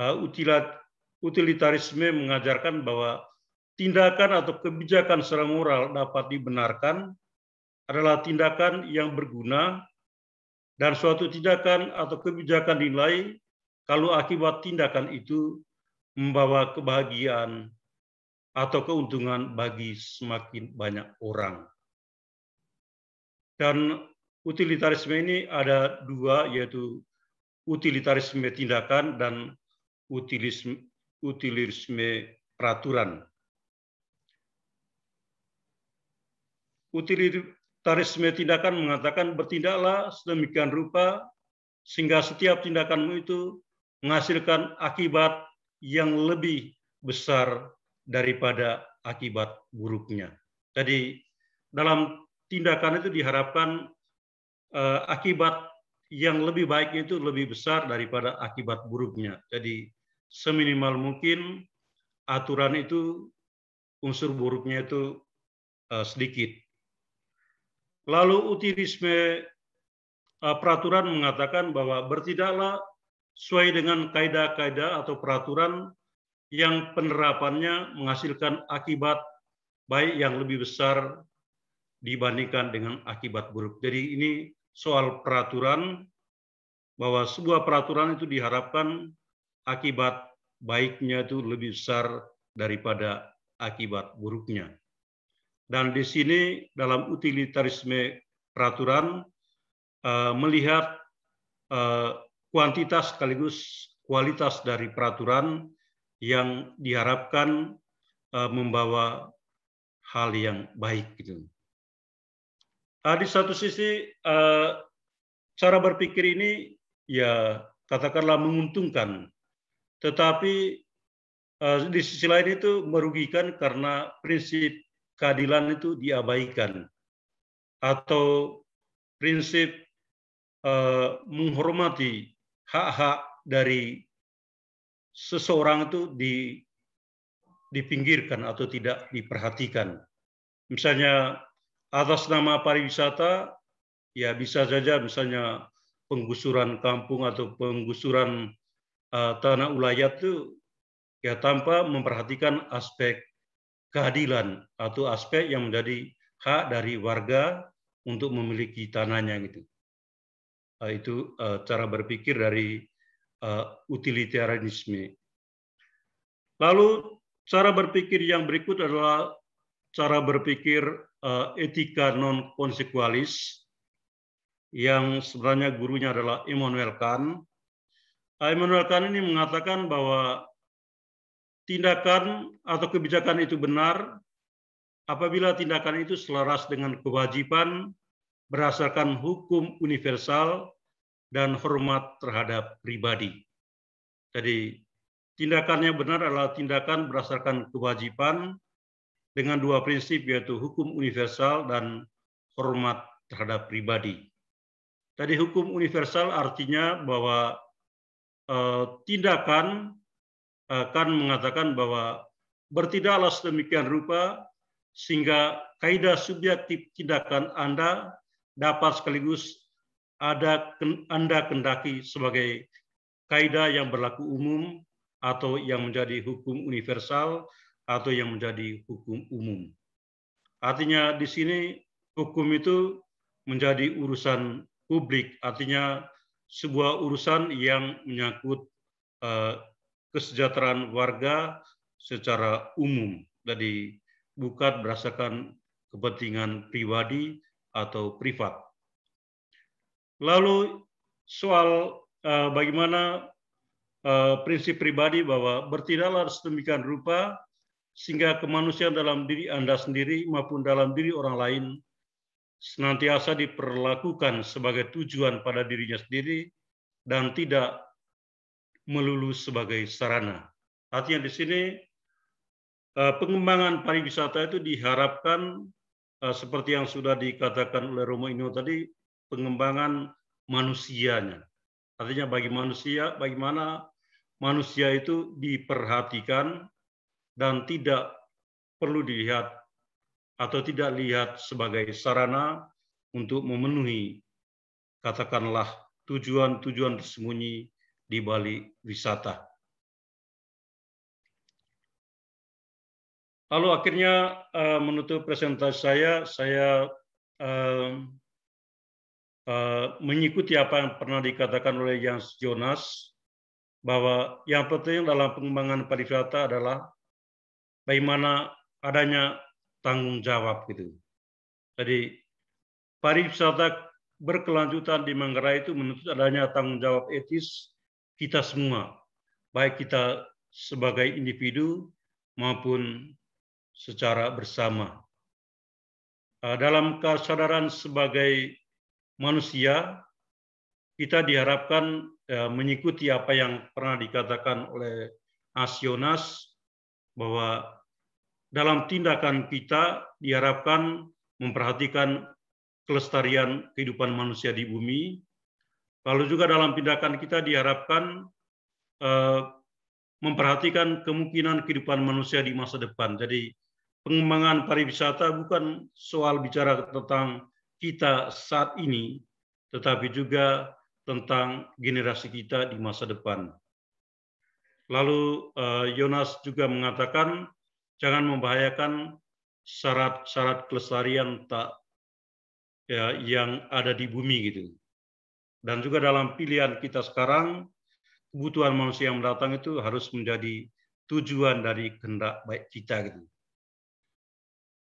Ah, Utilat, utilitarisme mengajarkan bahwa tindakan atau kebijakan secara moral dapat dibenarkan adalah tindakan yang berguna dan suatu tindakan atau kebijakan dinilai kalau akibat tindakan itu membawa kebahagiaan atau keuntungan bagi semakin banyak orang. Dan utilitarisme ini ada dua, yaitu utilitarisme tindakan dan utilisme, utilisme peraturan tarisme tindakan mengatakan bertindaklah sedemikian rupa sehingga setiap tindakanmu itu menghasilkan akibat yang lebih besar daripada akibat buruknya. Jadi dalam tindakan itu diharapkan eh, akibat yang lebih baik itu lebih besar daripada akibat buruknya. Jadi seminimal mungkin aturan itu unsur buruknya itu eh, sedikit Lalu utilisme e, peraturan mengatakan bahwa bertidaklah sesuai dengan kaidah-kaidah atau peraturan yang penerapannya menghasilkan akibat baik yang lebih besar dibandingkan dengan akibat buruk. Jadi ini soal peraturan bahwa sebuah peraturan itu diharapkan akibat baiknya itu lebih besar daripada akibat buruknya. Dan di sini dalam utilitarisme peraturan eh, melihat eh, kuantitas sekaligus kualitas dari peraturan yang diharapkan eh, membawa hal yang baik gitu. di satu sisi cara berpikir ini ya katakanlah menguntungkan, tetapi di sisi lain itu merugikan karena prinsip keadilan itu diabaikan atau prinsip eh, menghormati hak-hak dari seseorang itu di, dipinggirkan atau tidak diperhatikan. Misalnya atas nama pariwisata, ya bisa saja misalnya penggusuran kampung atau penggusuran uh, tanah ulayat itu ya tanpa memperhatikan aspek keadilan atau aspek yang menjadi hak dari warga untuk memiliki tanahnya gitu. Ah, itu ah, cara berpikir dari ah, utilitarianisme. Lalu cara berpikir yang berikut adalah cara berpikir etika non konsekualis yang sebenarnya gurunya adalah Immanuel Kant. Immanuel Kant ini mengatakan bahwa tindakan atau kebijakan itu benar apabila tindakan itu selaras dengan kewajiban berdasarkan hukum universal dan hormat terhadap pribadi. Jadi tindakannya benar adalah tindakan berdasarkan kewajiban dengan dua prinsip yaitu hukum universal dan hormat terhadap pribadi. Tadi hukum universal artinya bahwa e, tindakan akan mengatakan bahwa bertidaklah sedemikian rupa sehingga kaidah subjektif tindakan Anda dapat sekaligus ada Anda kendaki sebagai kaidah yang berlaku umum atau yang menjadi hukum universal atau yang menjadi hukum umum. Artinya di sini hukum itu menjadi urusan publik, artinya sebuah urusan yang menyangkut eh, kesejahteraan warga secara umum. Jadi bukan berdasarkan kepentingan pribadi atau privat. Lalu soal uh, bagaimana uh, prinsip pribadi bahwa bertindaklah sedemikian rupa sehingga kemanusiaan dalam diri Anda sendiri maupun dalam diri orang lain senantiasa diperlakukan sebagai tujuan pada dirinya sendiri dan tidak melulu sebagai sarana. Artinya di sini eh, pengembangan pariwisata itu diharapkan eh, seperti yang sudah dikatakan oleh Romo Ino tadi, pengembangan manusianya. Artinya bagi manusia, bagaimana manusia itu diperhatikan dan tidak perlu dilihat atau tidak lihat sebagai sarana untuk memenuhi katakanlah tujuan-tujuan tersembunyi di Bali Wisata. Lalu akhirnya eh, menutup presentasi saya, saya eh, mengikuti apa yang pernah dikatakan oleh Jans Jonas bahwa yang penting dalam pengembangan pariwisata adalah bagaimana adanya tanggung jawab gitu. Jadi pariwisata berkelanjutan di Manggarai itu menuntut adanya tanggung jawab etis kita semua, baik kita sebagai individu maupun secara bersama. Eh, dalam kesadaran sebagai manusia, kita diharapkan eh, mengikuti apa yang pernah dikatakan oleh Asionas bahwa dalam tindakan kita diharapkan memperhatikan kelestarian kehidupan manusia di bumi Lalu juga dalam tindakan kita diharapkan eh, memperhatikan kemungkinan kehidupan manusia di masa depan. Jadi pengembangan pariwisata bukan soal bicara tentang kita saat ini, tetapi juga tentang generasi kita di masa depan. Lalu eh, Yonas juga mengatakan jangan membahayakan syarat-syarat kelestarian tak ya, yang ada di bumi gitu dan juga dalam pilihan kita sekarang kebutuhan manusia yang mendatang itu harus menjadi tujuan dari kehendak baik kita gitu.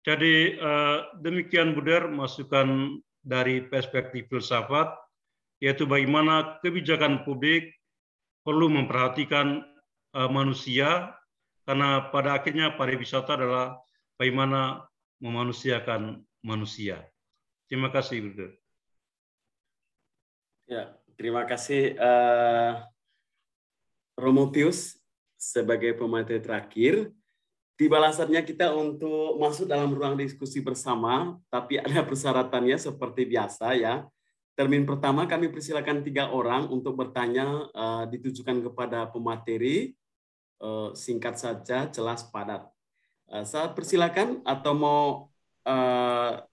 Jadi eh, demikian Buder masukan dari perspektif filsafat yaitu bagaimana kebijakan publik perlu memperhatikan eh, manusia karena pada akhirnya pariwisata adalah bagaimana memanusiakan manusia. Terima kasih, Buder. Ya, terima kasih uh, eh, Romo Pius sebagai pemateri terakhir. Tiba saatnya kita untuk masuk dalam ruang diskusi bersama, tapi ada persyaratannya seperti biasa ya. Termin pertama kami persilakan tiga orang untuk bertanya uh, ditujukan kepada pemateri, uh, singkat saja, jelas, padat. Uh, saya persilakan atau mau uh,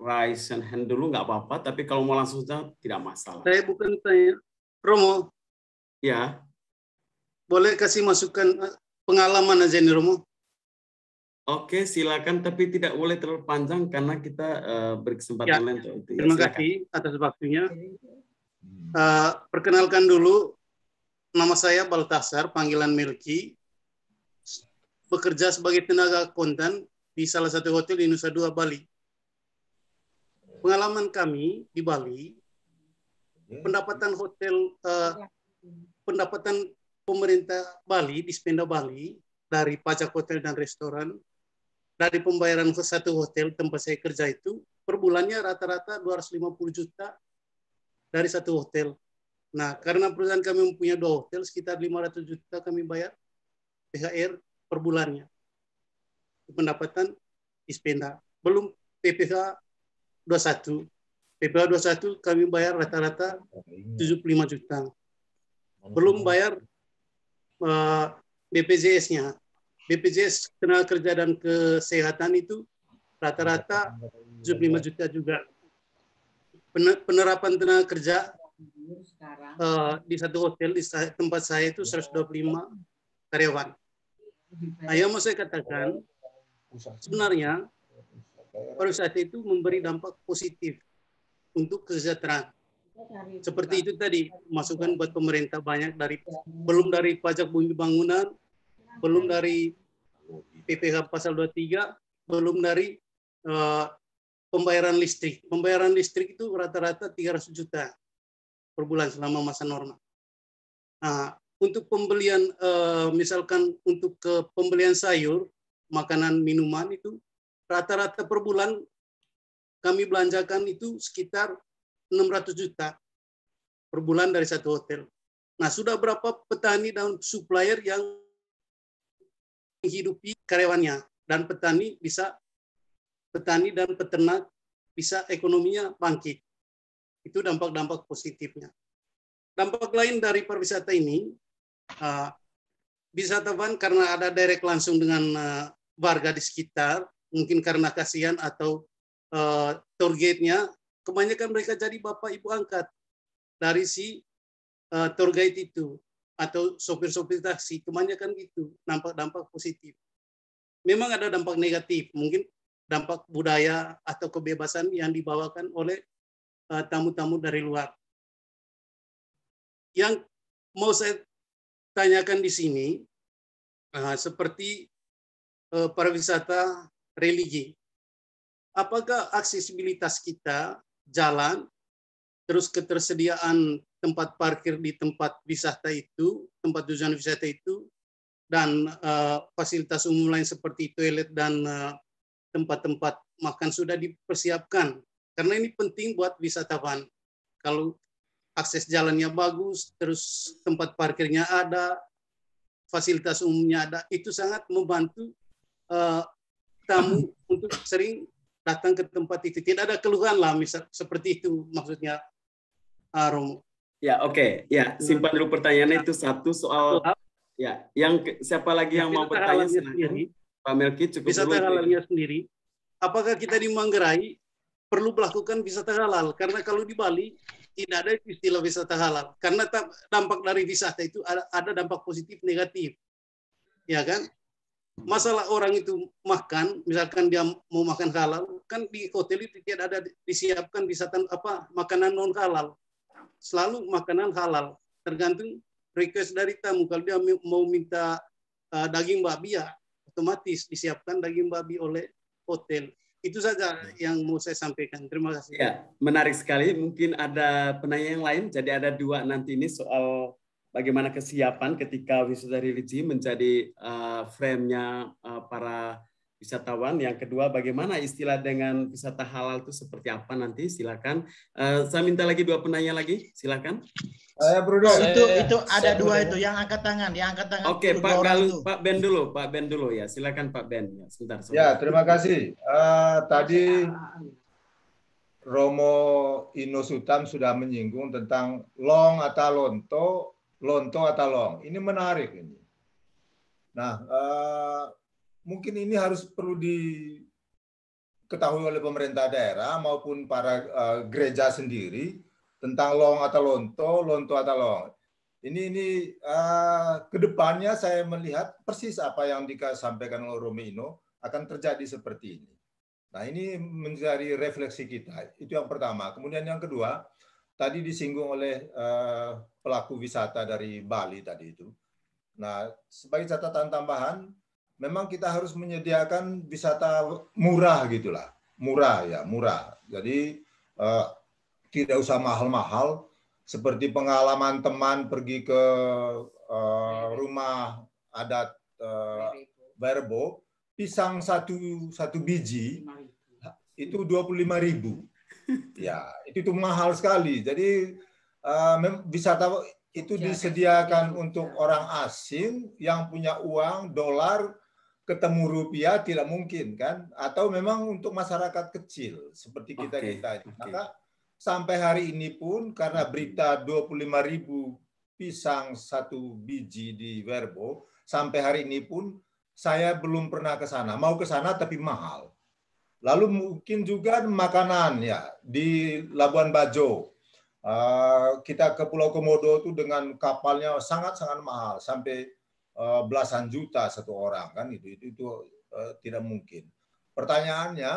raise hand dulu nggak apa-apa, tapi kalau mau langsung tidak masalah. Saya bukan tanya. Romo. Ya. Boleh kasih masukan eh, pengalaman aja nih Romo? Oke, silakan. Tapi tidak boleh terlalu panjang karena kita uh, berkesempatan ya. lain untuk itu. Ya, Terima ya, kasih atas waktunya. Uh, perkenalkan dulu, nama saya Baltasar, panggilan Milki. Bekerja sebagai tenaga konten di salah satu hotel di Nusa Dua, Bali pengalaman kami di Bali, ya. pendapatan hotel, uh, pendapatan pemerintah Bali, di spenda Bali, dari pajak hotel dan restoran, dari pembayaran ke satu hotel tempat saya kerja itu, per bulannya rata-rata 250 juta dari satu hotel. Nah, karena perusahaan kami mempunyai dua hotel, sekitar 500 juta kami bayar THR per bulannya. Pendapatan spenda Belum PPH 21. PPH 21 kami bayar rata-rata 75 iya. juta. Belum bayar uh, eh, BPJS-nya. BPJS tenaga kerja dan kesehatan itu rata-rata 75 iya. juta juga. Penerapan tenaga kerja uh, di satu hotel di tempat saya itu 125 karyawan. Nah, yang mau saya katakan, sebenarnya pada saat itu memberi dampak positif untuk kesejahteraan. Seperti itu tadi, masukan buat pemerintah banyak dari belum dari pajak bumi bangunan, belum dari PPH pasal 23, belum dari uh, pembayaran listrik. Pembayaran listrik itu rata-rata 300 juta per bulan selama masa normal. Nah, untuk pembelian uh, misalkan untuk ke pembelian sayur, makanan, minuman itu rata-rata per bulan kami belanjakan itu sekitar 600 juta per bulan dari satu hotel. Nah, sudah berapa petani dan supplier yang menghidupi karyawannya dan petani bisa petani dan peternak bisa ekonominya bangkit. Itu dampak-dampak positifnya. Dampak lain dari pariwisata ini, uh, ah, teman karena ada direct langsung dengan uh, warga di sekitar, mungkin karena kasihan atau uh, tour kebanyakan mereka jadi bapak ibu angkat dari si uh, tour guide itu atau sopir-sopir taksi, kebanyakan gitu, dampak-dampak positif. Memang ada dampak negatif, mungkin dampak budaya atau kebebasan yang dibawakan oleh eh, tamu-tamu uh, dari luar. Yang mau saya tanyakan di sini, uh, seperti uh, pariwisata religi. Apakah aksesibilitas kita, jalan, terus ketersediaan tempat parkir di tempat wisata itu, tempat tujuan wisata itu, dan uh, fasilitas umum lain seperti toilet dan tempat eh, tempat-tempat makan sudah dipersiapkan. Karena ini penting buat wisatawan. Kalau akses jalannya bagus, terus tempat parkirnya ada, fasilitas umumnya ada, itu sangat membantu uh, tamu untuk sering datang ke tempat itu. Tidak ada keluhan lah, misal seperti itu maksudnya uh, ah, Romo. Ya oke, okay. ya nah. simpan dulu pertanyaannya itu satu soal nah. ya yang siapa lagi yang mau bertanya sendiri. Pak Melki cukup bisa dulu. halalnya sendiri. Apakah kita di Manggarai perlu melakukan wisata halal? Karena kalau di Bali tidak ada istilah wisata halal. Karena dampak dari wisata itu ada dampak positif negatif. Ya kan? masalah orang itu makan, misalkan dia mau makan halal, kan di hotel itu tidak ada disiapkan disatan apa makanan non halal. Selalu makanan halal, tergantung request dari tamu. Kalau dia mau minta uh, daging babi ya otomatis disiapkan daging babi oleh hotel. Itu saja yang mau saya sampaikan. Terima kasih. Ya, menarik sekali. Mungkin ada penanya yang lain. Jadi ada dua nanti ini soal bagaimana kesiapan ketika wisata religi menjadi uh, frame-nya uh, para wisatawan. Yang kedua, bagaimana istilah dengan wisata halal itu seperti apa nanti? Silakan. Uh, saya minta lagi dua penanya lagi. Silakan. bro, Bruno. Itu itu ada dua itu yang angkat tangan, yang angkat tangan. Oke, okay, Pak Galu Pak Ben dulu, Pak Ben dulu ya. Silakan Pak Ben. Ya, sebentar, sebentar. Ya, terima kasih. Uh, tadi Romo Inosutam sudah menyinggung tentang long atau lonto lonto long, Ini menarik ini. Nah, eh, mungkin ini harus perlu diketahui oleh pemerintah daerah maupun para eh, gereja sendiri tentang long atau lonto, lonto atau long. Ini ini eh, kedepannya saya melihat persis apa yang disampaikan oleh Romino akan terjadi seperti ini. Nah ini menjadi refleksi kita. Itu yang pertama. Kemudian yang kedua, tadi disinggung oleh uh, pelaku wisata dari Bali tadi itu. Nah, sebagai catatan tambahan, memang kita harus menyediakan wisata murah gitulah, murah ya, murah. Jadi uh, tidak usah mahal-mahal. Seperti pengalaman teman pergi ke uh, rumah adat uh, pisang satu satu biji itu dua puluh lima ribu ya, itu, tuh mahal sekali. Jadi uh, tahu itu ya, disediakan ya. untuk orang asing yang punya uang dolar ketemu rupiah tidak mungkin kan? Atau memang untuk masyarakat kecil seperti kita okay. kita. itu Maka sampai hari ini pun karena hmm. berita 25 ribu pisang satu biji di Werbo, sampai hari ini pun saya belum pernah ke sana. Mau ke sana tapi mahal. Lalu mungkin juga makanan ya di Labuan Bajo. Ah, kita ke Pulau Komodo itu dengan kapalnya sangat-sangat mahal sampai eh, belasan juta satu orang kan itu itu, itu eh, tidak mungkin. Pertanyaannya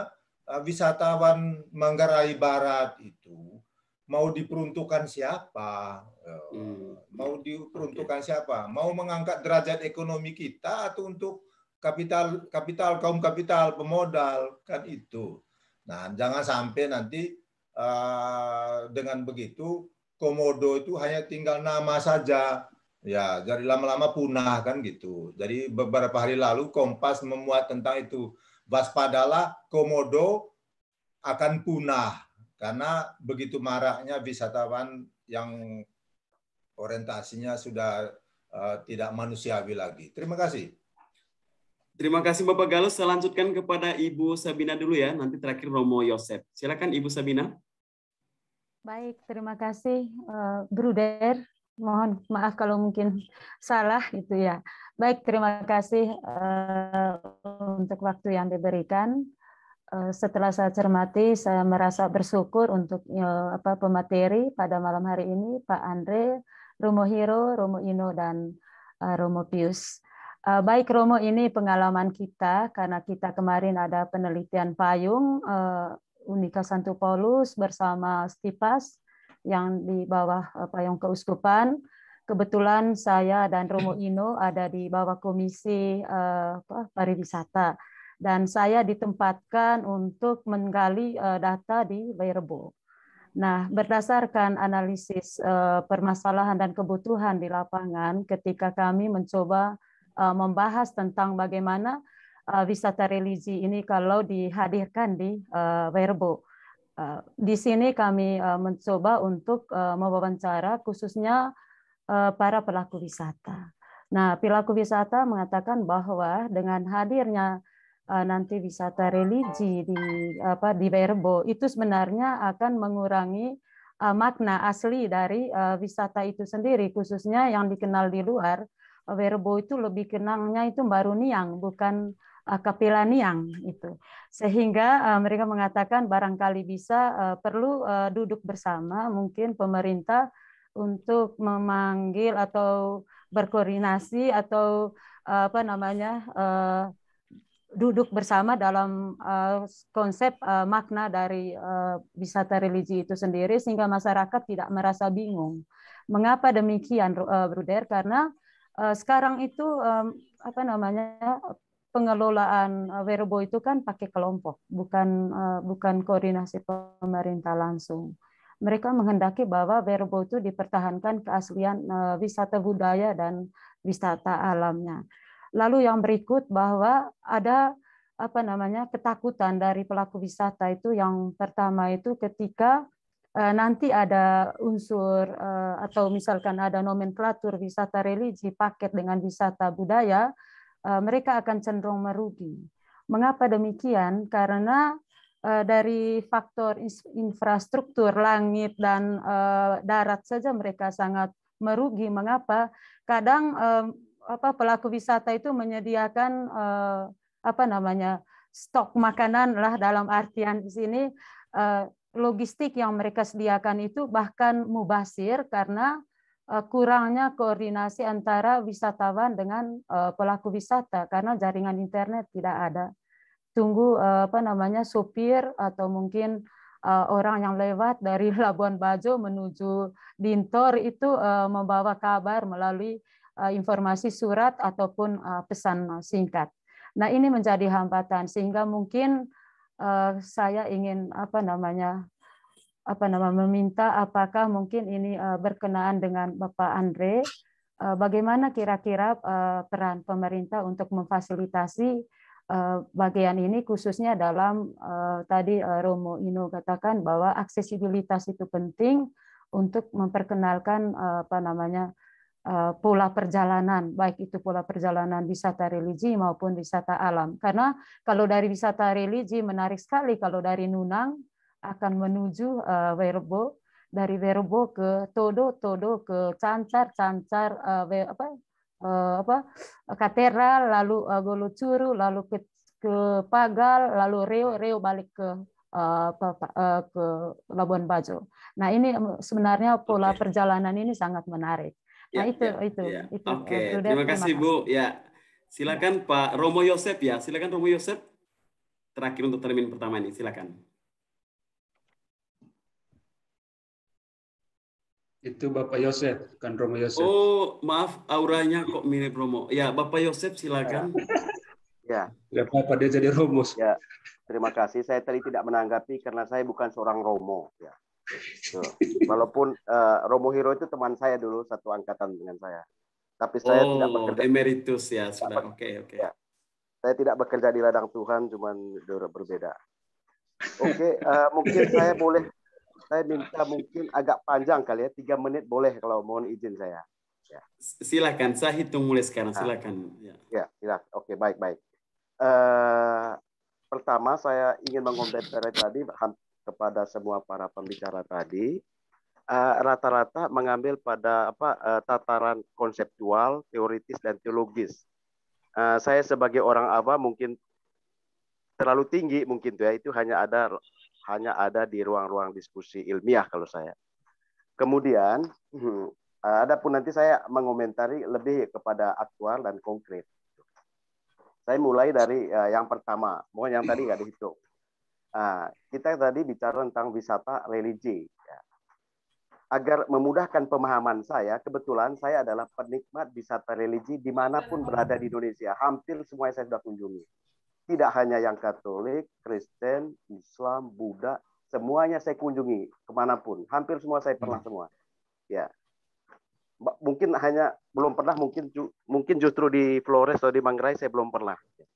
ah, wisatawan Manggarai Barat itu mau diperuntukkan siapa? Eh, hmm. Mau diperuntukkan siapa? Mau mengangkat derajat ekonomi kita atau untuk kapital kapital kaum kapital pemodal kan itu. Nah, jangan sampai nanti uh, dengan begitu komodo itu hanya tinggal nama saja. Ya, jadi lama-lama punah kan gitu. Jadi beberapa hari lalu Kompas memuat tentang itu. Waspadalah komodo akan punah karena begitu maraknya wisatawan yang orientasinya sudah uh, tidak manusiawi lagi. Terima kasih. Terima kasih Bapak Galus. Saya lanjutkan kepada Ibu Sabina dulu ya. Nanti terakhir Romo Yosep. Silakan Ibu Sabina. Baik, terima kasih Bruder. Eh, mohon maaf kalau mungkin salah gitu ya. Baik, terima kasih eh, untuk waktu yang diberikan. Eh, setelah saya cermati, saya merasa bersyukur untuk ya, apa pemateri pada malam hari ini, Pak Andre, Romo Hiro, Romo Ino, dan Romo Pius. Eh, baik Romo, ini pengalaman kita karena kita kemarin ada penelitian payung eh, Unika Santo Paulus bersama Stipas yang di bawah eh, payung keuskupan. Kebetulan saya dan Romo Ino ada di bawah komisi uh, pariwisata dan saya ditempatkan untuk menggali data di Bayrebo. Nah, berdasarkan analisis permasalahan dan kebutuhan di lapangan, ketika kami mencoba Eh, membahas tentang bagaimana eh, wisata religi ini kalau dihadirkan di eh, Werbo. di sini kami mencoba untuk uh, mewawancara khususnya para pelaku wisata. Nah, pelaku wisata mengatakan bahwa dengan hadirnya nanti wisata religi di apa di Werbo itu sebenarnya akan mengurangi makna asli dari wisata itu sendiri khususnya yang dikenal di luar Werbo itu lebih kenangnya itu baru eh, niang, bukan kapela niang itu. Sehingga eh, mereka mengatakan barangkali bisa eh, perlu duduk bersama mungkin pemerintah untuk memanggil atau berkoordinasi atau apa namanya duduk bersama dalam konsep makna dari wisata religi itu sendiri sehingga masyarakat tidak merasa bingung. Mengapa demikian, Bruder? Karena Eh, sekarang itu apa namanya pengelolaan eh, werbo itu kan pakai kelompok, bukan eh, bukan koordinasi pemerintah langsung. Mereka menghendaki bahwa werbo itu dipertahankan keaslian wisata budaya dan wisata alamnya. Lalu yang berikut bahwa ada apa namanya ketakutan dari pelaku wisata itu yang pertama itu ketika Eh, nanti ada unsur eh, atau misalkan ada nomenklatur wisata religi paket dengan wisata budaya, eh, mereka akan cenderung merugi. Mengapa demikian? Karena dari faktor infrastruktur langit dan darat saja mereka sangat merugi. Mengapa? Kadang apa pelaku wisata itu menyediakan apa namanya stok makanan lah dalam artian di sini logistik yang mereka sediakan itu bahkan mubasir karena eh, kurangnya koordinasi antara wisatawan dengan eh, pelaku wisata karena jaringan internet tidak ada. Tunggu eh, apa namanya supir atau mungkin orang yang lewat dari Labuan Bajo menuju Dintor itu membawa kabar melalui informasi surat ataupun pesan singkat. Nah, ini menjadi hambatan sehingga mungkin uh, saya ingin apa namanya apa nama meminta apakah mungkin ini uh, berkenaan dengan Bapak Andre uh, bagaimana kira-kira uh, peran pemerintah untuk memfasilitasi bagian ini khususnya dalam uh, tadi uh, Romo Ino katakan bahwa aksesibilitas itu penting untuk memperkenalkan uh, apa namanya Eh, pola perjalanan, baik itu pola perjalanan wisata religi maupun wisata alam. Karena kalau dari wisata religi menarik sekali kalau dari Nunang akan menuju eh, Werbo, dari Werbo ke Todo, Todo ke Cancar, Cancar eh, apa apa Katera, lalu Golocuru, lalu ke ke Pagal, lalu Reo, Reo balik ke ke Labuan Bajo. Nah ini sebenarnya pola perjalanan ini sangat menarik. Nah, itu, ya, itu, ya. itu. Oke, okay. terima, terima kasih Bu. Ya, ya, silakan Pak Romo Yosep ya. Silakan Romo Yosep. Terakhir untuk termin pertama ini, silakan. Itu Bapak Yosep, bukan Romo Yosep. Oh, maaf, auranya kok mirip Romo. Ya, Bapak Yosep, silakan. Ya. Ya, apa dia jadi Romo. Ya. Terima kasih. Saya tadi tidak menanggapi karena saya bukan seorang Romo. Ya. Walaupun uh, Romo Hiro itu teman saya dulu satu angkatan dengan saya. Tapi saya oh, tidak bekerja emeritus ya, sudah oke oke. Okay. Ya. Saya tidak bekerja di ladang Tuhan, cuman berbeda. Oke, okay, uh, eh, mungkin saya boleh saya minta mungkin agak panjang kali ya, tiga menit boleh kalau mohon izin saya. Ya. Silakan, saya hitung mulai sekarang. Ah. Silakan. Ya, ya silakan. Oke, baik baik. Uh, pertama saya ingin mengomentari tadi kepada semua para pembicara tadi eh, rata-rata uh, mengambil pada apa uh, tataran konseptual, teoritis dan teologis. Uh, saya sebagai orang awam mungkin terlalu tinggi mungkin tuh ya itu hanya ada hanya ada di ruang-ruang diskusi ilmiah kalau saya. Kemudian hmm, ada pun nanti saya mengomentari lebih kepada aktual dan konkret. Saya mulai dari uh, yang pertama, mohon yang tadi nggak dihitung. Nah, kita tadi bicara tentang wisata religi. Ya. Agar memudahkan pemahaman saya, kebetulan saya adalah penikmat wisata religi dimanapun berada di Indonesia. Hampir semua yang saya sudah kunjungi. Tidak hanya yang Katolik, Kristen, Islam, Buddha, semuanya saya kunjungi kemanapun. Hampir semua saya pernah hmm. semua. Ya, mungkin hanya belum pernah mungkin mungkin justru di Flores atau di Manggarai saya belum pernah. Ya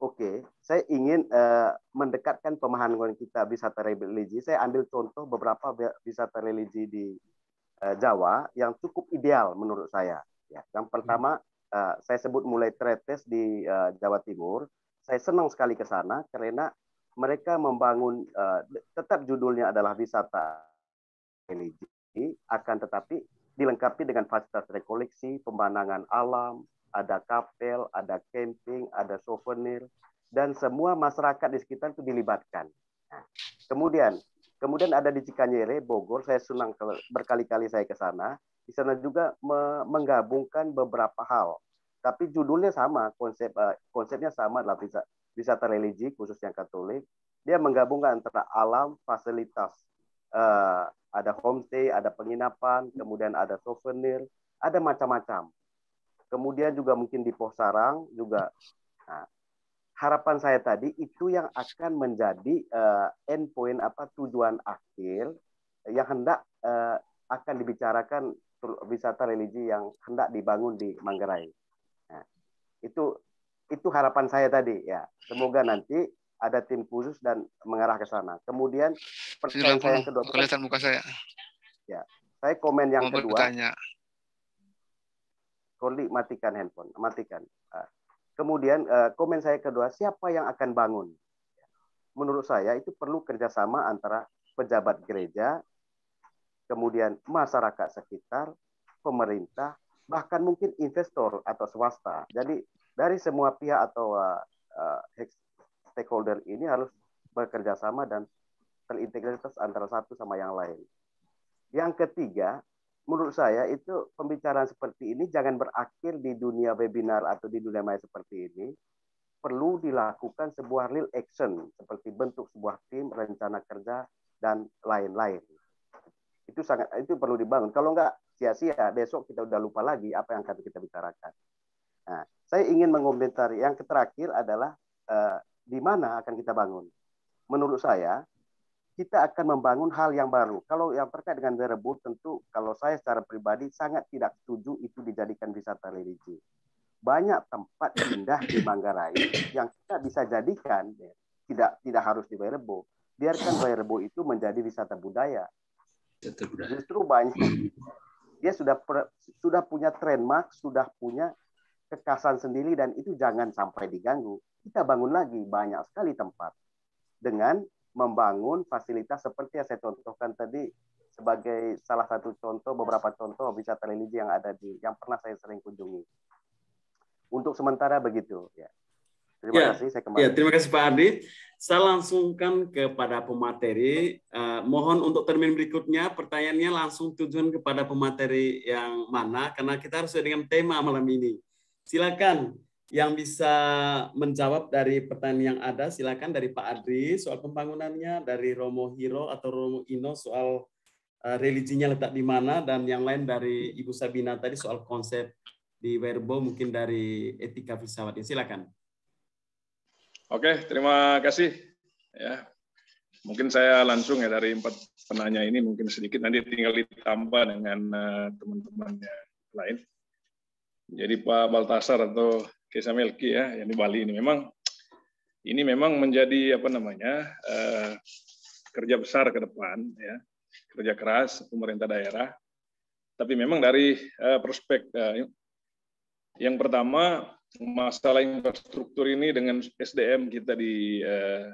oke, okay, saya ingin uh, mendekatkan pemahaman kita wisata religi. Saya ambil contoh beberapa wisata religi di uh, Jawa yang cukup ideal menurut saya. Ya, yang pertama uh, saya sebut mulai Tretes di uh, Jawa Timur. Saya senang sekali ke sana karena mereka membangun uh, tetap judulnya adalah wisata religi akan tetapi dilengkapi dengan fasilitas rekoleksi, pemandangan alam, ada kapel, ada camping, ada souvenir, dan semua masyarakat di sekitar itu dilibatkan. Nah, kemudian, kemudian ada di Cikanyere, Bogor, saya senang berkali-kali saya ke sana. Di sana juga menggabungkan beberapa hal, tapi judulnya sama, konsep eh, konsepnya sama adalah wisata, wisata religi khususnya Katolik. Dia menggabungkan antara alam, fasilitas, eh, ada homestay, ada penginapan, kemudian ada souvenir, ada macam-macam kemudian juga mungkin di Pos Sarang juga. Nah, harapan saya tadi itu yang akan menjadi uh, eh, point apa tujuan akhir yang hendak uh, akan dibicarakan wisata religi yang hendak dibangun di Manggarai. Nah, itu itu harapan saya tadi ya. Semoga nanti ada tim khusus dan mengarah ke sana. Kemudian pertanyaan saya yang kedua. Kelihatan muka saya. Ya, saya komen yang Mau kedua. Bertanya. Kondi matikan handphone, matikan. Ah. Kemudian eh, komen saya kedua, siapa yang akan bangun? Menurut saya itu perlu kerjasama antara pejabat gereja, kemudian masyarakat sekitar, pemerintah, bahkan mungkin investor atau swasta. Jadi dari semua pihak atau eh, eh, stakeholder ini harus bekerjasama dan terintegritas antara satu sama yang lain. Yang ketiga, menurut saya itu pembicaraan seperti ini jangan berakhir di dunia webinar atau di dunia maya seperti ini. Perlu dilakukan sebuah real action seperti bentuk sebuah tim, rencana kerja dan lain-lain. Itu sangat itu perlu dibangun. Kalau enggak sia-sia besok kita udah lupa lagi apa yang akan kita bicarakan. Nah, saya ingin mengomentari yang terakhir adalah eh, di mana akan kita bangun. Menurut saya kita akan membangun hal yang baru. Kalau yang terkait dengan wearable, tentu kalau saya secara pribadi sangat tidak setuju itu dijadikan wisata religi. Banyak tempat indah di Manggarai yang kita bisa jadikan, ya, tidak tidak harus di wearable. Biarkan wearable itu menjadi wisata budaya. Wisata budaya. Justru banyak dia sudah per, sudah punya trademark, sudah punya kekasan sendiri dan itu jangan sampai diganggu. Kita bangun lagi banyak sekali tempat dengan membangun fasilitas seperti yang saya contohkan tadi sebagai salah satu contoh beberapa contoh wisata religi yang ada di yang pernah saya sering kunjungi. Untuk sementara begitu ya. Terima ya, kasih saya kembali. Ya, terima kasih Pak Adi. Saya langsungkan kepada pemateri. Eh, mohon untuk termin berikutnya pertanyaannya langsung tujuan kepada pemateri yang mana karena kita harus dengan tema malam ini. Silakan yang bisa menjawab dari pertanyaan yang ada silakan dari Pak Adri soal pembangunannya, dari Romo Hiro atau Romo Ino soal eh, religinya letak di mana dan yang lain dari Ibu Sabina tadi soal konsep di Werbo mungkin dari etika filsafat. Silakan. Oke, terima kasih. Ya. Mungkin saya langsung ya dari empat penanya ini mungkin sedikit nanti tinggal ditambah dengan eh, teman-teman yang lain. Jadi Pak Baltasar atau Kesa Melki ya yang di Bali ini memang ini memang menjadi apa namanya eh, kerja besar ke depan ya kerja keras pemerintah daerah tapi memang dari eh, prospek eh, yang pertama masalah infrastruktur ini dengan SDM kita di eh,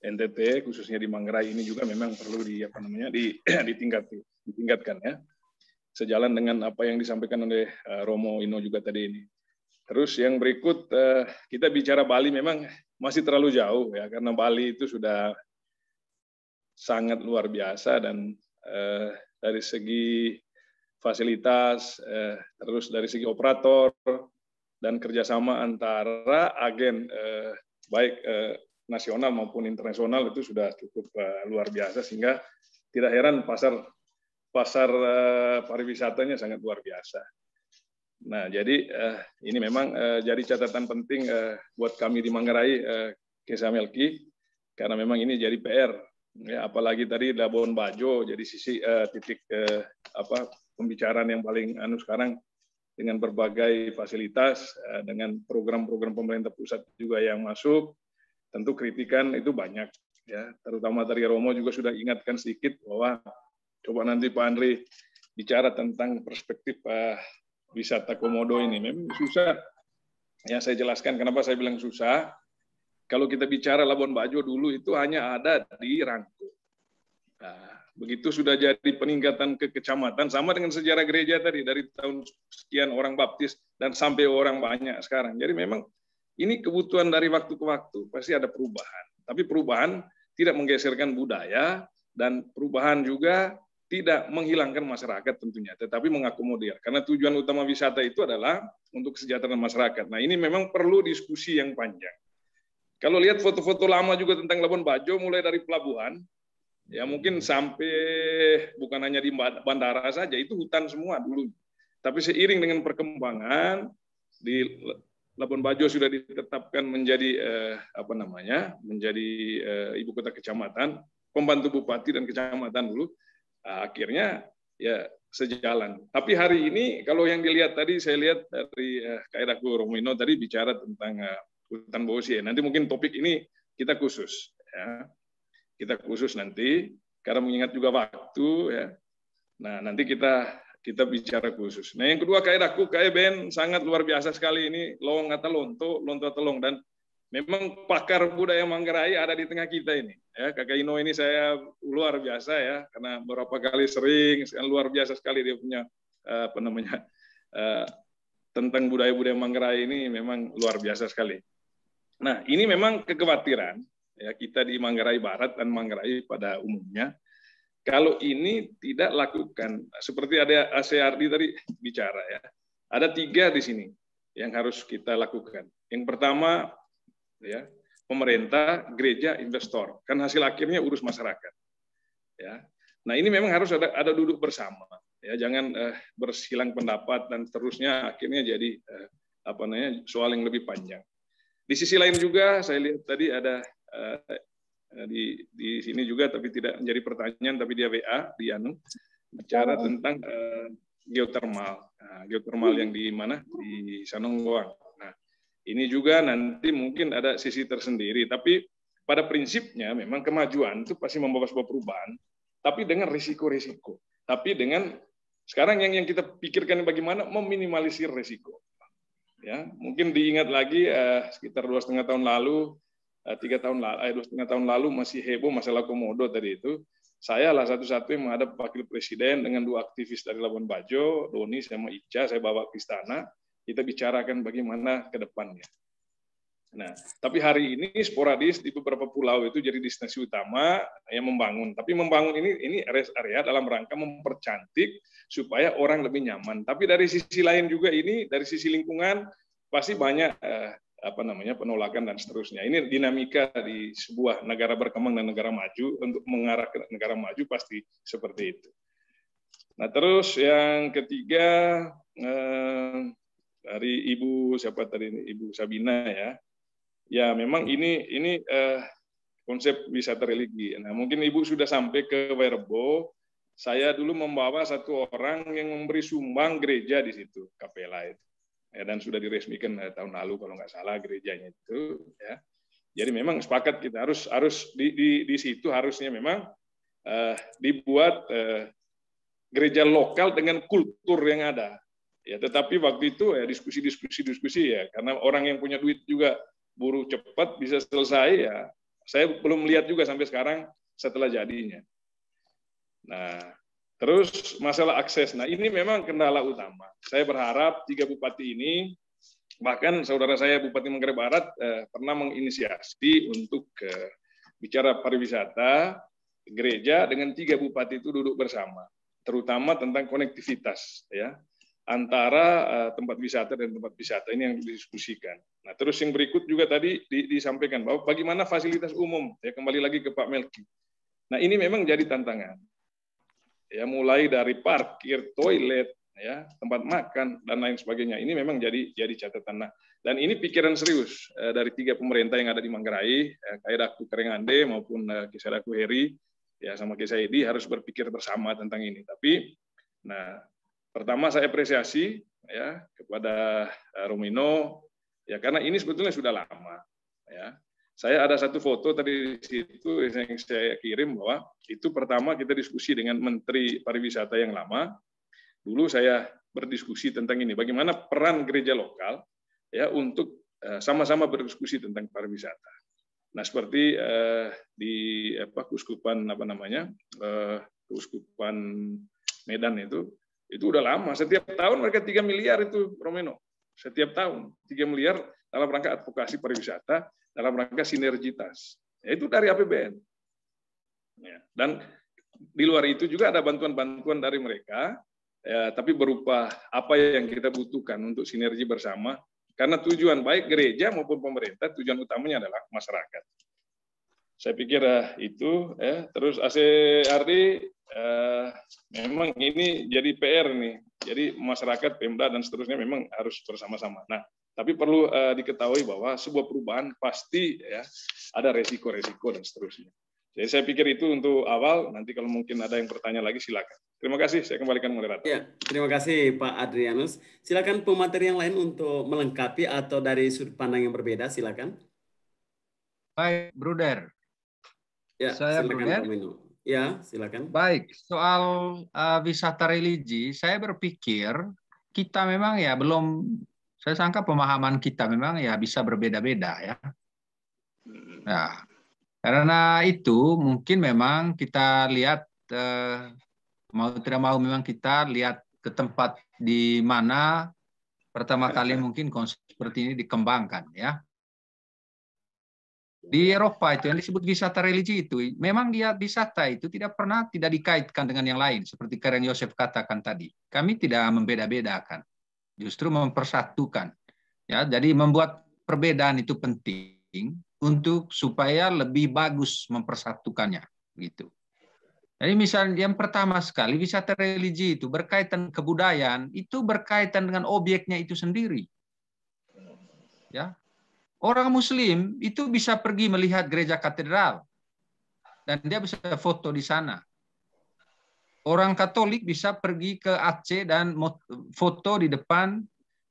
NTT khususnya di Manggarai ini juga memang perlu di apa namanya di ditingkat ditingkatkan ya sejalan dengan apa yang disampaikan oleh eh, Romo Ino juga tadi ini Terus yang berikut eh, kita bicara Bali memang masih terlalu jauh ya karena Bali itu sudah sangat luar biasa dan eh, dari segi fasilitas eh, terus dari segi operator dan kerjasama antara agen baik nasional maupun internasional itu sudah cukup luar biasa sehingga tidak heran pasar pasar pariwisatanya sangat luar biasa. Nah, jadi eh, ini memang eh, jadi catatan penting eh, buat kami di Manggarai, eh, Kesamelki, karena memang ini jadi PR. Ya, apalagi tadi Labuan Bajo, jadi sisi eh, titik eh, apa pembicaraan yang paling anu sekarang dengan berbagai fasilitas, eh, dengan program-program pemerintah pusat juga yang masuk, tentu kritikan itu banyak. Ya, terutama tadi Romo juga sudah ingatkan sedikit bahwa coba nanti Pak Andri bicara tentang perspektif uh, wisata komodo ini. Memang susah. Yang saya jelaskan kenapa saya bilang susah. Kalau kita bicara Labuan Bajo dulu itu hanya ada di Rangko. Nah, begitu sudah jadi peningkatan ke kecamatan sama dengan sejarah gereja tadi dari tahun sekian orang baptis dan sampai orang banyak sekarang. Jadi memang ini kebutuhan dari waktu ke waktu pasti ada perubahan. Tapi perubahan tidak menggeserkan budaya dan perubahan juga tidak menghilangkan masyarakat tentunya, tetapi mengakomodir. Karena tujuan utama wisata itu adalah untuk kesejahteraan masyarakat. Nah ini memang perlu diskusi yang panjang. Kalau lihat foto-foto lama juga tentang Labuan Bajo, mulai dari pelabuhan, ya mungkin sampai bukan hanya di bandara saja, itu hutan semua dulu. Tapi seiring dengan perkembangan di Labuan Bajo sudah ditetapkan menjadi eh, apa namanya, menjadi eh, ibu kota kecamatan, pembantu bupati dan kecamatan dulu Nah, akhirnya ya sejalan. Tapi hari ini kalau yang dilihat tadi saya lihat dari uh, eh, Kairaku Romino tadi bicara tentang uh, hutan Bosie. Nanti mungkin topik ini kita khusus ya. Kita khusus nanti karena mengingat juga waktu ya. Nah, nanti kita kita bicara khusus. Nah, yang kedua kairaku aku, Ben sangat luar biasa sekali ini long atau lonto, lonto atau long dan memang pakar budaya Manggarai ada di tengah kita ini. Ya, Kakak Ino ini saya luar biasa ya, karena beberapa kali sering, luar biasa sekali dia punya eh, apa namanya eh, tentang budaya-budaya Manggarai ini memang luar biasa sekali. Nah, ini memang kekhawatiran ya kita di Manggarai Barat dan Manggarai pada umumnya. Kalau ini tidak lakukan, seperti ada ACRD tadi bicara ya, ada tiga di sini yang harus kita lakukan. Yang pertama ya pemerintah gereja investor kan hasil akhirnya urus masyarakat ya nah ini memang harus ada ada duduk bersama ya jangan eh, bersilang pendapat dan terusnya akhirnya jadi eh, apa namanya soal yang lebih panjang di sisi lain juga saya lihat tadi ada eh, di di sini juga tapi tidak menjadi pertanyaan tapi dia WA di anu bicara oh. tentang eh, geotermal nah, geotermal yang di mana di Sanongwang ini juga nanti mungkin ada sisi tersendiri, tapi pada prinsipnya memang kemajuan itu pasti membawa sebuah perubahan, tapi dengan risiko-risiko. Tapi dengan sekarang yang yang kita pikirkan bagaimana meminimalisir risiko. Ya, mungkin diingat lagi eh, sekitar dua setengah tahun lalu, eh, tiga eh, tahun lalu, eh, dua setengah tahun lalu masih heboh masalah komodo tadi itu saya lah satu-satu yang menghadap wakil presiden dengan dua aktivis dari Labuan Bajo, Doni saya mau Ica, saya bawa ke istana kita bicarakan bagaimana ke depannya. Nah, tapi hari ini sporadis di beberapa pulau itu jadi destinasi utama yang membangun. Tapi membangun ini ini rest area dalam rangka mempercantik supaya orang lebih nyaman. Tapi dari sisi lain juga ini dari sisi lingkungan pasti banyak eh, apa namanya penolakan dan seterusnya. Ini dinamika di sebuah negara berkembang dan negara maju untuk mengarah ke negara maju pasti seperti itu. Nah, terus yang ketiga eh, dari Ibu siapa tadi ini Ibu Sabina ya. Ya memang ini ini uh, konsep wisata religi. Nah mungkin Ibu sudah sampai ke Werbo. Saya dulu membawa satu orang yang memberi sumbang gereja di situ kapela itu. Ya, dan sudah diresmikan eh, tahun lalu kalau nggak salah gerejanya itu ya. Jadi memang sepakat kita harus harus di di, di situ harusnya memang uh, dibuat uh, gereja lokal dengan kultur yang ada Ya, tetapi waktu itu ya diskusi-diskusi-diskusi ya, karena orang yang punya duit juga buru cepat bisa selesai ya. Saya belum lihat juga sampai sekarang setelah jadinya. Nah, terus masalah akses. Nah, ini memang kendala utama. Saya berharap tiga bupati ini bahkan saudara saya Bupati Manggarai Barat eh, pernah menginisiasi untuk eh, bicara pariwisata gereja dengan tiga bupati itu duduk bersama terutama tentang konektivitas ya antara uh, tempat wisata dan tempat wisata ini yang didiskusikan. Nah, terus yang berikut juga tadi di, disampaikan bahwa bagaimana fasilitas umum ya kembali lagi ke Pak Melki. Nah, ini memang jadi tantangan. Ya, mulai dari parkir, toilet, ya, tempat makan dan lain sebagainya. Ini memang jadi jadi catatan. Nah, dan ini pikiran serius eh, dari tiga pemerintah yang ada di Manggarai, ya, eh, Kaidaku Kerengande maupun eh, Kisaraku Heri ya sama Kisaidi harus berpikir bersama tentang ini. Tapi Nah, Pertama saya apresiasi ya kepada eh, Romino ya karena ini sebetulnya sudah lama ya. Saya ada satu foto tadi di situ yang saya kirim bahwa itu pertama kita diskusi dengan Menteri Pariwisata yang lama. Dulu saya berdiskusi tentang ini bagaimana peran gereja lokal ya untuk eh, sama-sama berdiskusi tentang pariwisata. Nah seperti eh, di apa kuskupan apa namanya eh, kuskupan Medan itu itu udah lama. Setiap tahun mereka 3 miliar itu Romeno. Setiap tahun 3 miliar dalam rangka advokasi pariwisata, dalam rangka sinergitas. Ya, itu dari APBN. Ya, dan di luar itu juga ada bantuan-bantuan dari mereka, ya, tapi berupa apa yang kita butuhkan untuk sinergi bersama. Karena tujuan baik gereja maupun pemerintah, tujuan utamanya adalah masyarakat saya pikir uh, itu ya terus AC Ardi uh, memang ini jadi PR nih jadi masyarakat Pemda dan seterusnya memang harus bersama-sama nah tapi perlu uh, diketahui bahwa sebuah perubahan pasti ya ada resiko-resiko dan seterusnya jadi saya pikir itu untuk awal nanti kalau mungkin ada yang bertanya lagi silakan terima kasih saya kembalikan moderator ya terima kasih Pak Adrianus silakan pemateri yang lain untuk melengkapi atau dari sudut pandang yang berbeda silakan Baik, Bruder. Ya, saya berpikir. Ya, silakan. Baik, soal uh, wisata religi, saya berpikir kita memang ya belum saya sangka pemahaman kita memang ya bisa berbeda-beda ya. Hmm. Nah, karena itu mungkin memang kita lihat eh, mau tidak mau memang kita lihat ke tempat di mana pertama kali mungkin konsep seperti ini dikembangkan ya. Di Eropa itu yang disebut wisata religi itu, memang dia wisata itu tidak pernah tidak dikaitkan dengan yang lain, seperti yang Yosef katakan tadi. Kami tidak membeda-bedakan, justru mempersatukan. Ya, jadi membuat perbedaan itu penting untuk supaya lebih bagus mempersatukannya, gitu. Jadi misalnya yang pertama sekali wisata religi itu berkaitan kebudayaan itu berkaitan dengan obyeknya itu sendiri. Ya, Orang Muslim itu bisa pergi melihat gereja katedral dan dia bisa foto di sana. Orang Katolik bisa pergi ke Aceh dan foto di depan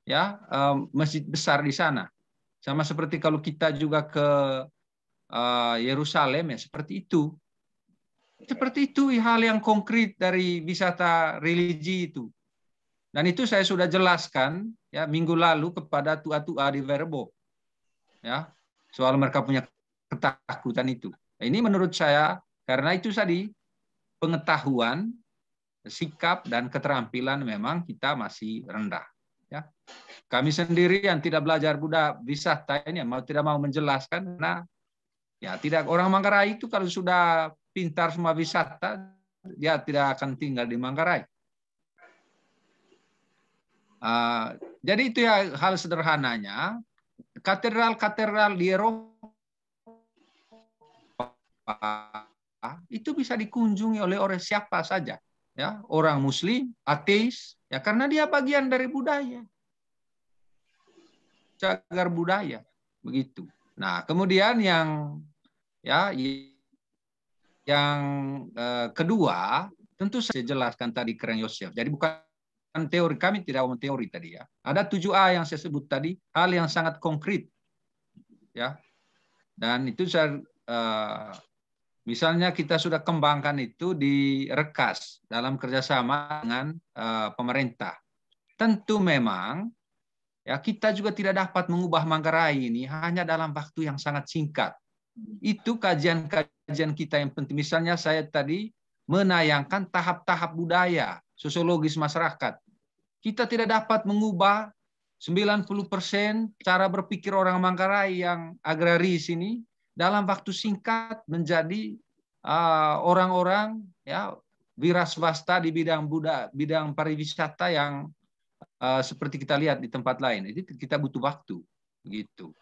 ya eh, masjid besar di sana. Sama seperti kalau kita juga ke eh, Yerusalem ya seperti itu. Seperti itu hal yang konkret dari wisata religi itu. Dan itu saya sudah jelaskan ya minggu lalu kepada tua-tua di Verbo ya soal mereka punya ketakutan itu. Ini menurut saya karena itu tadi pengetahuan, sikap dan keterampilan memang kita masih rendah. Ya. Kami sendiri yang tidak belajar Buddha bisa tanya, mau tidak mau menjelaskan karena ya tidak orang Manggarai itu kalau sudah pintar semua wisata dia tidak akan tinggal di Manggarai. Uh, jadi itu ya hal sederhananya katedral-katedral di Eropa itu bisa dikunjungi oleh orang siapa saja, ya orang Muslim, ateis, ya karena dia bagian dari budaya, cagar budaya, begitu. Nah kemudian yang ya yang eh, kedua tentu saya jelaskan tadi keren Yosef. Jadi bukan teori kami tidak mau teori tadi ya. Ada tujuh a yang saya sebut tadi, hal yang sangat konkret. Ya. Dan itu saya uh, misalnya kita sudah kembangkan itu di Rekas dalam kerjasama dengan uh, pemerintah. Tentu memang ya kita juga tidak dapat mengubah Manggarai ini hanya dalam waktu yang sangat singkat. Itu kajian-kajian kita yang penting. Misalnya saya tadi menayangkan tahap-tahap budaya, sosiologis masyarakat. Kita tidak dapat mengubah 90% cara berpikir orang Manggarai yang agraris ini dalam waktu singkat menjadi uh, orang-orang uh, ya wira swasta di bidang budak, bidang pariwisata yang uh, seperti kita lihat di tempat lain. Jadi kita butuh waktu begitu.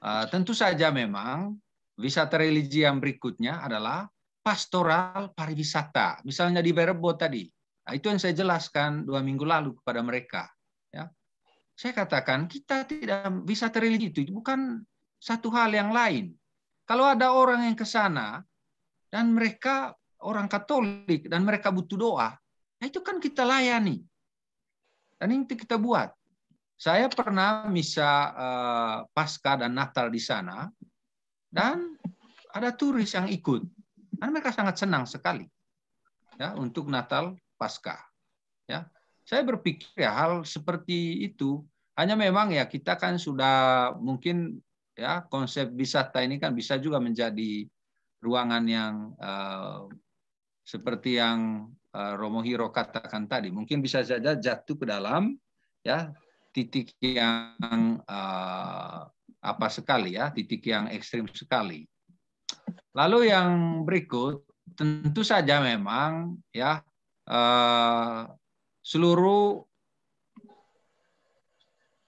Uh, tentu saja memang wisata religi yang berikutnya adalah pastoral pariwisata. Misalnya di Berebot tadi, Nah, itu yang saya jelaskan dua minggu lalu kepada mereka. Ya. Saya katakan kita tidak bisa terlilit itu bukan satu hal yang lain. Kalau ada orang yang ke sana dan mereka orang Katolik dan mereka butuh doa, nah itu kan kita layani. Dan itu kita buat. Saya pernah misa uh, eh, Pasca dan Natal di sana dan ada turis yang ikut. Dan mereka sangat senang sekali ya untuk Natal Paskah. Ya, saya berpikir ya hal seperti itu hanya memang ya kita kan sudah mungkin ya konsep wisata ini kan bisa juga menjadi ruangan yang eh, seperti yang eh, Romo Hiro katakan tadi mungkin bisa saja jatuh ke dalam ya titik yang eh, apa sekali ya titik yang ekstrim sekali lalu yang berikut tentu saja memang ya Eh, seluruh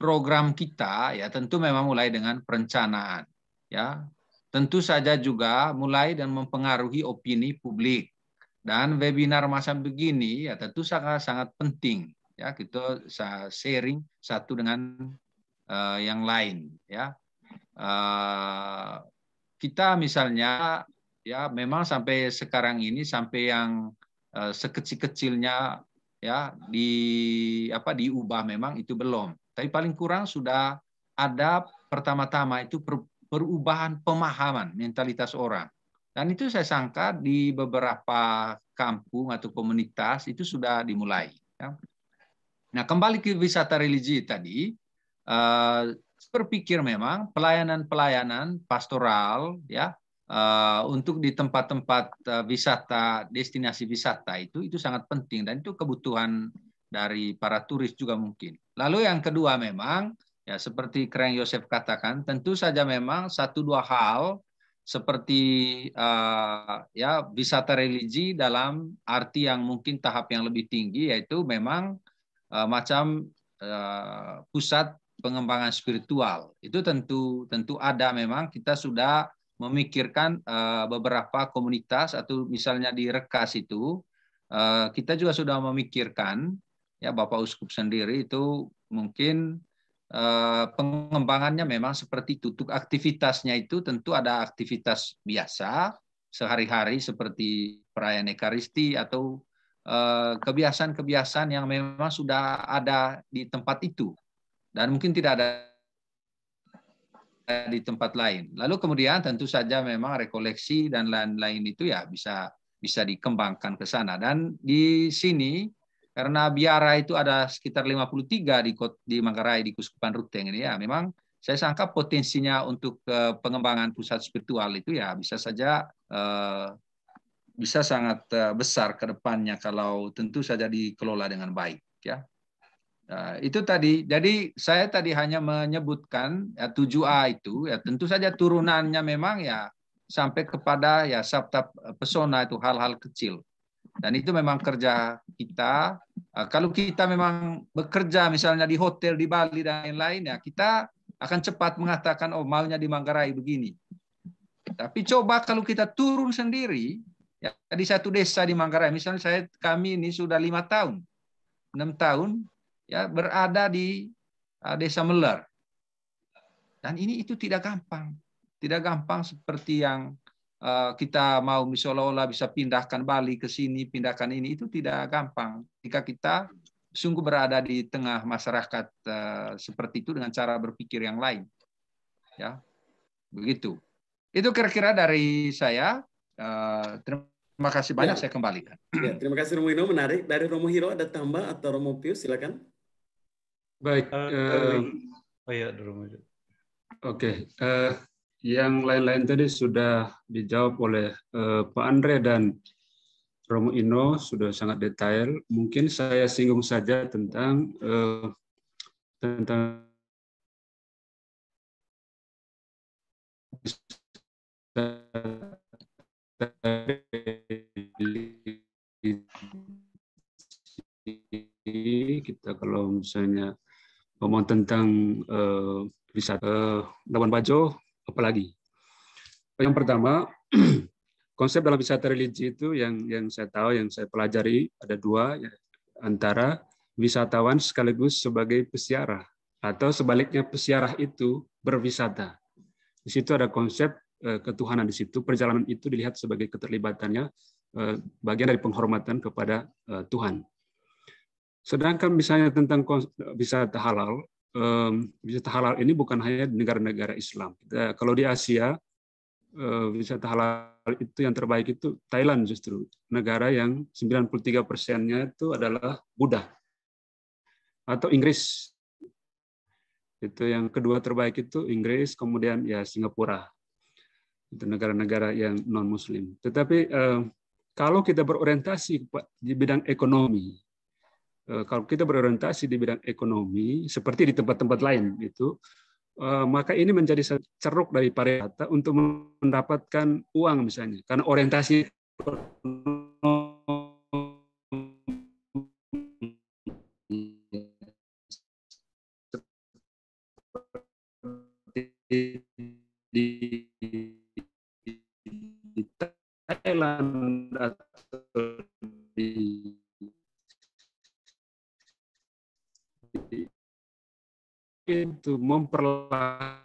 program kita ya tentu memang mulai dengan perencanaan ya tentu saja juga mulai dan mempengaruhi opini publik dan webinar masa begini ya tentu sangat sangat penting ya kita sharing satu dengan uh, yang lain ya uh, kita misalnya ya memang sampai sekarang ini sampai yang Eh, sekecil-kecilnya ya di apa diubah memang itu belum. Tapi paling kurang sudah ada pertama-tama itu per, perubahan pemahaman mentalitas orang. Dan itu saya sangka di beberapa kampung atau komunitas itu sudah dimulai. Ya. Nah kembali ke wisata religi tadi, eh, berpikir memang pelayanan-pelayanan pastoral ya Eh, untuk di tempat-tempat eh, wisata, destinasi wisata itu itu sangat penting dan itu kebutuhan dari para turis juga mungkin. Lalu yang kedua memang ya seperti Kreng Yosef katakan, tentu saja memang satu dua hal seperti uh, ya wisata religi dalam arti yang mungkin tahap yang lebih tinggi yaitu memang uh, macam uh, pusat pengembangan spiritual. Itu tentu tentu ada memang kita sudah memikirkan uh, beberapa komunitas atau misalnya di Rekas itu uh, kita juga sudah memikirkan ya Bapak Uskup sendiri itu mungkin uh, pengembangannya memang seperti tutup aktivitasnya itu tentu ada aktivitas biasa sehari-hari seperti perayaan Ekaristi atau kebiasaan-kebiasaan yang memang sudah ada di tempat itu dan mungkin tidak ada di tempat lain. Lalu kemudian tentu saja memang rekoleksi dan lain-lain itu ya bisa bisa dikembangkan ke sana dan di sini karena biara itu ada sekitar 53 di di Manggarai di Kuskupan Ruteng ini ya memang saya sangka potensinya untuk eh, pengembangan pusat spiritual itu ya bisa saja eh, bisa sangat eh, besar ke depannya kalau tentu saja dikelola dengan baik ya Nah, itu tadi. Jadi saya tadi hanya menyebutkan ya 7A itu ya tentu saja turunannya memang ya sampai kepada ya sabta pesona itu hal-hal kecil. Dan itu memang kerja kita. Eh, kalau kita memang bekerja misalnya di hotel di Bali dan lain-lain ya kita akan cepat mengatakan oh maunya di Manggarai begini. Tapi coba kalau kita turun sendiri ya di satu desa di Manggarai misalnya saya kami ini sudah lima tahun enam tahun ya berada di uh, desa Meler. Dan ini itu tidak gampang, tidak gampang seperti yang uh, kita mau misalnya bisa pindahkan Bali ke sini, pindahkan ini itu tidak gampang. Jika kita sungguh berada di tengah masyarakat uh, seperti itu dengan cara berpikir yang lain, ya begitu. Itu kira-kira dari saya. Terima kasih banyak ya. saya kembalikan. Ya, terima kasih Romo Hino Menarik. Dari Romo Hiro ada tambah atau Romo Pius silakan. Baik. Uh, oh ya, Oke. Okay. Uh, eh, yang lain-lain tadi sudah dijawab oleh uh, Pak Andre dan Romo Ino sudah sangat detail. Mungkin saya singgung saja tentang uh, tentang kita kalau misalnya ngomong tentang uh, eh, wisata uh, eh, Labuan Bajo, apalagi yang pertama konsep dalam wisata religi itu yang yang saya tahu yang saya pelajari ada dua ya, antara wisatawan sekaligus sebagai pesiarah atau sebaliknya pesiarah itu berwisata di situ ada konsep eh, ketuhanan di situ perjalanan itu dilihat sebagai keterlibatannya bagian dari penghormatan kepada Tuhan Sedangkan misalnya tentang bisa halal, bisa halal ini bukan hanya di negara-negara Islam. Kalau di Asia, bisa eh, halal itu yang terbaik itu Thailand justru. Negara yang 93 persennya itu adalah Buddha. Atau Inggris. Itu yang kedua terbaik itu Inggris, kemudian ya Singapura. Itu negara-negara yang non-muslim. Tetapi eh, kalau kita berorientasi di bidang ekonomi, Eh, kalau kita berorientasi di bidang ekonomi seperti di tempat-tempat lain itu eh, maka ini menjadi ceruk dari pariwisata untuk mendapatkan uang misalnya karena orientasi itu memperlakukan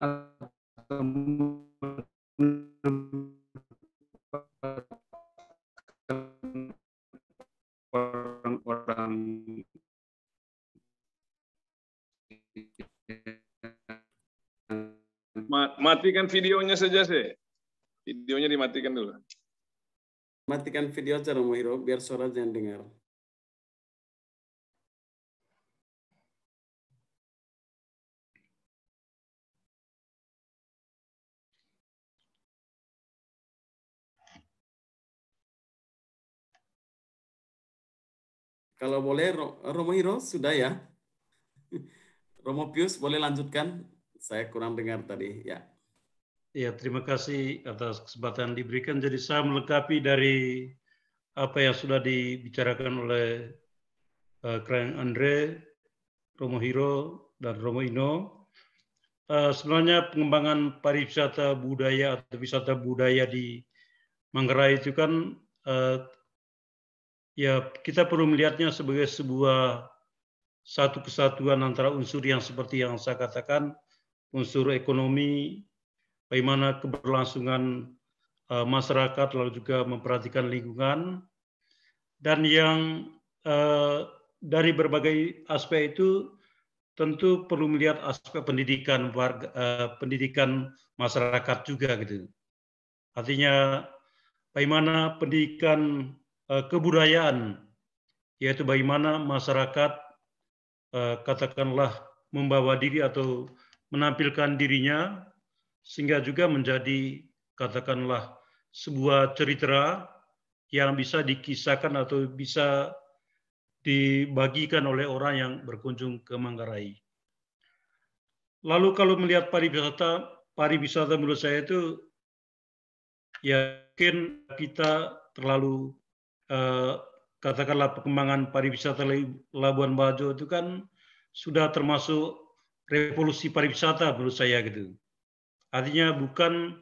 atau orang-orang matikan videonya saja sih videonya dimatikan dulu matikan video cara Muhiro biar suara jangan dengar sudah ya. Romo Pius, boleh lanjutkan? Saya kurang dengar tadi, ya. Ya, terima kasih atas kesempatan diberikan. Jadi saya melengkapi dari apa yang sudah dibicarakan oleh uh, eh, Krang Andre, Romo Hiro, dan Romo Ino. Uh, sebenarnya pengembangan pariwisata budaya atau wisata budaya di Manggarai itu kan uh, ya kita perlu melihatnya sebagai sebuah satu kesatuan antara unsur yang seperti yang saya katakan, unsur ekonomi, bagaimana keberlangsungan uh, masyarakat, lalu juga memperhatikan lingkungan, dan yang uh, dari berbagai aspek itu tentu perlu melihat aspek pendidikan warga, uh, pendidikan masyarakat juga gitu. Artinya bagaimana pendidikan uh, kebudayaan, yaitu bagaimana masyarakat Eh, katakanlah membawa diri atau menampilkan dirinya sehingga juga menjadi katakanlah sebuah cerita yang bisa dikisahkan atau bisa dibagikan oleh orang yang berkunjung ke Manggarai. Lalu kalau melihat pariwisata, pariwisata menurut saya itu yakin kita terlalu uh, katakanlah perkembangan pariwisata Labuan Bajo itu kan sudah termasuk revolusi pariwisata menurut saya gitu. Artinya bukan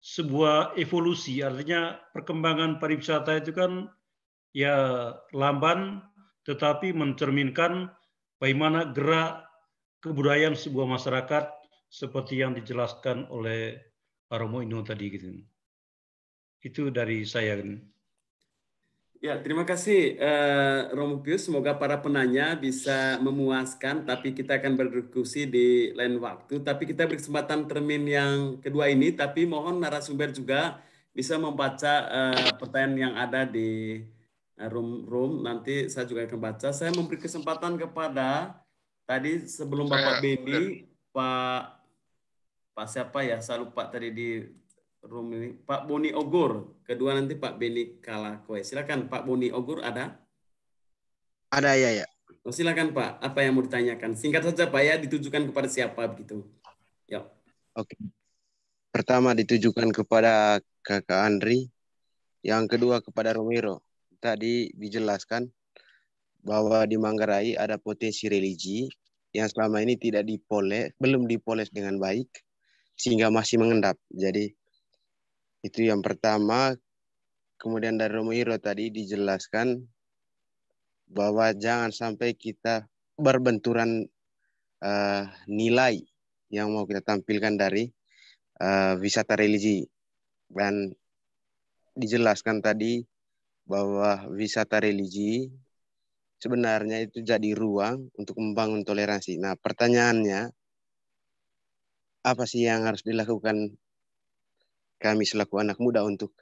sebuah evolusi, artinya perkembangan pariwisata itu kan ya lamban tetapi mencerminkan bagaimana gerak kebudayaan sebuah masyarakat seperti yang dijelaskan oleh Pak Romo Ino tadi gitu. Itu dari saya. Gitu. Ya, terima kasih uh, eh, Romo Pius. Semoga para penanya bisa memuaskan, tapi kita akan berdiskusi di lain waktu. Tapi kita berkesempatan termin yang kedua ini, tapi mohon narasumber juga bisa membaca uh, pertanyaan yang ada di eh, room room. Nanti saya juga akan baca. Saya memberi kesempatan kepada tadi sebelum Bapak Benny, Pak Pak siapa ya? Saya lupa tadi di ini. Pak Boni Ogur. Kedua nanti Pak Beni Kalakwe. Silakan Pak Boni Ogur ada? Ada ya ya. Oh, silakan Pak, apa yang mau ditanyakan? Singkat saja Pak ya, ditujukan kepada siapa begitu. Ya. Oke. Pertama ditujukan kepada Kakak Andri, yang kedua kepada Romero. Tadi dijelaskan bahwa di Manggarai ada potensi religi yang selama ini tidak dipoles, belum dipoles dengan baik sehingga masih mengendap. Jadi itu yang pertama. Kemudian dari Romo Hiro tadi dijelaskan bahwa jangan sampai kita berbenturan uh, nilai yang mau kita tampilkan dari uh, wisata religi dan dijelaskan tadi bahwa wisata religi sebenarnya itu jadi ruang untuk membangun toleransi. Nah, pertanyaannya apa sih yang harus dilakukan kami selaku anak muda untuk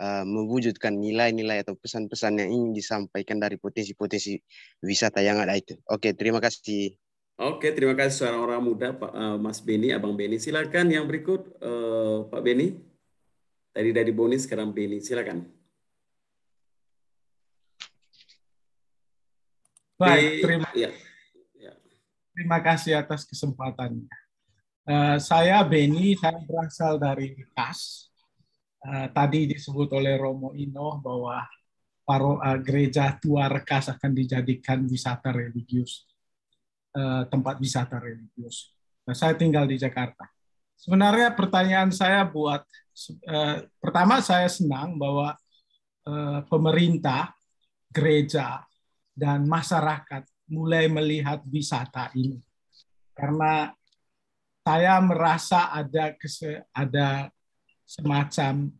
uh, mewujudkan nilai-nilai atau pesan-pesan yang ingin disampaikan dari potensi-potensi wisata yang ada itu. Oke, terima kasih. Oke, terima kasih seorang orang muda Pak uh, Mas Beni, Abang Beni. Silakan yang berikut uh, Pak Beni. Tadi dari Boni sekarang Beni. Silakan. Baik, terima, ya. Ya. terima kasih atas kesempatannya. Eh, saya Beni, saya berasal dari Khas. Uh, eh, tadi disebut oleh Romo Ino bahwa paro, uh, gereja tua Rekas akan dijadikan wisata religius, uh, tempat wisata religius. Nah, saya tinggal di Jakarta. Sebenarnya pertanyaan saya buat uh, pertama saya senang bahwa uh, pemerintah, gereja, dan masyarakat mulai melihat wisata ini karena saya merasa ada ada semacam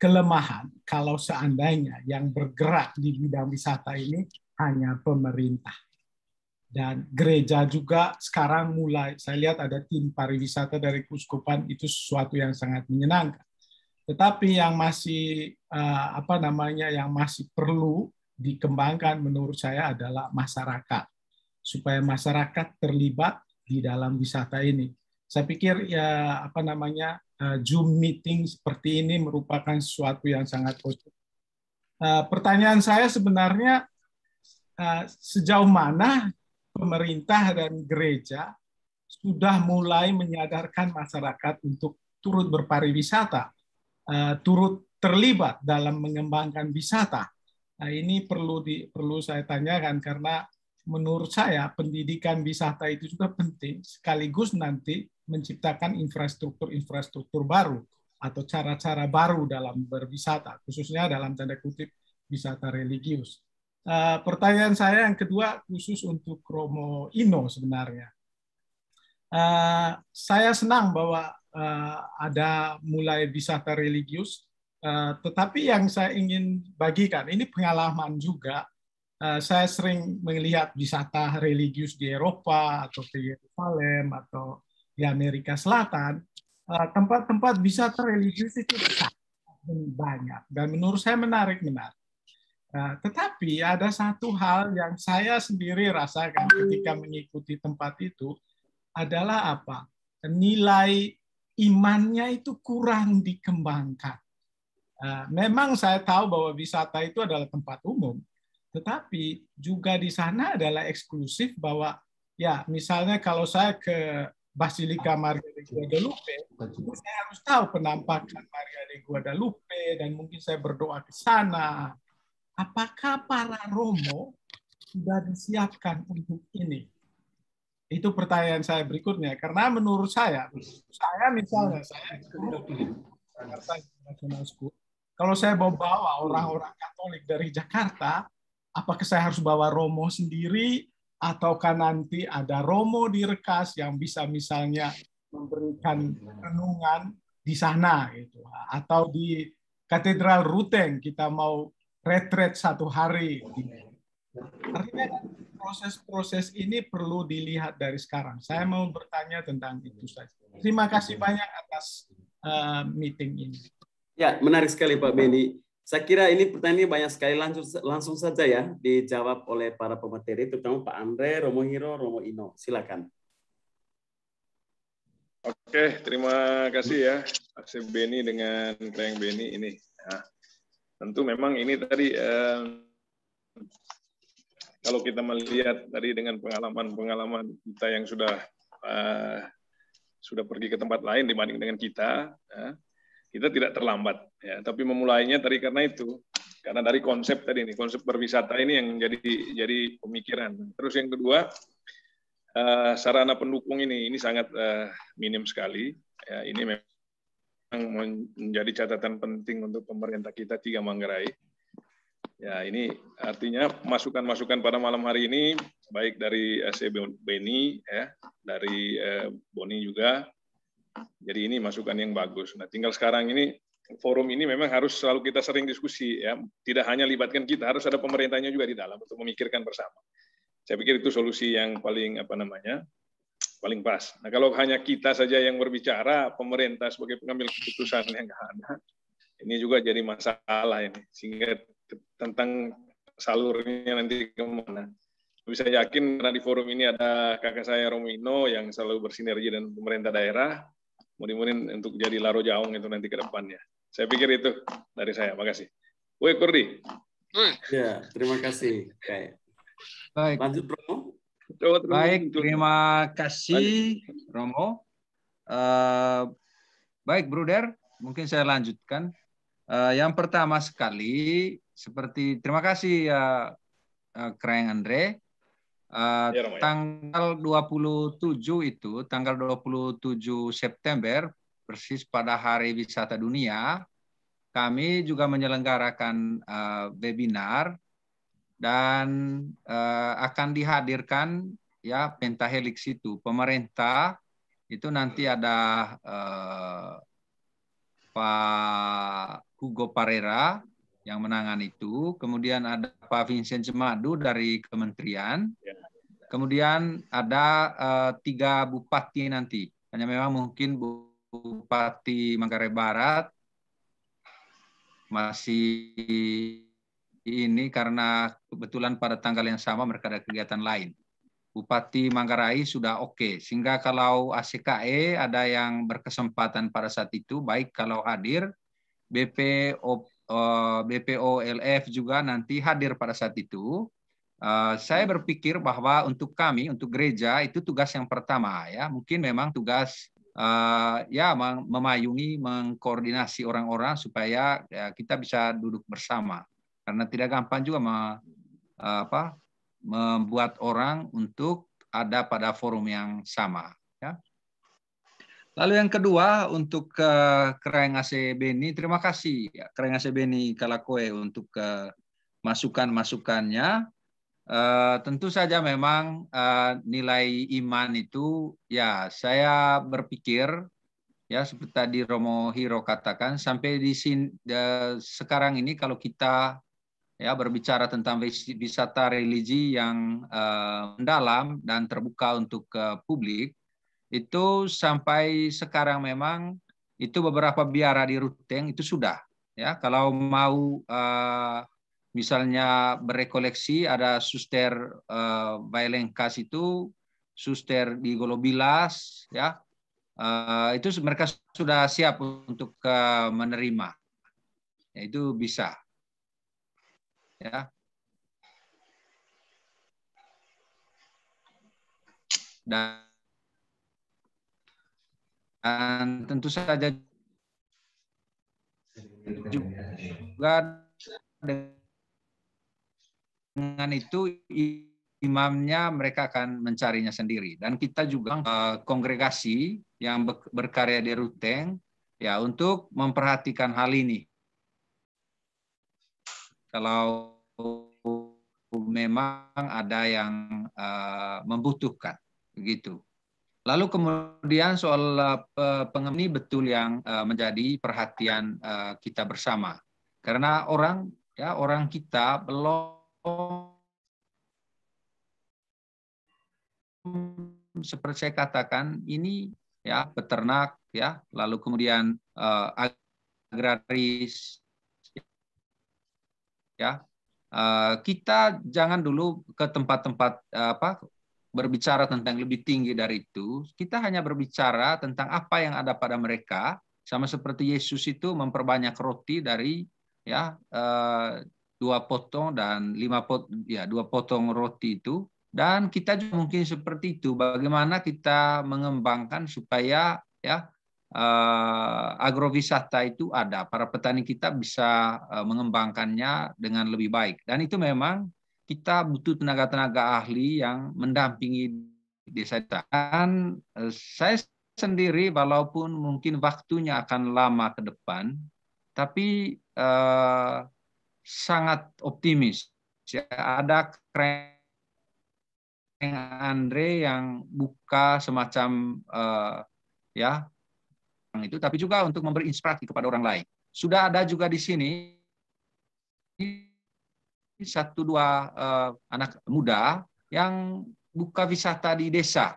kelemahan kalau seandainya yang bergerak di bidang wisata ini hanya pemerintah. Dan gereja juga sekarang mulai, saya lihat ada tim pariwisata dari Kuskupan, itu sesuatu yang sangat menyenangkan. Tetapi yang masih eh, apa namanya yang masih perlu dikembangkan menurut saya adalah masyarakat supaya masyarakat terlibat di dalam wisata ini. Saya pikir ya apa namanya eh, Zoom meeting seperti ini merupakan sesuatu yang sangat positif. Eh, pertanyaan saya sebenarnya eh, sejauh mana pemerintah dan gereja sudah mulai menyadarkan masyarakat untuk turut berpariwisata, turut terlibat dalam mengembangkan wisata. Nah, ini perlu di, perlu saya tanyakan karena menurut saya pendidikan wisata itu juga penting sekaligus nanti menciptakan infrastruktur-infrastruktur baru atau cara-cara baru dalam berwisata khususnya dalam tanda kutip wisata religius. Eh, pertanyaan saya yang kedua khusus untuk Romo Ino sebenarnya. Eh, saya senang bahwa eh, ada mulai wisata religius, tetapi yang saya ingin bagikan ini pengalaman juga Eh, saya sering melihat wisata religius di Eropa atau di Yerusalem atau di Amerika Selatan, eh, tempat-tempat wisata religius itu banyak dan menurut saya menarik menarik. Eh, tetapi ada satu hal yang saya sendiri rasakan ketika mengikuti tempat itu adalah apa? Nilai imannya itu kurang dikembangkan. Memang saya tahu bahwa wisata itu adalah tempat umum, tetapi juga di sana adalah eksklusif bahwa ya misalnya kalau saya ke Basilika Maria de Guadalupe, saya harus tahu penampakan Maria de Guadalupe dan mungkin saya berdoa ke sana. Apakah para Romo sudah disiapkan untuk ini? Itu pertanyaan saya berikutnya. Karena menurut saya, saya misalnya, saya Jakarta kalau saya bawa orang-orang Katolik dari Jakarta, apakah saya harus bawa Romo sendiri ataukah nanti ada Romo di Rekas yang bisa misalnya memberikan renungan di sana gitu atau di Katedral Ruteng kita mau retret satu hari. Gitu. Artinya proses-proses ini perlu dilihat dari sekarang. Saya mau bertanya tentang itu saja. Terima kasih banyak atas uh, meeting ini. Ya, menarik sekali Pak Beni. Saya kira ini pertanyaan banyak sekali langsung langsung saja ya dijawab oleh para pemateri terutama Pak Andre, Romo Hiro, Romo Ino. Silakan. Oke, terima kasih ya aksi Beni dengan Kreng Beni ini. Nah, tentu memang ini tadi eh, kalau kita melihat tadi dengan pengalaman-pengalaman kita yang sudah eh, sudah pergi ke tempat lain dibanding dengan kita, eh, kita tidak terlambat ya tapi memulainya tadi karena itu karena dari konsep tadi ini konsep berwisata ini yang jadi jadi pemikiran terus yang kedua eh, sarana pendukung ini ini sangat eh, minim sekali ya, ini memang menjadi catatan penting untuk pemerintah kita tiga Manggarai ya ini artinya masukan-masukan pada malam hari ini baik dari eh, SCB Beni ya dari Boni juga jadi ini masukan yang bagus. Nah, tinggal sekarang ini forum ini memang harus selalu kita sering diskusi ya. Tidak hanya libatkan kita, harus ada pemerintahnya juga di dalam untuk memikirkan bersama. Saya pikir itu solusi yang paling apa namanya? paling pas. Nah, kalau hanya kita saja yang berbicara, pemerintah sebagai pengambil keputusan yang nggak ada, ini juga jadi masalah ini. Sehingga tentang salurnya nanti kemana. Bisa yakin karena di forum ini ada kakak saya Romino yang selalu bersinergi dengan pemerintah daerah, murid-murid untuk jadi Laro jauh itu nanti ke depannya. Saya pikir itu dari saya. Makasih. Woi Kurdi. Ya, terima kasih. Baik. Lanjut Romo. Baik, terima kasih Romo. Uh, baik, Bruder, mungkin saya lanjutkan. Uh, yang pertama sekali, seperti terima kasih ya uh, Kreng Andre Uh, puluh tujuh itu tanggal 27 itu, tanggal 27 September, persis pada Hari Wisata Dunia, kami juga menyelenggarakan uh, webinar dan uh, akan dihadirkan ya pentahelix itu pemerintah itu nanti ada uh, Pak Hugo Parera yang menangan itu, kemudian ada Pak Vincent Cemadu dari kementerian, ya. kemudian ada uh, tiga bupati nanti. Hanya memang mungkin Bupati Manggarai Barat masih ini karena kebetulan pada tanggal yang sama mereka ada kegiatan lain. Bupati Manggarai sudah oke, okay. sehingga kalau ACKE ada yang berkesempatan pada saat itu, baik kalau hadir, BPOP Eh, BPOLF juga nanti hadir pada saat itu. Eh, saya berpikir bahwa untuk kami, untuk gereja itu tugas yang pertama ya, mungkin memang tugas eh, ya memayungi, mengkoordinasi orang-orang supaya ya, kita bisa duduk bersama. Karena tidak gampang juga membuat orang untuk ada pada forum yang sama. Ya. Lalu yang kedua untuk uh, eh, Kereng AC Beni, terima kasih ya, Kereng AC Beni Kalakoe untuk uh, masukan-masukannya. Uh, tentu saja memang uh, nilai iman itu ya saya berpikir ya seperti tadi Romo Hiro katakan sampai di sini uh, sekarang ini kalau kita ya berbicara tentang wisata religi yang uh, mendalam dan terbuka untuk uh, publik itu sampai sekarang memang itu beberapa biara di Ruteng itu sudah ya kalau mau uh, misalnya berekoleksi ada suster uh, Bailengkas itu suster di Golobilas ya uh, itu mereka sudah siap untuk uh, menerima ya, itu bisa ya dan dan tentu saja juga dengan itu imamnya mereka akan mencarinya sendiri dan kita juga uh, kongregasi yang berkarya di Ruteng ya untuk memperhatikan hal ini kalau memang ada yang uh, membutuhkan begitu Lalu kemudian soal eh, pengemudi betul yang eh, menjadi perhatian eh, kita bersama. Karena orang ya orang kita belum seperti saya katakan ini ya peternak ya lalu kemudian uh, agraris ya uh, kita jangan dulu ke tempat-tempat uh, apa berbicara tentang lebih tinggi dari itu, kita hanya berbicara tentang apa yang ada pada mereka, sama seperti Yesus itu memperbanyak roti dari ya eh, dua potong dan lima pot ya dua potong roti itu dan kita juga mungkin seperti itu bagaimana kita mengembangkan supaya ya eh, agrowisata itu ada para petani kita bisa eh, mengembangkannya dengan lebih baik dan itu memang kita butuh tenaga-tenaga ahli yang mendampingi desa dan eh, Saya sendiri walaupun mungkin waktunya akan lama ke depan, tapi eh, sangat optimis. Ya, ada yang Andre yang buka semacam eh, ya itu, tapi juga untuk memberi inspirasi kepada orang lain. Sudah ada juga di sini satu dua uh, anak muda yang buka wisata di desa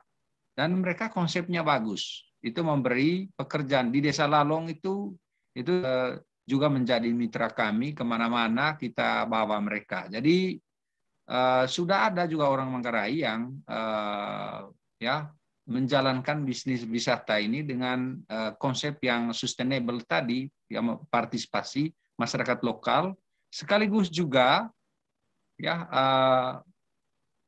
dan mereka konsepnya bagus. Itu memberi pekerjaan di desa Lalong itu itu uh, juga menjadi mitra kami kemana-mana kita bawa mereka. Jadi uh, sudah ada juga orang Manggarai yang uh, ya menjalankan bisnis wisata ini dengan uh, konsep yang sustainable tadi, yang partisipasi masyarakat lokal, sekaligus juga ya uh,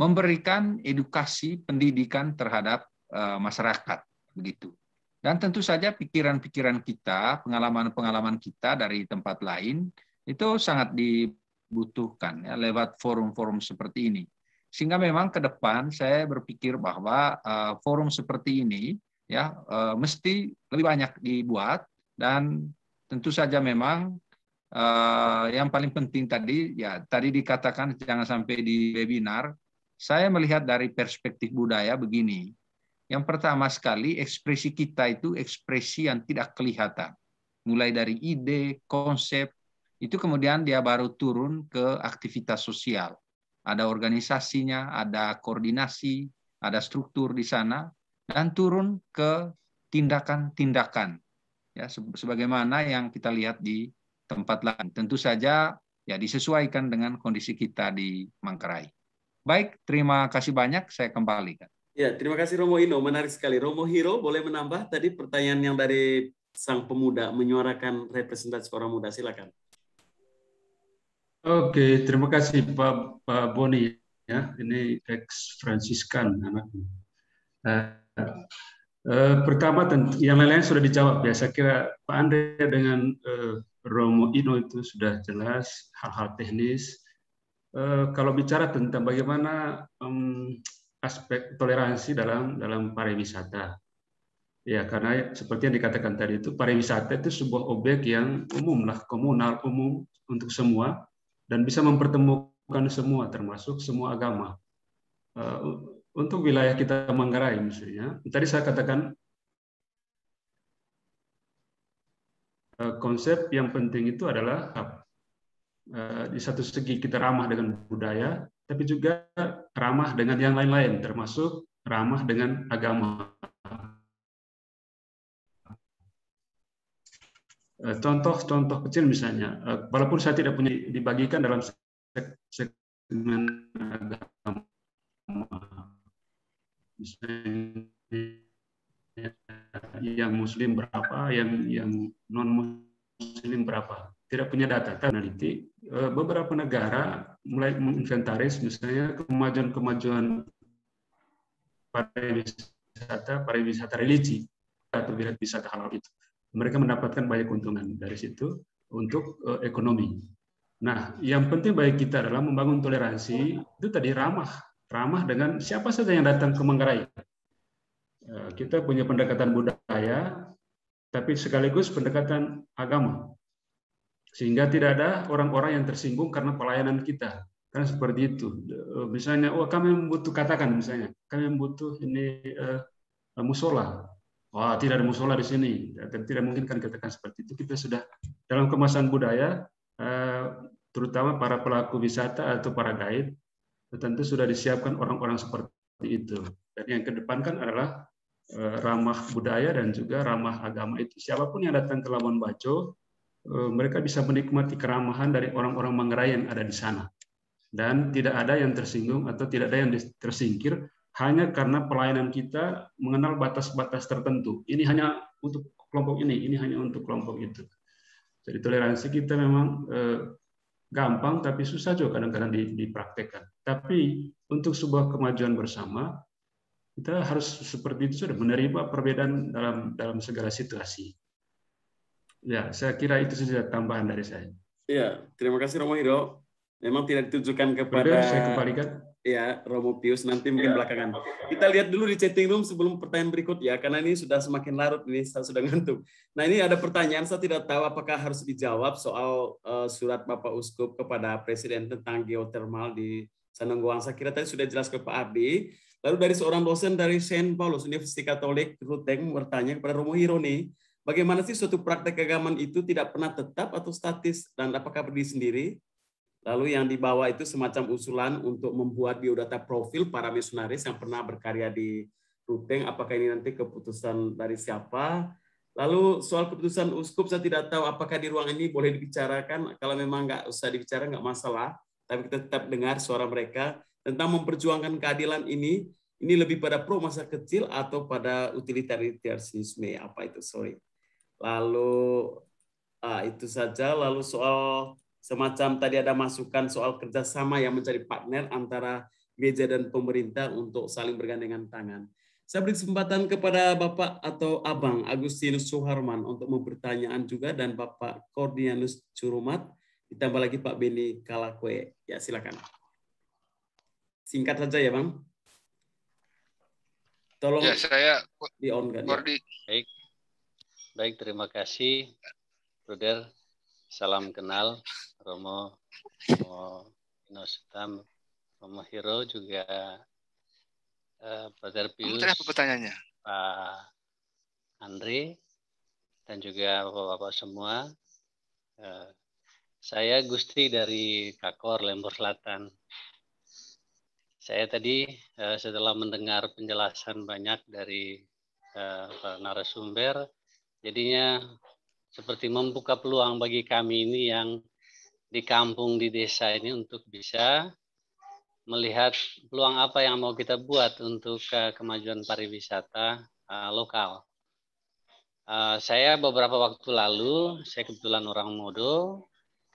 memberikan edukasi pendidikan terhadap uh, masyarakat begitu. Dan tentu saja pikiran-pikiran kita, pengalaman-pengalaman kita dari tempat lain itu sangat dibutuhkan ya, lewat forum-forum seperti ini. Sehingga memang ke depan saya berpikir bahwa uh, forum seperti ini ya uh, mesti lebih banyak dibuat dan tentu saja memang Eh, yang paling penting tadi, ya tadi dikatakan jangan sampai di webinar, saya melihat dari perspektif budaya begini. Yang pertama sekali, ekspresi kita itu ekspresi yang tidak kelihatan. Mulai dari ide, konsep, itu kemudian dia baru turun ke aktivitas sosial. Ada organisasinya, ada koordinasi, ada struktur di sana, dan turun ke tindakan-tindakan. Ya, sebagaimana yang kita lihat di tempat lain. Tentu saja ya disesuaikan dengan kondisi kita di Mangkarai. Baik, terima kasih banyak. Saya kembali. Ya, terima kasih Romo Ino. Menarik sekali. Romo Hiro, boleh menambah tadi pertanyaan yang dari sang pemuda menyuarakan representasi orang muda. Silakan. Oke, terima kasih Pak, Pak Boni. Ya, ini ex Franciscan anaknya. Uh, uh, pertama tentu yang lain-lain sudah dijawab ya. Saya kira Pak Andre dengan uh, Romo Ino itu sudah jelas hal-hal teknis. Eh, kalau bicara tentang bagaimana aspek toleransi dalam dalam pariwisata, ya karena seperti yang dikatakan tadi itu pariwisata itu sebuah objek yang umum lah, komunal umum untuk semua dan bisa mempertemukan semua termasuk semua agama. Eh, untuk wilayah kita Manggarai misalnya, tadi saya katakan Eh, konsep yang penting itu adalah eh, di satu segi kita ramah dengan budaya, tapi juga ramah dengan yang lain-lain, termasuk ramah dengan agama. Eh, contoh-contoh kecil misalnya, walaupun saya tidak punya dibagikan dalam segmen agama, misalnya yang muslim berapa, yang yang non muslim berapa. Tidak punya data analitik. Eh, beberapa negara mulai menginventaris misalnya kemajuan-kemajuan pariwisata, pariwisata religi atau pariwisata halal itu. Mereka mendapatkan banyak keuntungan dari situ untuk eh, ekonomi. Nah, yang penting bagi kita adalah membangun toleransi itu tadi ramah, ramah dengan siapa saja yang datang ke Manggarai Eh, kita punya pendekatan budaya, tapi sekaligus pendekatan agama. Sehingga tidak ada orang-orang yang tersinggung karena pelayanan kita. Karena seperti itu. Eh, misalnya, oh kami butuh katakan misalnya, kami butuh ini uh, musola. Wah, tidak ada musola di sini. Dan tidak mungkin kan katakan seperti itu. Kita sudah dalam kemasan budaya, uh, terutama para pelaku wisata atau para guide, tentu sudah disiapkan orang-orang seperti itu. Dan yang kedepankan kan adalah Eh, ramah budaya dan juga ramah agama itu. Siapapun yang datang ke Labuan Bajo, eh, mereka bisa menikmati keramahan dari orang-orang Manggarai yang ada di sana. Dan tidak ada yang tersinggung atau tidak ada yang tersingkir hanya karena pelayanan kita mengenal batas-batas tertentu. Ini hanya untuk kelompok ini, ini hanya untuk kelompok itu. Jadi toleransi kita memang eh, gampang tapi susah juga kadang-kadang dipraktekkan. Tapi untuk sebuah kemajuan bersama, kita harus seperti itu sudah menerima perbedaan dalam dalam segala situasi. Ya, saya kira itu saja tambahan dari saya. ya terima kasih Romo Hiro. Memang tidak ditujukan kepada Benar, saya kembalikan. Ya, Romo Pius nanti mungkin ya. belakangan. Kita lihat dulu di chatting room sebelum pertanyaan berikut ya, karena ini sudah semakin larut ini saya sudah ngantuk. Nah, ini ada pertanyaan saya tidak tahu apakah harus dijawab soal uh, surat Bapak Uskup kepada Presiden tentang geotermal di Goang. Saya kira tadi sudah jelas ke Pak Abdi. Lalu dari seorang dosen dari Saint Paulus Universitas Katolik Ruteng bertanya kepada Romo Hironi, bagaimana sih suatu praktek keagamaan itu tidak pernah tetap atau statis dan apakah berdiri sendiri? Lalu yang dibawa itu semacam usulan untuk membuat biodata profil para misionaris yang pernah berkarya di Ruteng. Apakah ini nanti keputusan dari siapa? Lalu soal keputusan uskup saya tidak tahu apakah di ruang ini boleh dibicarakan. Kalau memang nggak usah dibicarakan nggak masalah tapi kita tetap dengar suara mereka tentang memperjuangkan keadilan ini. Ini lebih pada pro masa kecil atau pada utilitarianisme apa itu sorry. Lalu ah, itu saja. Lalu soal semacam tadi ada masukan soal kerjasama yang mencari partner antara gereja dan pemerintah untuk saling bergandengan tangan. Saya beri kesempatan kepada Bapak atau Abang Agustinus Suharman untuk mempertanyaan juga dan Bapak Kordianus Curumat Ditambah lagi Pak Beni Kalakwe. Ya, silakan. Singkat saja ya, Bang. Tolong ya, saya di on kan, ya. Baik. Baik, terima kasih. brother salam kenal. Romo, Romo Inosutam, Romo Hero juga uh, eh, Brother Pius. Apa pertanyaannya? Pak Andre dan juga bapak-bapak semua. Eh, saya Gusti dari Kakor Lembur Selatan. Saya tadi eh, setelah mendengar penjelasan banyak dari eh, narasumber, jadinya seperti membuka peluang bagi kami ini yang di kampung di desa ini untuk bisa melihat peluang apa yang mau kita buat untuk eh, kemajuan pariwisata lokal. Uh, saya beberapa waktu lalu, saya kebetulan orang Modo,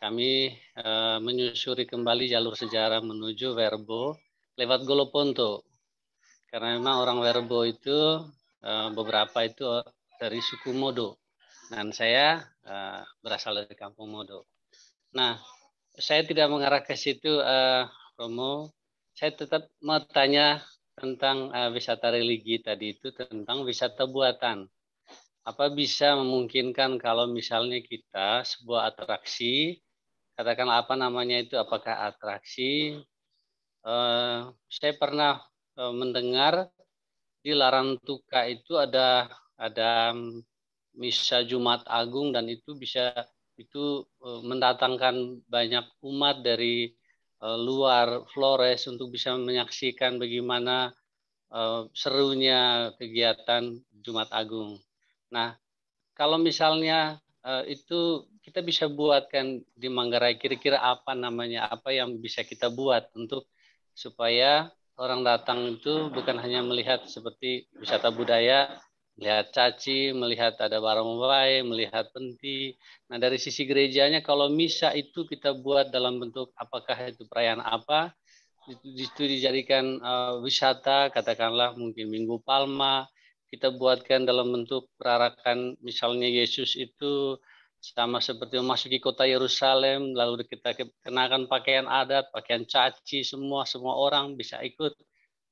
kami uh, menyusuri kembali jalur sejarah menuju Werbo lewat Goloponto. Karena memang orang Werbo itu uh, beberapa itu dari suku Modo. Dan saya uh, berasal dari kampung Modo. Nah, saya tidak mengarah ke situ, uh, Romo. Saya tetap mau tanya tentang uh, wisata religi tadi itu, tentang wisata buatan. Apa bisa memungkinkan kalau misalnya kita sebuah atraksi katakanlah apa namanya itu apakah atraksi uh, saya pernah uh, mendengar di Larang itu ada ada misa Jumat Agung dan itu bisa itu uh, mendatangkan banyak umat dari uh, luar Flores untuk bisa menyaksikan bagaimana uh, serunya kegiatan Jumat Agung. Nah, kalau misalnya uh, itu kita bisa buatkan di Manggarai kira-kira apa namanya apa yang bisa kita buat untuk supaya orang datang itu bukan hanya melihat seperti wisata budaya melihat caci, melihat ada barang wai, melihat penti. Nah dari sisi gerejanya kalau misa itu kita buat dalam bentuk apakah itu perayaan apa, itu, itu dijadikan uh, wisata, katakanlah mungkin Minggu Palma, kita buatkan dalam bentuk perarakan misalnya Yesus itu sama seperti memasuki kota Yerusalem lalu kita kenakan pakaian adat, pakaian caci semua semua orang bisa ikut.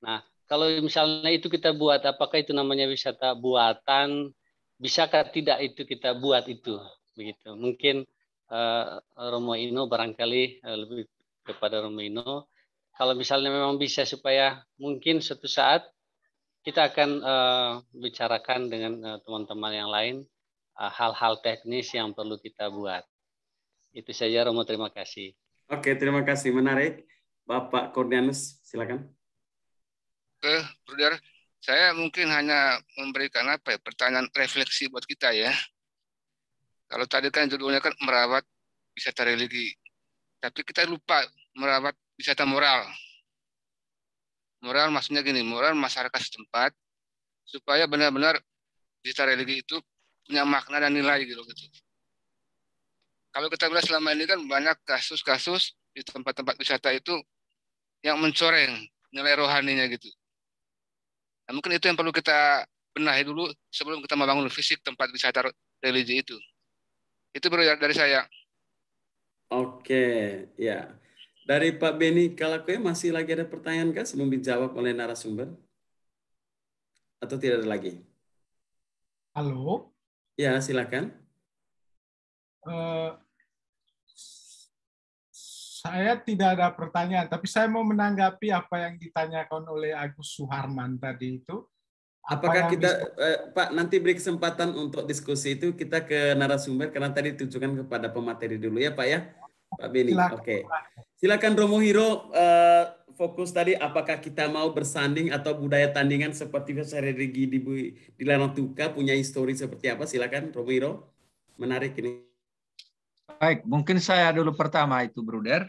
Nah, kalau misalnya itu kita buat apakah itu namanya wisata buatan? Bisakah tidak itu kita buat itu? Begitu. Mungkin uh, Romo Ino barangkali uh, lebih kepada Romo Ino kalau misalnya memang bisa supaya mungkin suatu saat kita akan uh, bicarakan dengan eh, teman-teman uh, yang lain eh, hal-hal uh, teknis yang perlu kita buat. Itu saja Romo, terima kasih. Oke, terima kasih. Menarik. Bapak Kordianus, silakan. Oke, Bruder. Saya mungkin hanya memberikan apa ya, pertanyaan refleksi buat kita ya. Kalau tadi kan judulnya kan merawat wisata religi, tapi kita lupa merawat wisata moral moral maksudnya gini moral masyarakat setempat supaya benar-benar cerita religi itu punya makna dan nilai gitu gitu kalau kita bilang selama ini kan banyak kasus-kasus di tempat-tempat wisata itu yang mencoreng nilai rohaninya gitu nah, mungkin itu yang perlu kita benahi dulu sebelum kita membangun fisik tempat wisata religi itu itu bro dari saya oke ya dari Pak Beni Kalakue masih lagi ada pertanyaan kah sebelum dijawab oleh narasumber? Atau tidak ada lagi? Halo. Ya, silakan. Uh, saya tidak ada pertanyaan, tapi saya mau menanggapi apa yang ditanyakan oleh Agus Suharman tadi itu. Apakah kita bisa... eh, Pak nanti beri kesempatan untuk diskusi itu kita ke narasumber karena tadi ditujukan kepada pemateri dulu ya Pak ya. Pak Beni. Oke. Okay. Silakan Romo Hiro uh, fokus tadi apakah kita mau bersanding atau budaya tandingan seperti saya di di Lanang Tuka punya histori seperti apa? Silakan Romo Hiro. Menarik ini. Baik, mungkin saya dulu pertama itu, Bruder.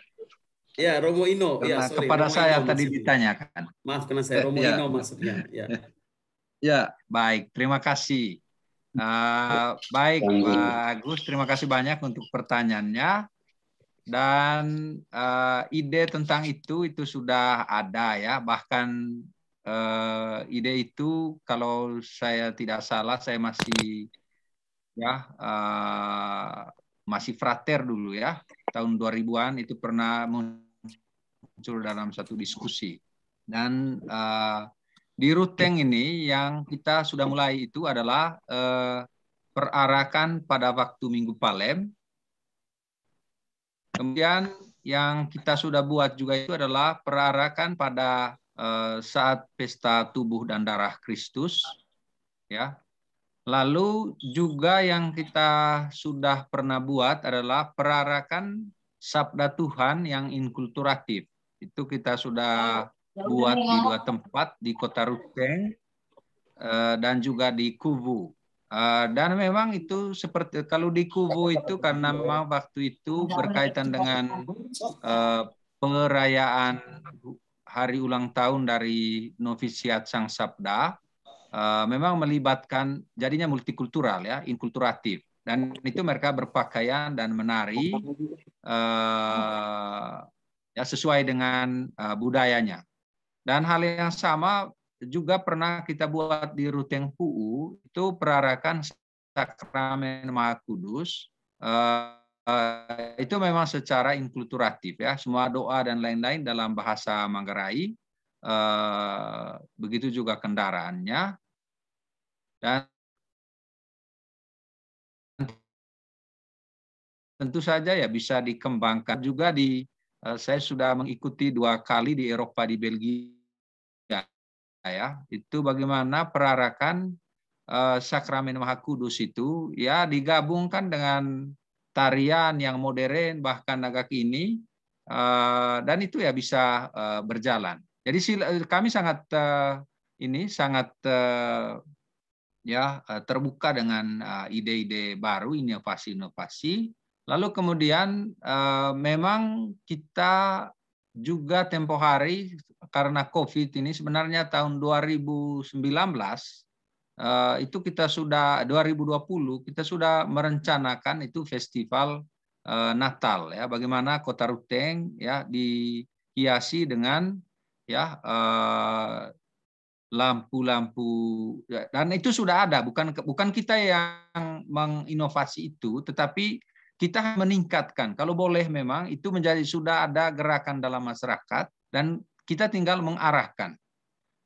Ya, Romo Ino. ya, sorry, kepada Romo saya Ino tadi maksudnya. ditanyakan. Maaf, karena saya eh, Romo ya. Ino maksudnya. Ya. ya, baik. Terima kasih. Uh, baik, Pak Agus. Terima kasih banyak untuk pertanyaannya dan uh, ide tentang itu itu sudah ada ya bahkan uh, ide itu kalau saya tidak salah saya masih ya uh, masih frater dulu ya tahun 2000-an itu pernah muncul dalam satu diskusi dan uh, di ruteng ini yang kita sudah mulai itu adalah uh, perarakan pada waktu Minggu Palem Kemudian yang kita sudah buat juga itu adalah perarakan pada eh, saat pesta tubuh dan darah Kristus ya. Lalu juga yang kita sudah pernah buat adalah perarakan sabda Tuhan yang inkulturatif. Itu kita sudah buat di dua tempat di Kota Ruteng eh, dan juga di Kubu. Eh, dan memang itu seperti kalau di Kubu itu karena memang waktu itu berkaitan dengan uh, perayaan hari ulang tahun dari novisiat Sang Sabda, uh, memang melibatkan jadinya multikultural ya, inkulturatif. Dan itu mereka berpakaian dan menari uh, ya sesuai dengan uh, budayanya. Dan hal yang sama juga pernah kita buat di Ruteng PUU itu perarakan sakramen Maha Kudus eh, itu memang secara inkulturatif ya semua doa dan lain-lain dalam bahasa Manggarai eh, begitu juga kendaraannya dan tentu saja ya bisa dikembangkan juga di eh, saya sudah mengikuti dua kali di Eropa di Belgia ya itu bagaimana perarakan eh, sakramen maha kudus itu ya digabungkan dengan tarian yang modern bahkan nagaki ini eh, dan itu ya bisa eh, berjalan jadi sila, eh, kami sangat eh, ini sangat eh, ya eh, terbuka dengan eh, ide-ide baru inovasi-inovasi lalu kemudian eh, memang kita juga tempo hari karena COVID ini sebenarnya tahun 2019 eh, itu kita sudah 2020 kita sudah merencanakan itu festival eh, Natal ya bagaimana Kota Ruteng ya dihiasi dengan ya eh, lampu-lampu ya, dan itu sudah ada bukan bukan kita yang menginovasi itu tetapi kita meningkatkan kalau boleh memang itu menjadi sudah ada gerakan dalam masyarakat dan kita tinggal mengarahkan.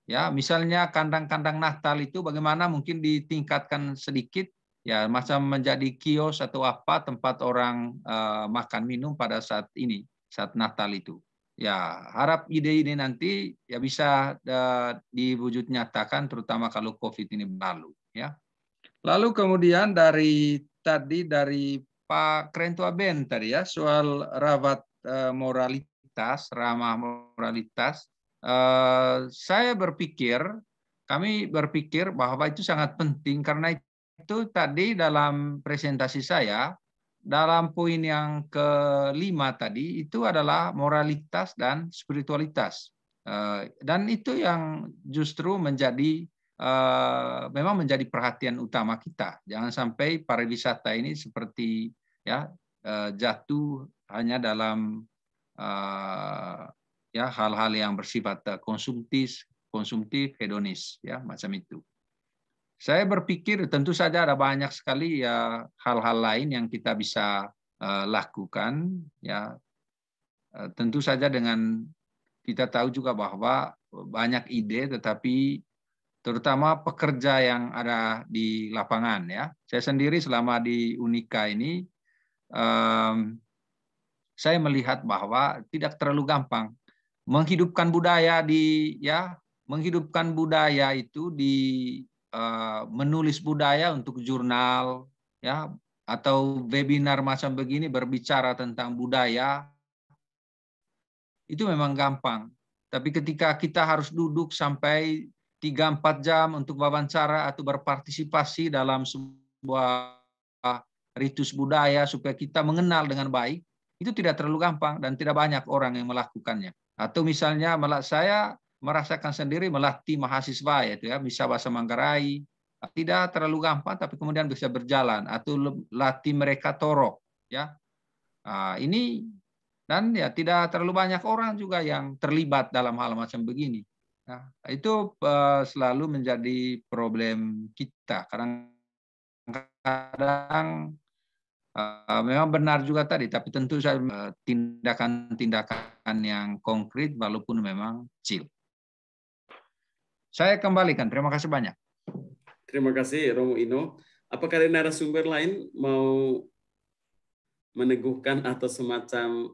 Ya, misalnya kandang-kandang Natal itu bagaimana mungkin ditingkatkan sedikit ya macam menjadi kios atau apa tempat orang uh, makan minum pada saat ini saat Natal itu. Ya, harap ide ini nanti ya bisa uh, eh, diwujud nyatakan terutama kalau Covid ini berlalu, ya. Lalu kemudian dari tadi dari Pak Krento Aben tadi ya soal rawat uh, moralitas moralitas, ramah moralitas, eh, saya berpikir, kami berpikir bahwa itu sangat penting karena itu tadi dalam presentasi saya, dalam poin yang kelima tadi itu adalah moralitas dan spiritualitas. Eh, dan itu yang justru menjadi eh, memang menjadi perhatian utama kita. Jangan sampai pariwisata ini seperti ya eh, jatuh hanya dalam uh, ya hal-hal yang bersifat eh, konsumtif, konsumtif, hedonis, ya macam itu. Saya berpikir tentu saja ada banyak sekali ya hal-hal lain yang kita bisa uh, lakukan, ya uh, tentu saja dengan kita tahu juga bahwa banyak ide, tetapi terutama pekerja yang ada di lapangan ya. Saya sendiri selama di Unika ini um, saya melihat bahwa tidak terlalu gampang menghidupkan budaya di ya menghidupkan budaya itu di uh, menulis budaya untuk jurnal ya atau webinar macam begini berbicara tentang budaya itu memang gampang tapi ketika kita harus duduk sampai 3-4 jam untuk wawancara atau berpartisipasi dalam sebuah ritus budaya supaya kita mengenal dengan baik itu tidak terlalu gampang dan tidak banyak orang yang melakukannya. Atau misalnya saya merasakan sendiri melatih mahasiswa yaitu ya bisa bahasa Manggarai tidak terlalu gampang tapi kemudian bisa berjalan atau latih mereka torok ya nah, ini dan ya tidak terlalu banyak orang juga yang terlibat dalam hal macam begini nah, itu eh, selalu menjadi problem kita kadang-kadang Eh, memang benar juga tadi, tapi tentu saya eh, tindakan-tindakan yang konkret walaupun memang kecil. Saya kembalikan. Terima kasih banyak. Terima kasih Romo Ino. Apakah ada narasumber lain mau meneguhkan atau semacam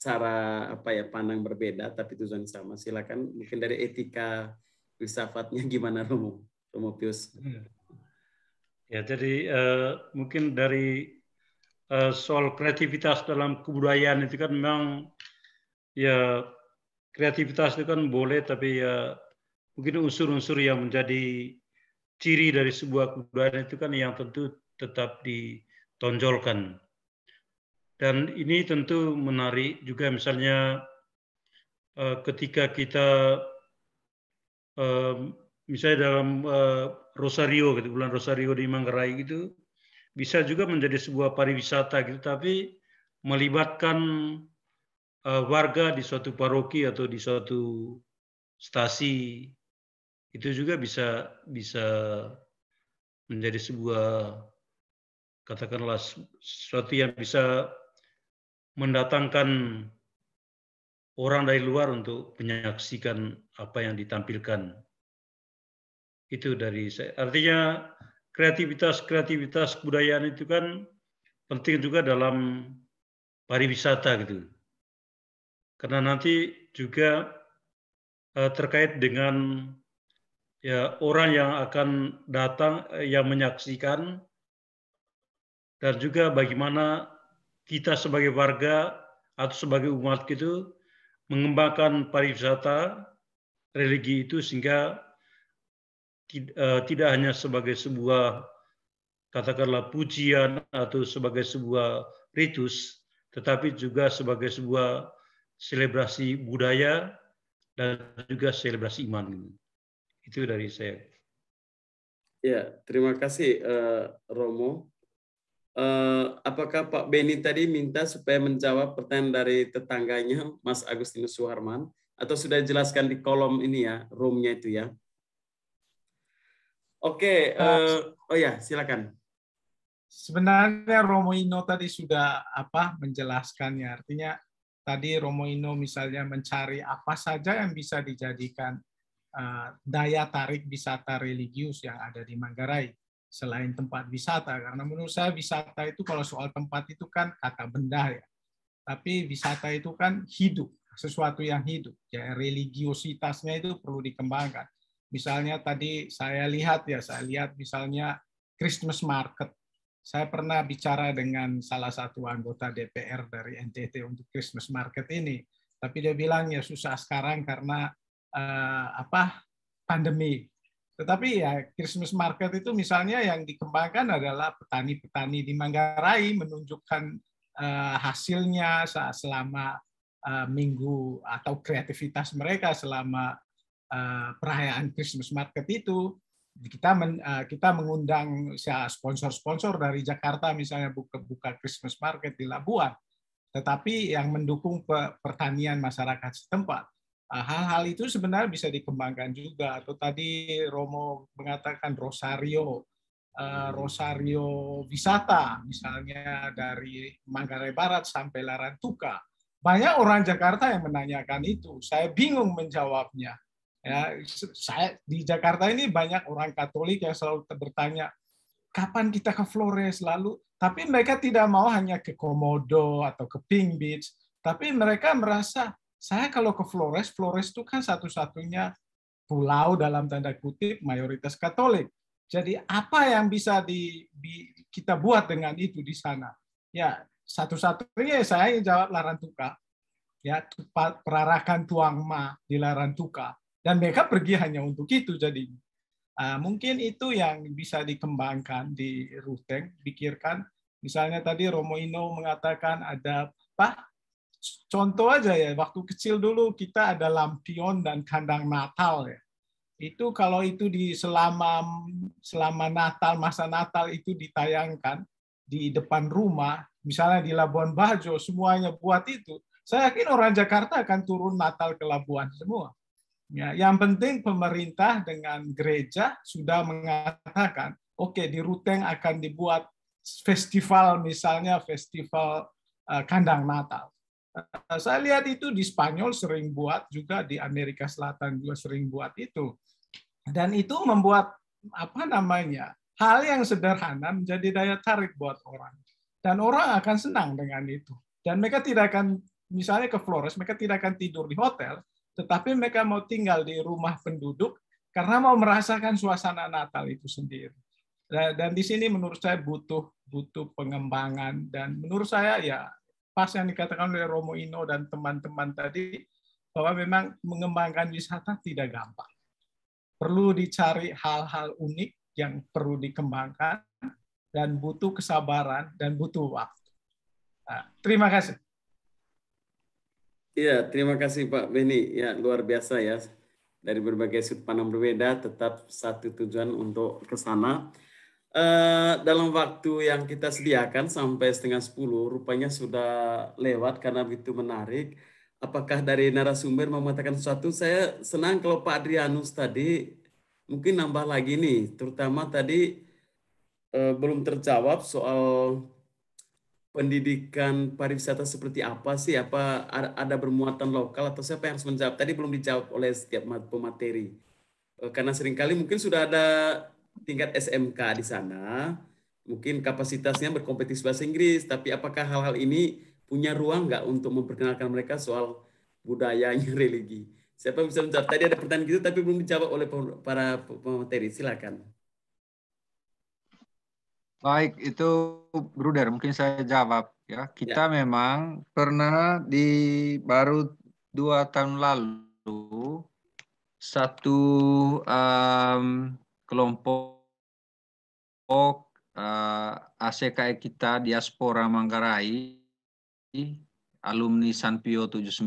cara apa ya pandang berbeda tapi tujuan sama? Silakan mungkin dari etika filsafatnya gimana Romo? Romo Pius. Hmm. Ya jadi uh, mungkin dari Eh, soal kreativitas dalam kebudayaan itu kan memang ya kreativitas itu kan boleh tapi ya mungkin unsur-unsur yang menjadi ciri dari sebuah kebudayaan itu kan yang tentu tetap ditonjolkan. Dan ini tentu menarik juga misalnya eh, ketika kita eh, misalnya dalam Rosario, gitu, bulan Rosario di Manggarai gitu, bisa juga menjadi sebuah pariwisata gitu tapi melibatkan uh, warga di suatu paroki atau di suatu stasi itu juga bisa bisa menjadi sebuah katakanlah sesuatu yang bisa mendatangkan orang dari luar untuk menyaksikan apa yang ditampilkan itu dari saya artinya kreativitas-kreativitas kebudayaan itu kan penting juga dalam pariwisata gitu. Karena nanti juga uh, terkait dengan ya orang yang akan datang uh, yang menyaksikan dan juga bagaimana kita sebagai warga atau sebagai umat gitu mengembangkan pariwisata religi itu sehingga Eh, tidak hanya sebagai sebuah katakanlah pujian atau sebagai sebuah ritus, tetapi juga sebagai sebuah selebrasi budaya dan juga selebrasi iman. Itu dari saya. Ya, terima kasih uh, Romo. Uh, apakah Pak Beni tadi minta supaya menjawab pertanyaan dari tetangganya Mas Agustinus Suharman atau sudah jelaskan di kolom ini ya, roomnya itu ya? Oke, uh, oh ya, silakan. Sebenarnya Romo Ino tadi sudah apa menjelaskannya. Artinya tadi Romo Ino misalnya mencari apa saja yang bisa dijadikan uh, daya tarik wisata religius yang ada di Manggarai selain tempat wisata karena menurut saya wisata itu kalau soal tempat itu kan kata benda ya tapi wisata itu kan hidup sesuatu yang hidup ya religiositasnya itu perlu dikembangkan Misalnya tadi saya lihat ya, saya lihat misalnya Christmas market. Saya pernah bicara dengan salah satu anggota DPR dari NTT untuk Christmas market ini, tapi dia bilang ya susah sekarang karena uh, apa pandemi. Tetapi ya Christmas market itu misalnya yang dikembangkan adalah petani-petani di Manggarai menunjukkan uh, hasilnya selama uh, minggu atau kreativitas mereka selama Eh, perayaan Christmas market itu kita men, eh, kita mengundang eh, sponsor-sponsor dari Jakarta misalnya buka buka Christmas market di Labuan tetapi yang mendukung pertanian masyarakat setempat hal-hal itu sebenarnya bisa dikembangkan juga atau tadi Romo mengatakan Rosario Rosario wisata misalnya dari Manggarai Barat sampai Larantuka banyak orang Jakarta yang menanyakan itu saya bingung menjawabnya Ya, saya di Jakarta ini banyak orang Katolik yang selalu bertanya kapan kita ke Flores lalu, tapi mereka tidak mau hanya ke Komodo atau ke Pink Beach, tapi mereka merasa saya kalau ke Flores, Flores itu kan satu-satunya pulau dalam tanda kutip mayoritas Katolik. Jadi apa yang bisa di, di kita buat dengan itu di sana? Ya satu-satunya saya jawab Larantuka, ya perarakan Tuang Ma di Larantuka dan mereka pergi hanya untuk itu jadi uh, mungkin itu yang bisa dikembangkan di Ruteng pikirkan misalnya tadi Romo Ino mengatakan ada apa contoh aja ya waktu kecil dulu kita ada lampion dan kandang Natal ya itu kalau itu di selama selama Natal masa Natal itu ditayangkan di depan rumah misalnya di Labuan Bajo semuanya buat itu saya yakin orang Jakarta akan turun Natal ke Labuan semua Ya, yang penting pemerintah dengan gereja sudah mengatakan, oke okay, di Ruteng akan dibuat festival misalnya festival eh, kandang Natal. Eh, saya lihat itu di Spanyol sering buat juga di Amerika Selatan juga sering buat itu. Dan itu membuat apa namanya? hal yang sederhana menjadi daya tarik buat orang. Dan orang akan senang dengan itu. Dan mereka tidak akan misalnya ke Flores, mereka tidak akan tidur di hotel, tetapi mereka mau tinggal di rumah penduduk karena mau merasakan suasana Natal itu sendiri. Dan di sini menurut saya butuh butuh pengembangan dan menurut saya ya pas yang dikatakan oleh Romo Ino dan teman-teman tadi bahwa memang mengembangkan wisata tidak gampang. Perlu dicari hal-hal unik yang perlu dikembangkan dan butuh kesabaran dan butuh waktu. Nah, terima kasih. Iya, terima kasih Pak Beni. Ya, luar biasa ya. Dari berbagai sudut pandang berbeda, tetap satu tujuan untuk ke sana. Uh, dalam waktu yang kita sediakan sampai setengah sepuluh, rupanya sudah lewat karena begitu menarik. Apakah dari narasumber mengatakan sesuatu? Saya senang kalau Pak Adrianus tadi mungkin nambah lagi nih, terutama tadi uh, belum terjawab soal pendidikan pariwisata seperti apa sih? Apa ada bermuatan lokal atau siapa yang harus menjawab? Tadi belum dijawab oleh setiap pemateri. Eh, karena seringkali mungkin sudah ada tingkat SMK di sana, mungkin kapasitasnya berkompetisi bahasa Inggris, tapi apakah hal-hal ini punya ruang nggak untuk memperkenalkan mereka soal budayanya, religi? Siapa bisa menjawab? Tadi ada pertanyaan gitu, tapi belum dijawab oleh para pemateri. Silakan. Baik, itu Bruder, mungkin saya jawab ya. Kita ya. memang pernah di baru dua tahun lalu satu um, kelompok uh, ACKI e kita diaspora Manggarai alumni Sanpio 79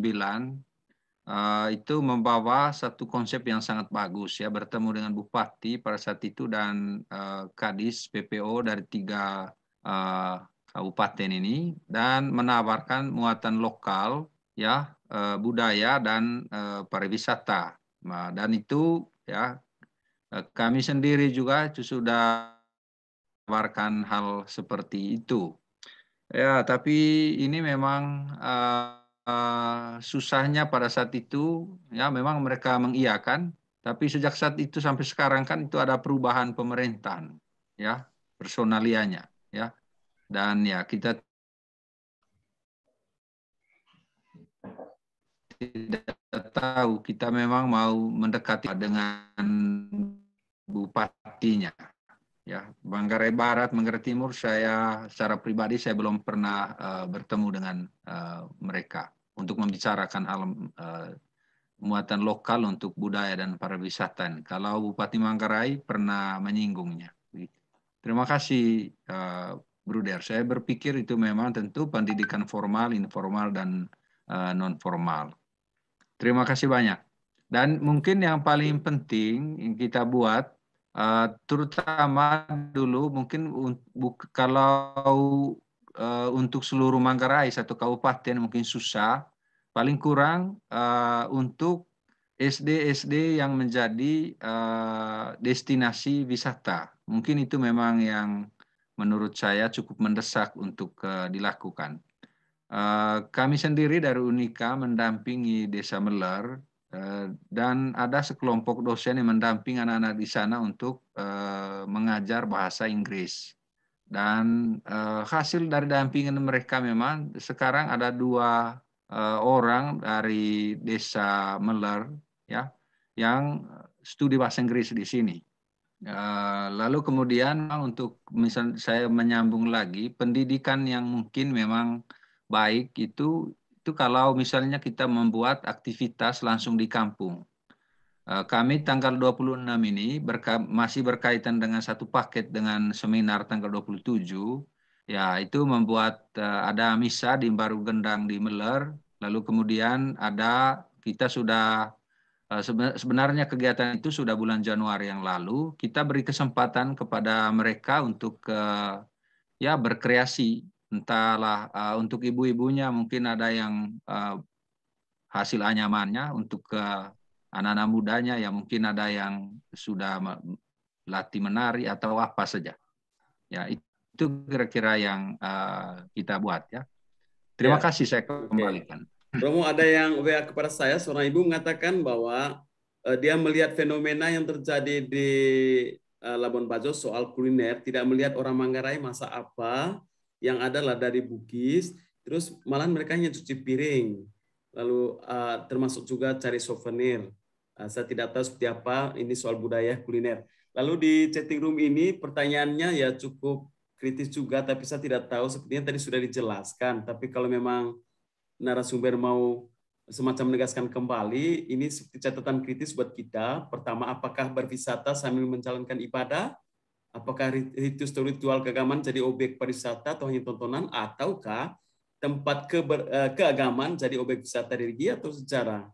uh, itu membawa satu konsep yang sangat bagus ya bertemu dengan bupati pada saat itu dan uh, kadis PPO dari tiga uh, kabupaten ini dan menawarkan muatan lokal ya uh, budaya dan uh, pariwisata nah, dan itu ya uh, kami sendiri juga sudah menawarkan hal seperti itu ya tapi ini memang uh, Eh, susahnya pada saat itu ya memang mereka mengiakan tapi sejak saat itu sampai sekarang kan itu ada perubahan pemerintahan ya personalianya ya dan ya kita tidak tahu kita memang mau mendekati dengan bupatinya ya Bangkarai Barat Bangkarai Timur saya secara pribadi saya belum pernah uh, bertemu dengan uh, mereka untuk membicarakan hal uh, eh, muatan lokal untuk budaya dan pariwisata. Kalau Bupati Manggarai pernah menyinggungnya. Terima kasih, uh, eh, Bruder. Saya berpikir itu memang tentu pendidikan formal, informal, dan uh, non-formal. Terima kasih banyak. Dan mungkin yang paling penting yang kita buat, uh, terutama dulu mungkin kalau uh, untuk seluruh Manggarai satu kabupaten mungkin susah, paling kurang uh, untuk SD-SD yang menjadi uh, destinasi wisata. Mungkin itu memang yang menurut saya cukup mendesak untuk uh, dilakukan. Uh, kami sendiri dari Unika mendampingi Desa Meler dan ada sekelompok dosen yang mendampingi anak-anak di sana untuk mengajar bahasa Inggris dan uh, hasil dari dampingan mereka memang sekarang ada dua uh, orang dari desa Meler ya yang studi bahasa Inggris di sini. Uh, lalu kemudian untuk misal saya menyambung lagi pendidikan yang mungkin memang baik itu itu kalau misalnya kita membuat aktivitas langsung di kampung Eh, kami tanggal 26 ini berka masih berkaitan dengan satu paket dengan seminar tanggal 27. Ya, itu membuat uh, ada misa di Baru Gendang di Meler, lalu kemudian ada kita sudah uh, sebenarnya kegiatan itu sudah bulan Januari yang lalu, kita beri kesempatan kepada mereka untuk uh, ya berkreasi entahlah uh, untuk ibu-ibunya mungkin ada yang uh, hasil anyamannya untuk uh, anak-anak mudanya yang mungkin ada yang sudah latih menari atau apa saja. Ya, itu kira-kira yang uh, kita buat ya. Terima ya. kasih saya kembalikan. Okay. Romo ada yang WA kepada saya seorang ibu mengatakan bahwa uh, dia melihat fenomena yang terjadi di uh, Labuan Bajo soal kuliner, tidak melihat orang Manggarai masa apa yang adalah dari Bugis, terus malah mereka hanya cuci piring. Lalu uh, termasuk juga cari souvenir. Eh, saya tidak tahu seperti apa ini soal budaya kuliner. Lalu di chatting room ini pertanyaannya ya cukup kritis juga, tapi saya tidak tahu. Sepertinya tadi sudah dijelaskan. Tapi kalau memang narasumber mau semacam menegaskan kembali, ini seperti catatan kritis buat kita. Pertama, apakah berwisata sambil menjalankan ibadah? Apakah ritus ritual keagamaan jadi objek pariwisata atau hanya tontonan? Ataukah tempat keber, eh, keagamaan jadi objek wisata religi atau sejarah?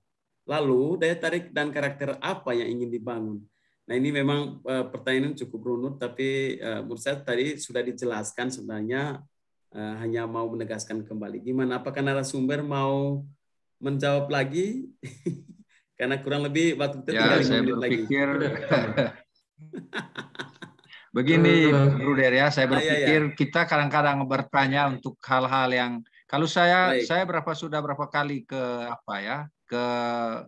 Lalu daya tarik dan karakter apa yang ingin dibangun? Nah ini memang uh, pertanyaan cukup runut, tapi uh, menurut saya tadi sudah dijelaskan sebenarnya eh, hanya mau menegaskan kembali. Gimana? Apakah narasumber mau menjawab lagi? Karena kurang lebih waktu kita ya, saya berpikir, Begini, Ruder ya. saya berpikir ah, iya, iya. kita kadang-kadang bertanya untuk hal-hal yang kalau saya Baik. saya berapa sudah berapa kali ke apa ya ke uh,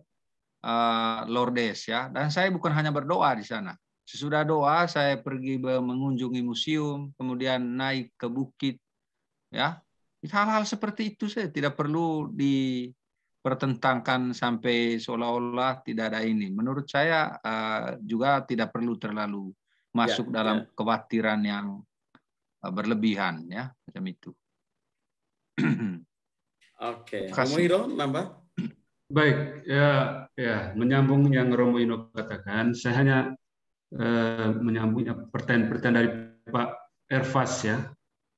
eh, Lourdes ya dan saya bukan hanya berdoa di sana. Sesudah doa saya pergi mengunjungi museum, kemudian naik ke bukit ya. Hal-hal seperti itu saya tidak perlu dipertentangkan sampai seolah-olah tidak ada ini. Menurut saya uh, juga tidak perlu terlalu ya, masuk ya, dalam ya. kekhawatiran yang eh, berlebihan ya macam itu. Oke, okay. Romo Iro, nambah? Baik, ya, ya menyambung yang Romo Ino katakan, saya hanya eh, menyambungnya pertanyaan-pertanyaan dari Pak Ervas ya.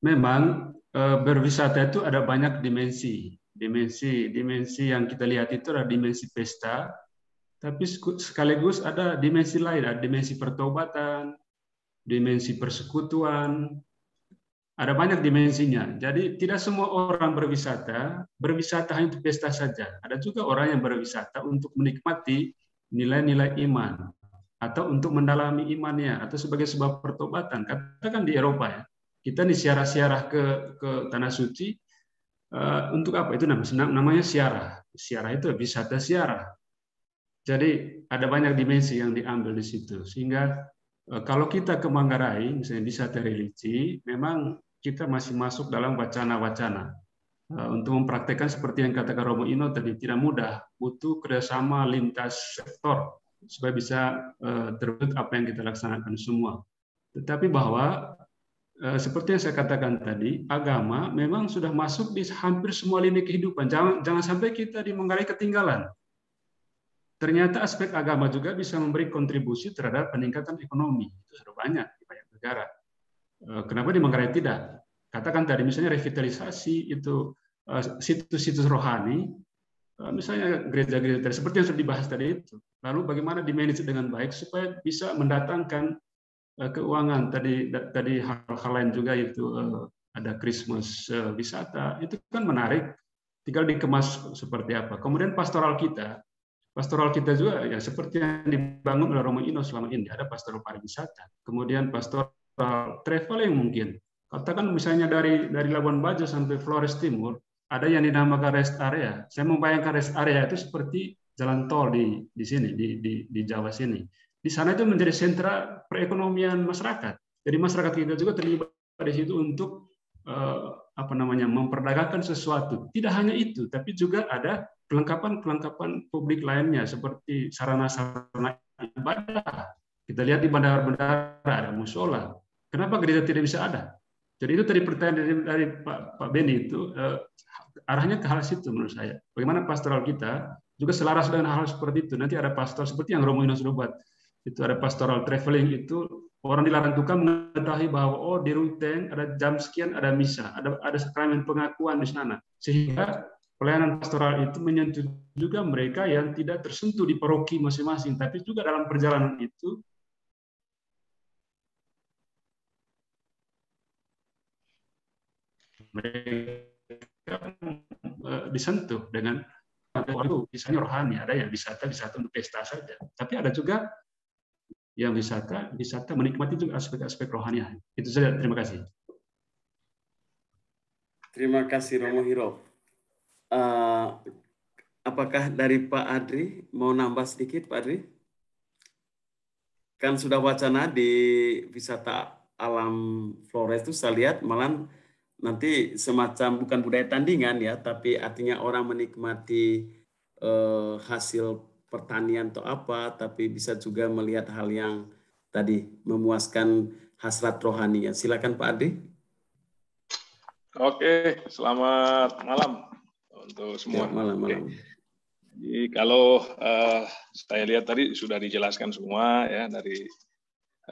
Memang eh, berwisata itu ada banyak dimensi, dimensi, dimensi yang kita lihat itu adalah dimensi pesta, tapi sekaligus ada dimensi lain, ada dimensi pertobatan, dimensi persekutuan, ada banyak dimensinya. Jadi tidak semua orang berwisata, berwisata hanya untuk pesta saja. Ada juga orang yang berwisata untuk menikmati nilai-nilai iman atau untuk mendalami imannya atau sebagai sebuah pertobatan. Katakan di Eropa ya, kita nih siarah-siarah ke ke tanah suci uh, untuk apa? Itu namanya namanya siarah. Siarah itu wisata siarah. Jadi ada banyak dimensi yang diambil di situ sehingga eh, kalau kita ke Manggarai, misalnya wisata religi, memang kita masih masuk dalam wacana-wacana. Eh, untuk mempraktekkan seperti yang katakan Romo Ino tadi, tidak mudah, butuh kerjasama lintas sektor supaya bisa eh, terwujud apa yang kita laksanakan semua. Tetapi bahwa eh, seperti yang saya katakan tadi, agama memang sudah masuk di hampir semua lini kehidupan. Jangan, jangan sampai kita di menggali ketinggalan. Ternyata aspek agama juga bisa memberi kontribusi terhadap peningkatan ekonomi. Itu sudah banyak di banyak negara Eh, kenapa di Manggarai tidak? Katakan tadi misalnya revitalisasi itu eh, situs-situs rohani, eh, misalnya gereja-gereja tadi seperti yang sudah dibahas tadi itu. Lalu bagaimana dimanage dengan baik supaya bisa mendatangkan keuangan tadi tadi hal-hal lain juga itu ada Christmas wisata itu kan menarik tinggal dikemas seperti apa kemudian pastoral kita pastoral kita juga ya seperti yang dibangun oleh Romo Ino selama ini ada pastoral pariwisata kemudian pastoral yang mungkin. Katakan misalnya dari dari Labuan Bajo sampai Flores Timur ada yang dinamakan rest area. Saya membayangkan rest area itu seperti jalan tol di di sini di di, di Jawa sini. Di sana itu menjadi sentra perekonomian masyarakat. Jadi masyarakat kita juga terlibat di situ untuk eh, apa namanya memperdagangkan sesuatu. Tidak hanya itu, tapi juga ada kelengkapan-kelengkapan publik lainnya seperti sarana-sarana ibadah. Kita lihat di bandara-bandara ada musola, Kenapa gereja tidak bisa ada? Jadi itu tadi pertanyaan dari, dari Pak, Pak Benny itu eh, arahnya ke hal situ menurut saya. Bagaimana pastoral kita juga selaras dengan hal, -hal seperti itu. Nanti ada pastor seperti yang Romo Yunus sudah buat. Itu ada pastoral traveling itu orang dilarang tukang mengetahui bahwa oh di Ruteng ada jam sekian ada misa, ada ada sakramen pengakuan di sana. Sehingga pelayanan pastoral itu menyentuh juga mereka yang tidak tersentuh di paroki masing-masing, tapi juga dalam perjalanan itu mereka kan, eh, disentuh dengan waktu misalnya rohani ada yang wisata wisata untuk pesta saja tapi ada juga yang wisata wisata menikmati juga aspek-aspek rohani itu saja terima kasih terima kasih Romo Hiro uh, apakah dari Pak Adri mau nambah sedikit Pak Adri kan sudah wacana di wisata alam Flores itu saya lihat malam nanti semacam bukan budaya tandingan ya, tapi artinya orang menikmati eh, hasil pertanian atau apa, tapi bisa juga melihat hal yang tadi memuaskan hasrat rohani ya Silakan Pak Adi. Oke, selamat malam untuk semua. Ya, malam, malam. Jadi kalau uh, saya lihat tadi sudah dijelaskan semua ya dari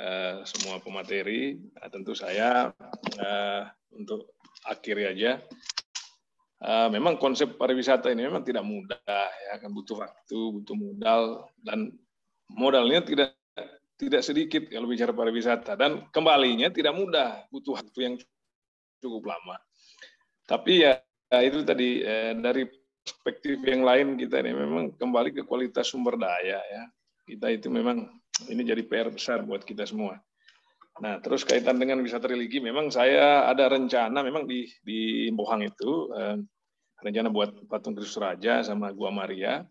uh, semua pemateri. Nah, tentu saya uh, untuk akhiri aja. Uh, memang konsep pariwisata ini memang tidak mudah ya kan butuh waktu, butuh modal dan modalnya tidak tidak sedikit kalau bicara pariwisata dan kembalinya tidak mudah, butuh waktu yang cukup lama. Tapi ya, ya itu tadi eh, dari perspektif yang lain kita ini memang kembali ke kualitas sumber daya ya. Kita itu memang ini jadi PR besar buat kita semua. Nah, terus kaitan dengan wisata religi, memang saya ada rencana memang di di Bohang itu eh, rencana buat patung Kristus Raja sama Gua Maria.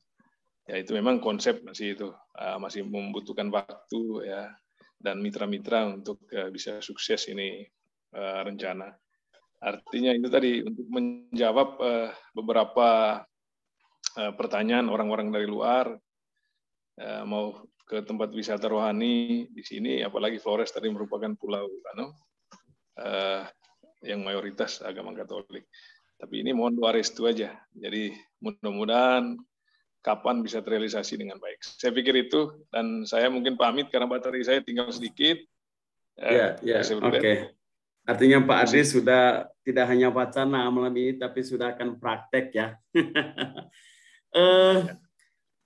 Ya itu memang konsep masih itu eh, masih membutuhkan waktu ya dan mitra-mitra untuk eh, bisa sukses ini eh, rencana. Artinya itu tadi untuk menjawab eh, beberapa eh, pertanyaan orang-orang dari luar eh, mau ke tempat wisata rohani di sini, apalagi Flores tadi merupakan pulau kan, uh, yang mayoritas agama Katolik. Tapi ini mohon doa restu aja. Jadi mudah-mudahan kapan bisa terrealisasi dengan baik. Saya pikir itu dan saya mungkin pamit karena baterai saya tinggal sedikit. Eh, ya, ya. Oke. Artinya Pak Adi sudah tidak hanya wacana malam ini, tapi sudah akan praktek ya. eh, ya.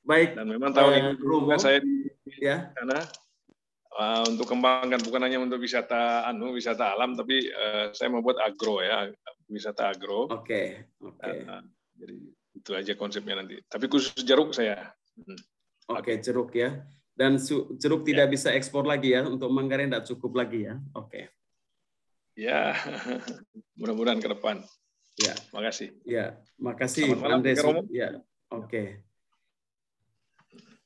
baik. Dan memang tahun uh, ini eh, saya ya karena uh, untuk kembangkan bukan hanya untuk wisata anu wisata alam tapi uh, saya membuat agro ya wisata agro oke okay. oke okay. uh, eh, jadi itu aja konsepnya nanti tapi khusus jeruk saya hmm. oke okay, jeruk ya dan jeruk ya. tidak bisa ekspor lagi ya untuk manggarai tidak cukup lagi ya oke okay. ya mudah-mudahan ke depan ya makasih ya makasih Andre ya oke okay.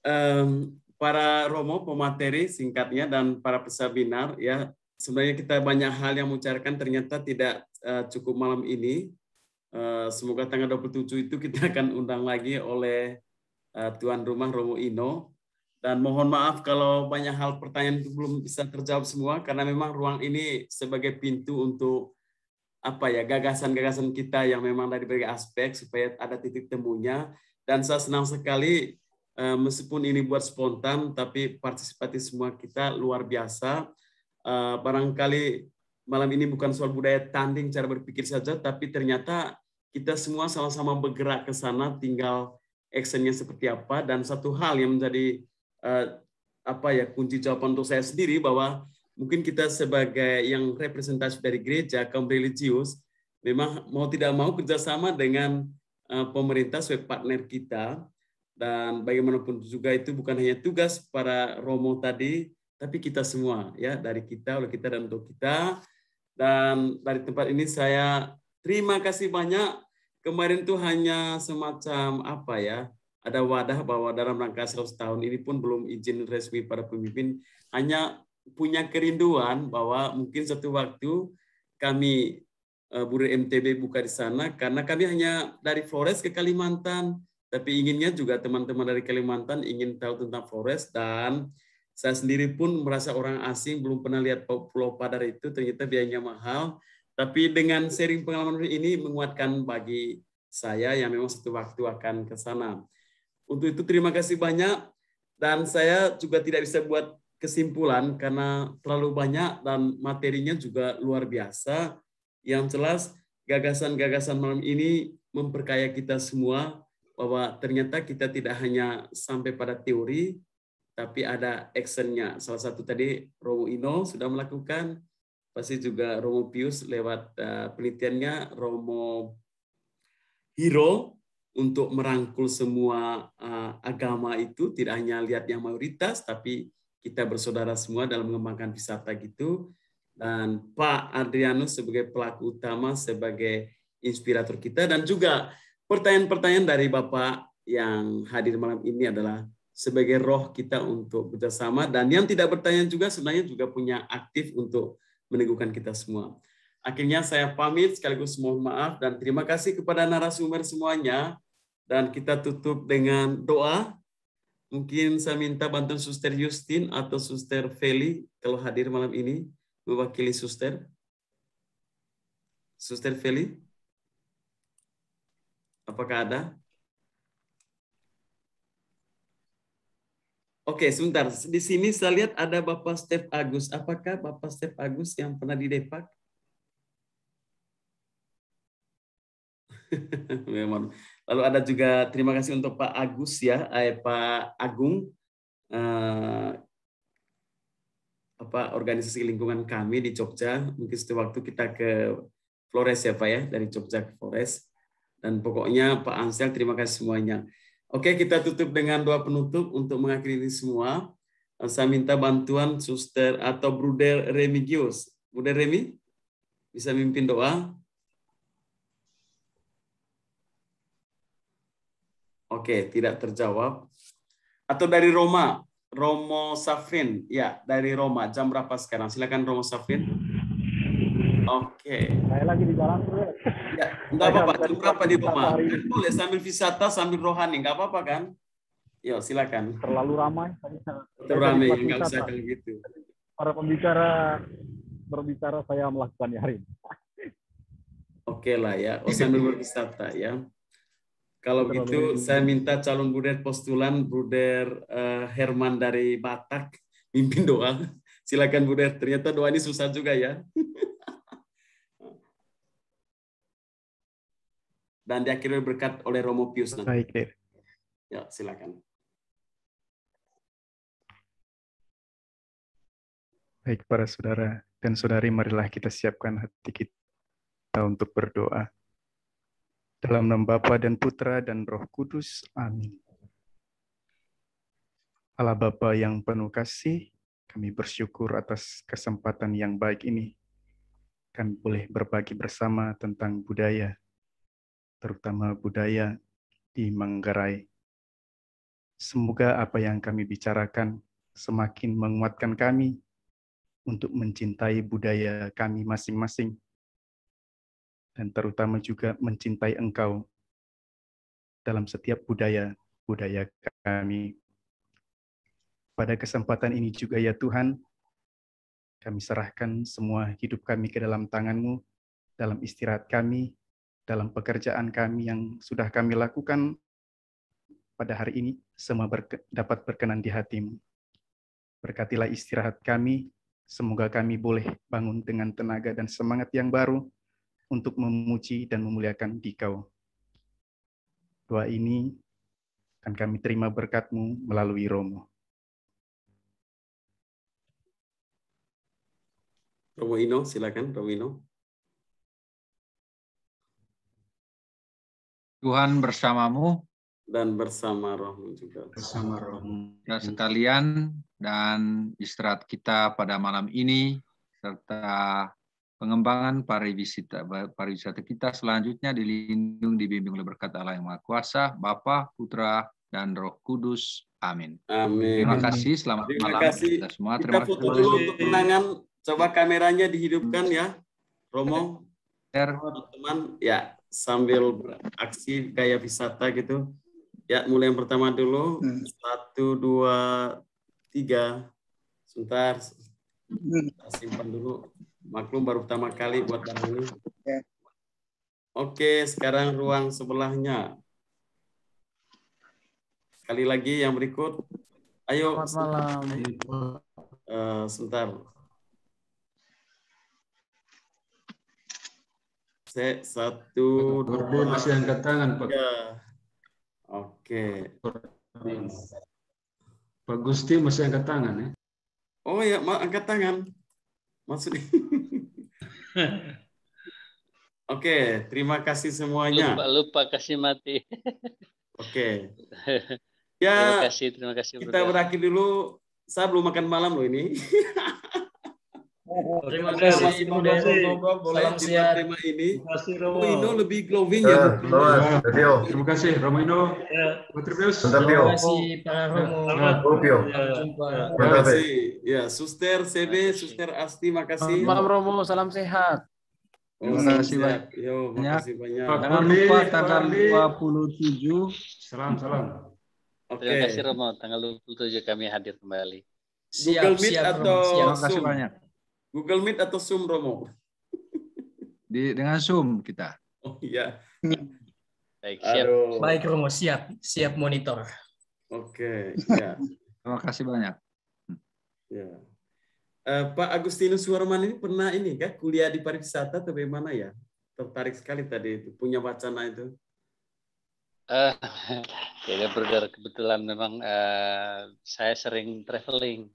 um, para Romo pemateri singkatnya dan para peserta binar ya sebenarnya kita banyak hal yang mengucapkan ternyata tidak uh, cukup malam ini uh, semoga tanggal 27 itu kita akan undang lagi oleh uh, tuan rumah Romo Ino dan mohon maaf kalau banyak hal pertanyaan itu belum bisa terjawab semua karena memang ruang ini sebagai pintu untuk apa ya gagasan-gagasan kita yang memang dari berbagai aspek supaya ada titik temunya dan saya senang sekali Eh, meskipun ini buat spontan, tapi partisipasi semua kita luar biasa. Eh, barangkali malam ini bukan soal budaya tanding cara berpikir saja, tapi ternyata kita semua sama-sama bergerak ke sana, tinggal actionnya seperti apa. Dan satu hal yang menjadi eh, apa ya kunci jawaban untuk saya sendiri bahwa mungkin kita sebagai yang representasi dari gereja kaum religius memang mau tidak mau kerjasama dengan pemerintah sebagai partner kita dan bagaimanapun juga itu bukan hanya tugas para romo tadi tapi kita semua ya dari kita oleh kita dan untuk kita dan dari tempat ini saya terima kasih banyak kemarin tuh hanya semacam apa ya ada wadah bahwa dalam rangka 100 tahun ini pun belum izin resmi para pemimpin hanya punya kerinduan bahwa mungkin satu waktu kami eh, Buru MTB buka di sana karena kami hanya dari Flores ke Kalimantan tapi inginnya juga teman-teman dari Kalimantan ingin tahu tentang forest dan saya sendiri pun merasa orang asing belum pernah lihat Pulau Padar itu ternyata biayanya mahal tapi dengan sharing pengalaman ini menguatkan bagi saya yang memang satu waktu akan ke sana. Untuk itu terima kasih banyak dan saya juga tidak bisa buat kesimpulan karena terlalu banyak dan materinya juga luar biasa. Yang jelas gagasan-gagasan malam ini memperkaya kita semua bahwa ternyata kita tidak hanya sampai pada teori, tapi ada actionnya. Salah satu tadi Romo Ino sudah melakukan, pasti juga Romo Pius lewat eh, penelitiannya, Romo Hiro untuk merangkul semua eh, agama itu tidak hanya lihat yang mayoritas tapi kita bersaudara semua dalam mengembangkan wisata gitu dan Pak Adrianus sebagai pelaku utama sebagai inspirator kita dan juga Pertanyaan-pertanyaan dari Bapak yang hadir malam ini adalah sebagai roh kita untuk bekerjasama dan yang tidak bertanya juga sebenarnya juga punya aktif untuk meneguhkan kita semua. Akhirnya saya pamit sekaligus mohon maaf dan terima kasih kepada narasumber semuanya dan kita tutup dengan doa. Mungkin saya minta bantuan Suster Justin atau Suster Feli kalau hadir malam ini mewakili Suster. Suster Feli. Apakah ada? Oke, sebentar. Di sini saya lihat ada Bapak Step Agus. Apakah Bapak Step Agus yang pernah di Depak? Memang. Lalu ada juga terima kasih untuk Pak Agus ya, eh, Pak Agung. Eh, apa organisasi lingkungan kami di Jogja. Mungkin setiap waktu kita ke Flores ya Pak ya, dari Jogja ke Flores. Dan pokoknya Pak Ansel, terima kasih semuanya. Oke, kita tutup dengan doa penutup untuk mengakhiri ini semua. Eh, saya minta bantuan suster atau Bruder Remigius. Bruder Remi, bisa mimpin doa? Oke, tidak terjawab. Atau dari Roma, Romo Safrin. Ya, dari Roma. Jam berapa sekarang? Silakan Romo Safrin. Oke. Okay. Saya lagi di jalan bro. Ya, enggak apa-apa. Jam berapa di rumah? Boleh sambil wisata, sambil rohani, enggak apa-apa kan? Yo, silakan. Terlalu ramai. Terlalu ramai, enggak usah kayak gitu. Para pembicara berbicara saya melakukan hari ini. Oke lah ya, oh, sambil berwisata ya. Kalau begitu saya minta calon bruder postulan bruder uh, Herman dari Batak mimpin doa. Silakan bruder. Ternyata doa ini susah juga ya. dan diakhiri berkat oleh Romo Pius Baik, Dev. Ya, silakan. Baik para saudara dan saudari, marilah kita siapkan hati kita untuk berdoa. Dalam nama Bapa dan Putra dan Roh Kudus. Amin. Allah Bapa yang penuh kasih, kami bersyukur atas kesempatan yang baik ini. Kami boleh berbagi bersama tentang budaya, terutama budaya di Manggarai. Semoga apa yang kami bicarakan semakin menguatkan kami untuk mencintai budaya kami masing-masing, dan terutama juga mencintai Engkau dalam setiap budaya-budaya kami. Pada kesempatan ini juga ya Tuhan, kami serahkan semua hidup kami ke dalam tanganMu dalam istirahat kami, dalam pekerjaan kami yang sudah kami lakukan pada hari ini, semua berke, dapat berkenan di hatimu. Berkatilah istirahat kami, semoga kami boleh bangun dengan tenaga dan semangat yang baru untuk memuji dan memuliakan dikau. Doa ini akan kami terima berkatmu melalui Romo. Romo Ino, silakan Romo Ino. Tuhan bersamamu dan bersama rohmu juga. Bersama rohmu. Dan ya, sekalian dan istirahat kita pada malam ini serta pengembangan pariwisata, pariwisata kita selanjutnya dilindung dibimbing oleh berkat Allah yang Maha Kuasa, Bapa, Putra, dan Roh Kudus. Amin. Amin. Terima kasih. Selamat terima malam kasih. kita semua. Terima kita foto kasih. dulu untuk kenangan. Coba kameranya dihidupkan ya, Romo. Ter. Teman, ya sambil beraksi gaya wisata gitu. Ya, mulai yang pertama dulu. Hmm. Satu, dua, tiga. Sebentar. Hmm. simpan dulu. Maklum baru pertama kali buat barang ini. Ya. Oke, sekarang ruang sebelahnya. Sekali lagi yang berikut. Ayo. Selamat malam. Uh, sebentar. Set satu Kordi masih angkat tangan Pak. Oke. Okay. Pak Gusti masih angkat tangan ya. Oh ya, angkat tangan. Maksudnya. Oke, okay, terima kasih semuanya. Lupa, lupa kasih mati. Oke. Okay. Ya, terima kasih, terima kasih. Kita berakhir dulu. Saya belum makan malam loh ini. Oh, terima kasih Ibu Deno boleh siap tema ini. Romo. Romo lebih glowing ya. ya. Terima kasih Romo Ino. Ya. Terima kasih Pak ya, Romo. Terima kasih. Ya, Suster CB, Suster Asti, makasih. Maaf Romo, salam sehat. Terima kasih banyak. banyak. Jangan lupa tanggal 27. Salam, salam. Okay. Terima kasih Romo, tanggal 27 kami hadir kembali. Siap, Google Meet siap, atau Siap, Zoom? Terima kasih banyak. Google Meet atau Zoom Romo? Di dengan Zoom kita. Oh iya. Baik, siap. Aduh. Baik Romo, siap, siap monitor. Oke, okay, ya. Terima kasih banyak. Ya. Uh, Pak Agustinus Warman ini pernah ini kan kuliah di pariwisata atau bagaimana ya? Tertarik sekali tadi itu punya wacana itu. Eh, ya, bergerak kebetulan memang Eh, saya sering traveling.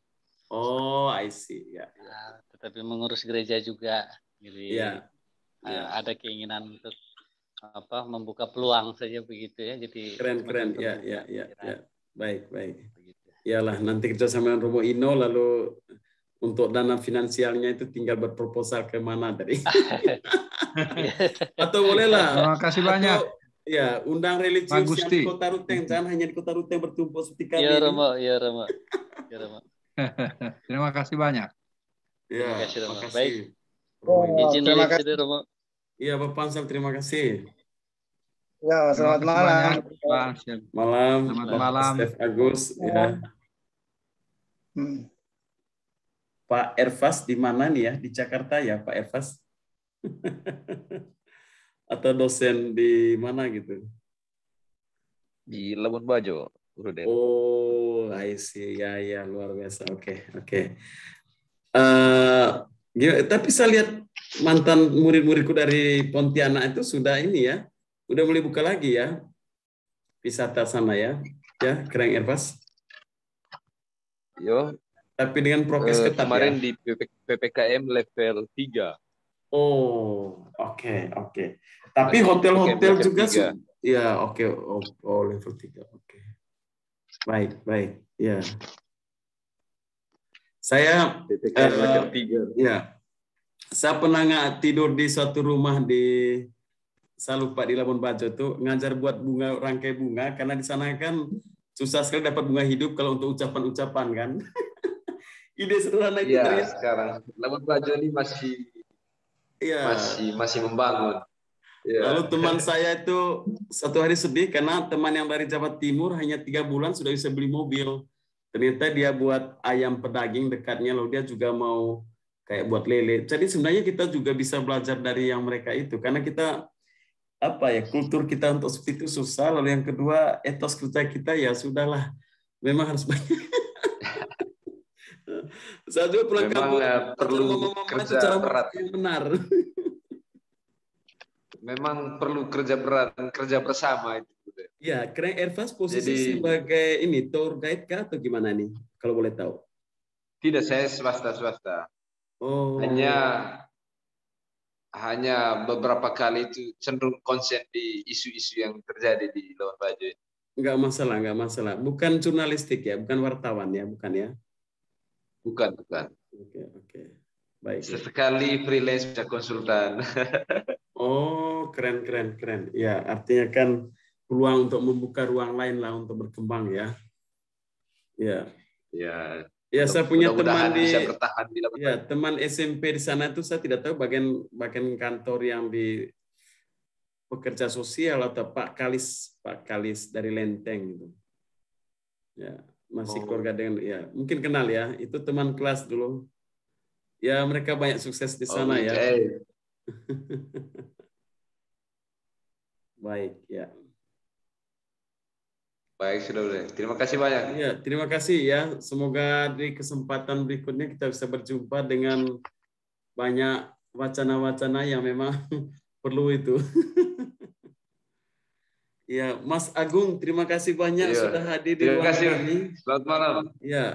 Oh, I see. Ya. Yeah, tetapi mengurus gereja juga jadi yeah. Iya. Uh, iya. ada keinginan untuk apa membuka peluang saja begitu ya jadi keren keren ya ya ya baik baik iyalah nanti kerjasama sama dengan Romo Ino lalu untuk dana finansialnya itu tinggal berproposal ke mana tadi atau bolehlah terima kasih banyak atau, Ya, undang religius yang di Kota Ruteng. Jangan hanya di Kota Ruteng bertumpu seperti Ya, Romo. Ya, Romo. Ya, Romo. Terima kasih banyak. Ya, terima kasih. Terima kasih. Baik. Oh, terima ya, kasih. Iya, pak Pansel, terima kasih. Ya, selamat, malam malam. Malam. Malam. Selamat malam. Steph Agus, ya. ya. Hmm. Pak Ervas di mana nih ya? Di Jakarta ya, Pak Ervas? Atau dosen di mana gitu? Di Labuan Bajo, Oh, I see. Ya, ya, luar biasa. Oke, okay, oke. Okay uh, tapi saya lihat mantan murid-muridku dari Pontianak itu sudah ini ya, udah mulai buka lagi ya wisata sana ya, ya Kerang Ervas. Yo. Tapi dengan prokes uh, ketat ya? kemarin ya. di PPKM level 3. Oh, oke, okay, oke. Okay. Tapi hotel-hotel juga sudah. ya oke okay. oh, oh, level 3. Oke. Okay. Baik, baik. Ya. Saya uh, Ya. Saya pernah nggak tidur di suatu rumah di saya lupa di Labuan Bajo tuh ngajar buat bunga rangkai bunga karena di sana kan susah sekali dapat bunga hidup kalau untuk ucapan-ucapan kan. Ide sederhana itu ya, ternyata. sekarang Labuan Bajo ini masih ya. masih masih membangun. Ya. Lalu teman saya itu satu hari sedih karena teman yang dari Jawa Timur hanya tiga bulan sudah bisa beli mobil ternyata dia buat ayam pedaging dekatnya lalu dia juga mau kayak buat lele jadi sebenarnya kita juga bisa belajar dari yang mereka itu karena kita apa ya kultur kita untuk seperti itu susah lalu yang kedua etos kerja kita ya sudahlah memang harus banyak saya juga pulang memang kampung perlu kerja cara berat yang benar memang perlu kerja berat kerja bersama itu Gitu ya, ya keren Ervas posisi Jadi, sebagai ini tour guide kah atau gimana nih? Kalau boleh tahu. Tidak, saya swasta-swasta. Oh. Hanya hanya beberapa kali itu cenderung konsen di isu-isu yang terjadi di luar baju Enggak masalah, enggak masalah. Bukan jurnalistik ya, bukan wartawan ya, bukan ya? Bukan, bukan. Oke, oke. Baik. Sesekali freelance bisa konsultan. oh, keren, keren, keren. Ya, artinya kan peluang untuk membuka ruang lain lah untuk berkembang ya. Ya. Ya. Ya saya punya teman di ya, teman SMP di sana itu saya tidak tahu bagian bagian kantor yang di pekerja sosial atau Pak Kalis Pak Kalis dari Lenteng itu Ya, masih oh. keluarga dengan ya, mungkin kenal ya. Itu teman kelas dulu. Ya, mereka banyak sukses di sana okay. ya. Oh, iya. Baik, ya. Baik sudah boleh. Terima kasih banyak. Ya, terima kasih ya. Semoga di kesempatan berikutnya kita bisa berjumpa dengan banyak wacana-wacana yang memang perlu itu. ya, Mas Agung, terima kasih banyak ya. sudah hadir terima di ruangan ini Selamat malam. Ya.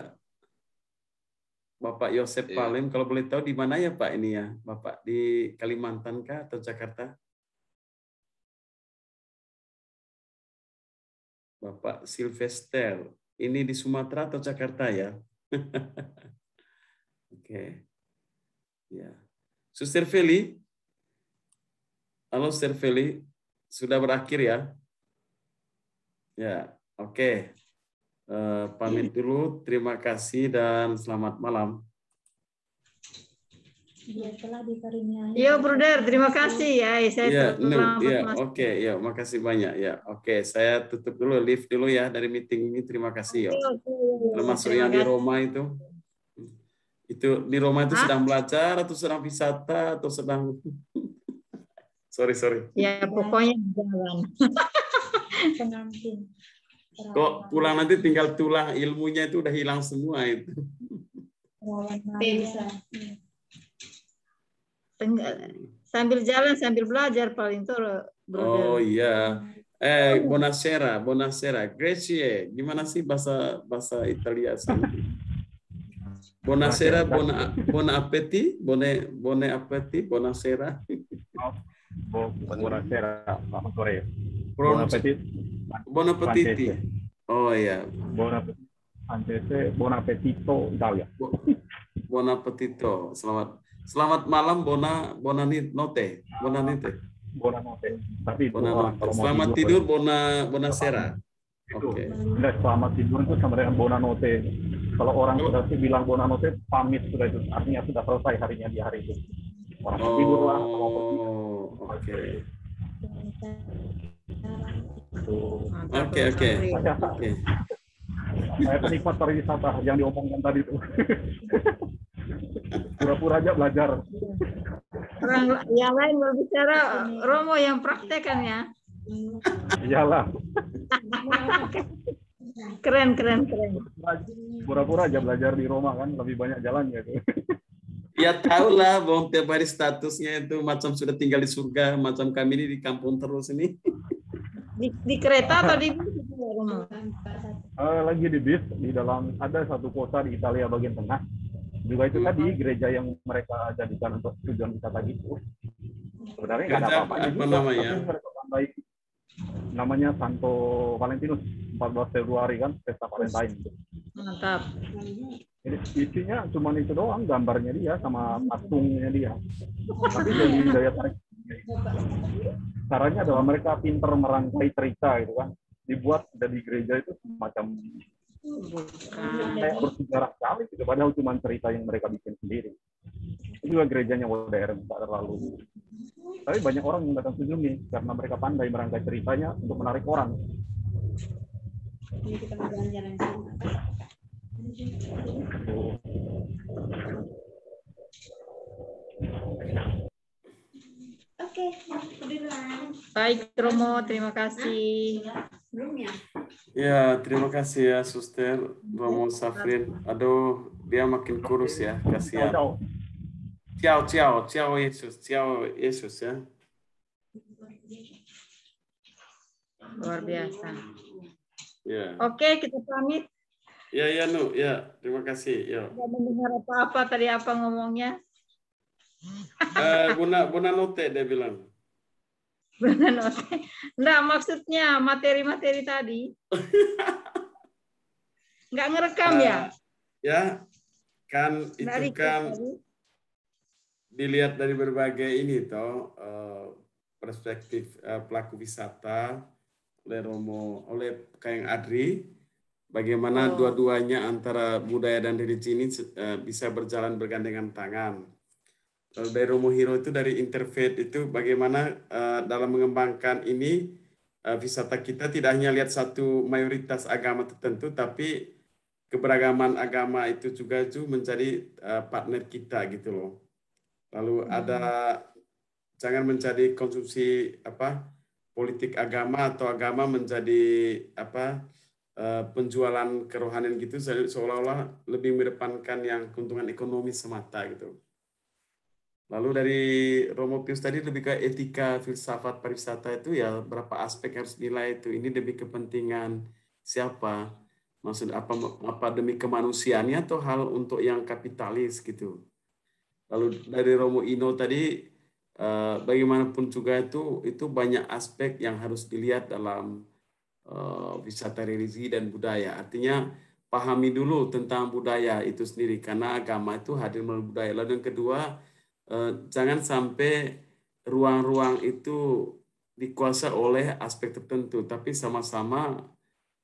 Bapak Yosep ya. Palem, kalau boleh tahu di mana ya Pak ini ya? Bapak di Kalimantan kah atau Jakarta? Bapak Sylvester. Ini di Sumatera atau Jakarta ya? Oke. okay. Ya. Suster Feli. Halo Suster Feli, sudah berakhir ya? Ya, oke. Okay. Uh, eh, pamit iya. dulu. Terima kasih dan selamat malam. Dia telah Ya, Bruder, terima kasih ya. Iya, saya ya, no, ya, oke, okay, ya, makasih banyak ya. Oke, okay, saya tutup dulu, lift dulu ya dari meeting ini. Terima kasih ya. Termasuk yang di Roma itu. Itu di Roma itu Hah? sedang belajar atau sedang wisata atau sedang sorry sorry. Ya pokoknya jalan. Kok pulang nanti tinggal tulang ilmunya itu udah hilang semua itu. bisa sambil jalan sambil belajar paling tuh brother. Oh iya. Eh oh. buonasera, buonasera. Grazie. Gimana sih bahasa bahasa Italia sendiri? Buonasera, buona, buon appetito, buone, buone appetito, buonasera. buonasera, selamat sore. Buon appetito. Buon appetito. Oh iya. Buon appetito. Buon appetito Italia. Buon appetito. Selamat Selamat malam Bona Bonanit Note. Bonanite. Note. Tapi bona Note. selamat tidur, tidur Bona sera. Oke. Okay. selamat tidur itu sama dengan bona Note. Kalau orang oh. sudah sih bilang bona Note pamit sudah itu artinya sudah selesai harinya di hari itu. Orang oh. tidur lah oh, Oke. Okay. Oke. Oke oke. Oke. Saya penikmat pariwisata yang diomongkan tadi itu. pura-pura aja belajar orang yang lain berbicara Romo yang praktekan ya iyalah keren keren keren pura-pura aja belajar di Roma kan lebih banyak jalan ya. ya tahu lah bahwa tiap hari statusnya itu macam sudah tinggal di surga macam kami ini di kampung terus ini di, di kereta atau di bis uh, lagi di bis di dalam ada satu kota di Italia bagian tengah juga itu tadi hmm. gereja yang mereka jadikan untuk tujuan wisata gitu sebenarnya nggak ada apa-apanya apa juga namanya? tapi mereka pandai namanya Santo Valentinus 14 Februari kan pesta Valentine mantap jadi isinya cuma itu doang gambarnya dia sama patungnya dia tapi jadi daya tarik caranya adalah mereka pinter merangkai cerita gitu kan dibuat dari gereja itu semacam saya harus bersejarah sekali gitu. Padahal cuma cerita yang mereka bikin sendiri. Itu juga gerejanya WDR tidak terlalu. Tapi banyak orang yang datang kunjungi karena mereka pandai merangkai ceritanya untuk menarik orang. Ini kita Oke, Baik, Romo, terima kasih. Ya, terima kasih ya, Suster Romo Safrin. Aduh, dia makin kurus ya, kasihan. Ciao, ciao, ciao Yesus, ciao Yesus ya. Luar biasa. Ya. Oke, kita pamit. Ya, ya, Nu, ya. Terima kasih. Ya. Tidak mendengar apa-apa tadi apa ngomongnya. Bunda, eh, buna buna note dia bilang. Buna note. Enggak maksudnya materi-materi tadi. Enggak ngerekam uh, ya? Ya. Kan itu ya, kan dilihat dari berbagai ini toh uh, perspektif uh, pelaku wisata oleh Romo oleh Kang Adri bagaimana oh. dua-duanya antara budaya dan religi ini bisa berjalan bergandengan tangan Eh, Romo Mohiro itu dari Interfaith itu bagaimana uh, dalam mengembangkan ini uh, wisata kita tidak hanya lihat satu mayoritas agama tertentu tapi keberagaman agama itu juga itu menjadi uh, partner kita gitu loh. Lalu hmm. ada jangan menjadi konsumsi apa politik agama atau agama menjadi apa uh, penjualan kerohanian gitu seolah-olah lebih mendepankan yang keuntungan ekonomi semata gitu. Lalu dari Romo Pius tadi lebih ke etika filsafat pariwisata itu ya berapa aspek harus nilai itu ini demi kepentingan siapa maksud apa apa demi kemanusiaannya atau hal untuk yang kapitalis gitu. Lalu dari Romo Ino tadi eh, bagaimanapun juga itu itu banyak aspek yang harus dilihat dalam eh, wisata religi dan budaya. Artinya pahami dulu tentang budaya itu sendiri karena agama itu hadir melalui budaya. Lalu yang kedua Eh, jangan sampai ruang-ruang itu dikuasai oleh aspek tertentu, tapi sama-sama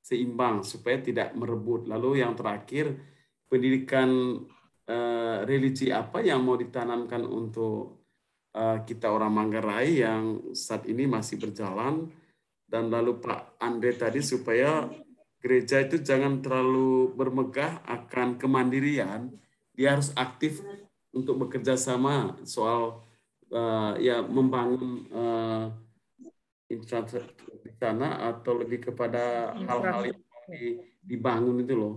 seimbang supaya tidak merebut. Lalu yang terakhir, pendidikan uh, religi apa yang mau ditanamkan untuk uh, kita orang Manggarai yang saat ini masih berjalan dan lalu Pak Andre tadi supaya gereja itu jangan terlalu bermegah akan kemandirian, dia harus aktif untuk bekerja sama soal uh, ya membangun uh, infrastruktur di sana atau lebih kepada hal-hal yang di, dibangun itu loh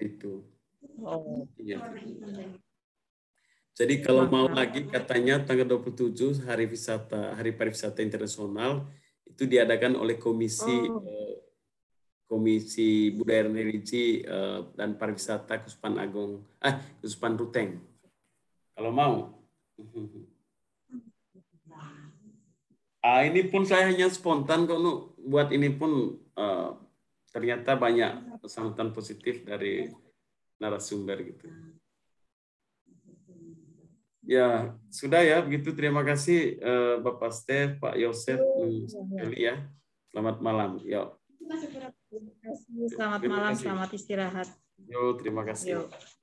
itu oh. ya. jadi kalau mau lagi katanya tanggal 27 hari wisata hari pariwisata internasional itu diadakan oleh komisi oh. Eh, komisi budaya dan religi dan pariwisata Kuspan Agung ah Kusupan Ruteng kalau mau. Ah, ini pun saya hanya spontan kok, Nu. Buat ini pun uh, ternyata banyak sambutan positif dari narasumber gitu. Ya, sudah ya. Begitu terima kasih uh, Bapak Stef, Pak Yosef, sekali ya. Selamat malam. Yo. Selamat malam, selamat istirahat. Yo, terima kasih. Yo.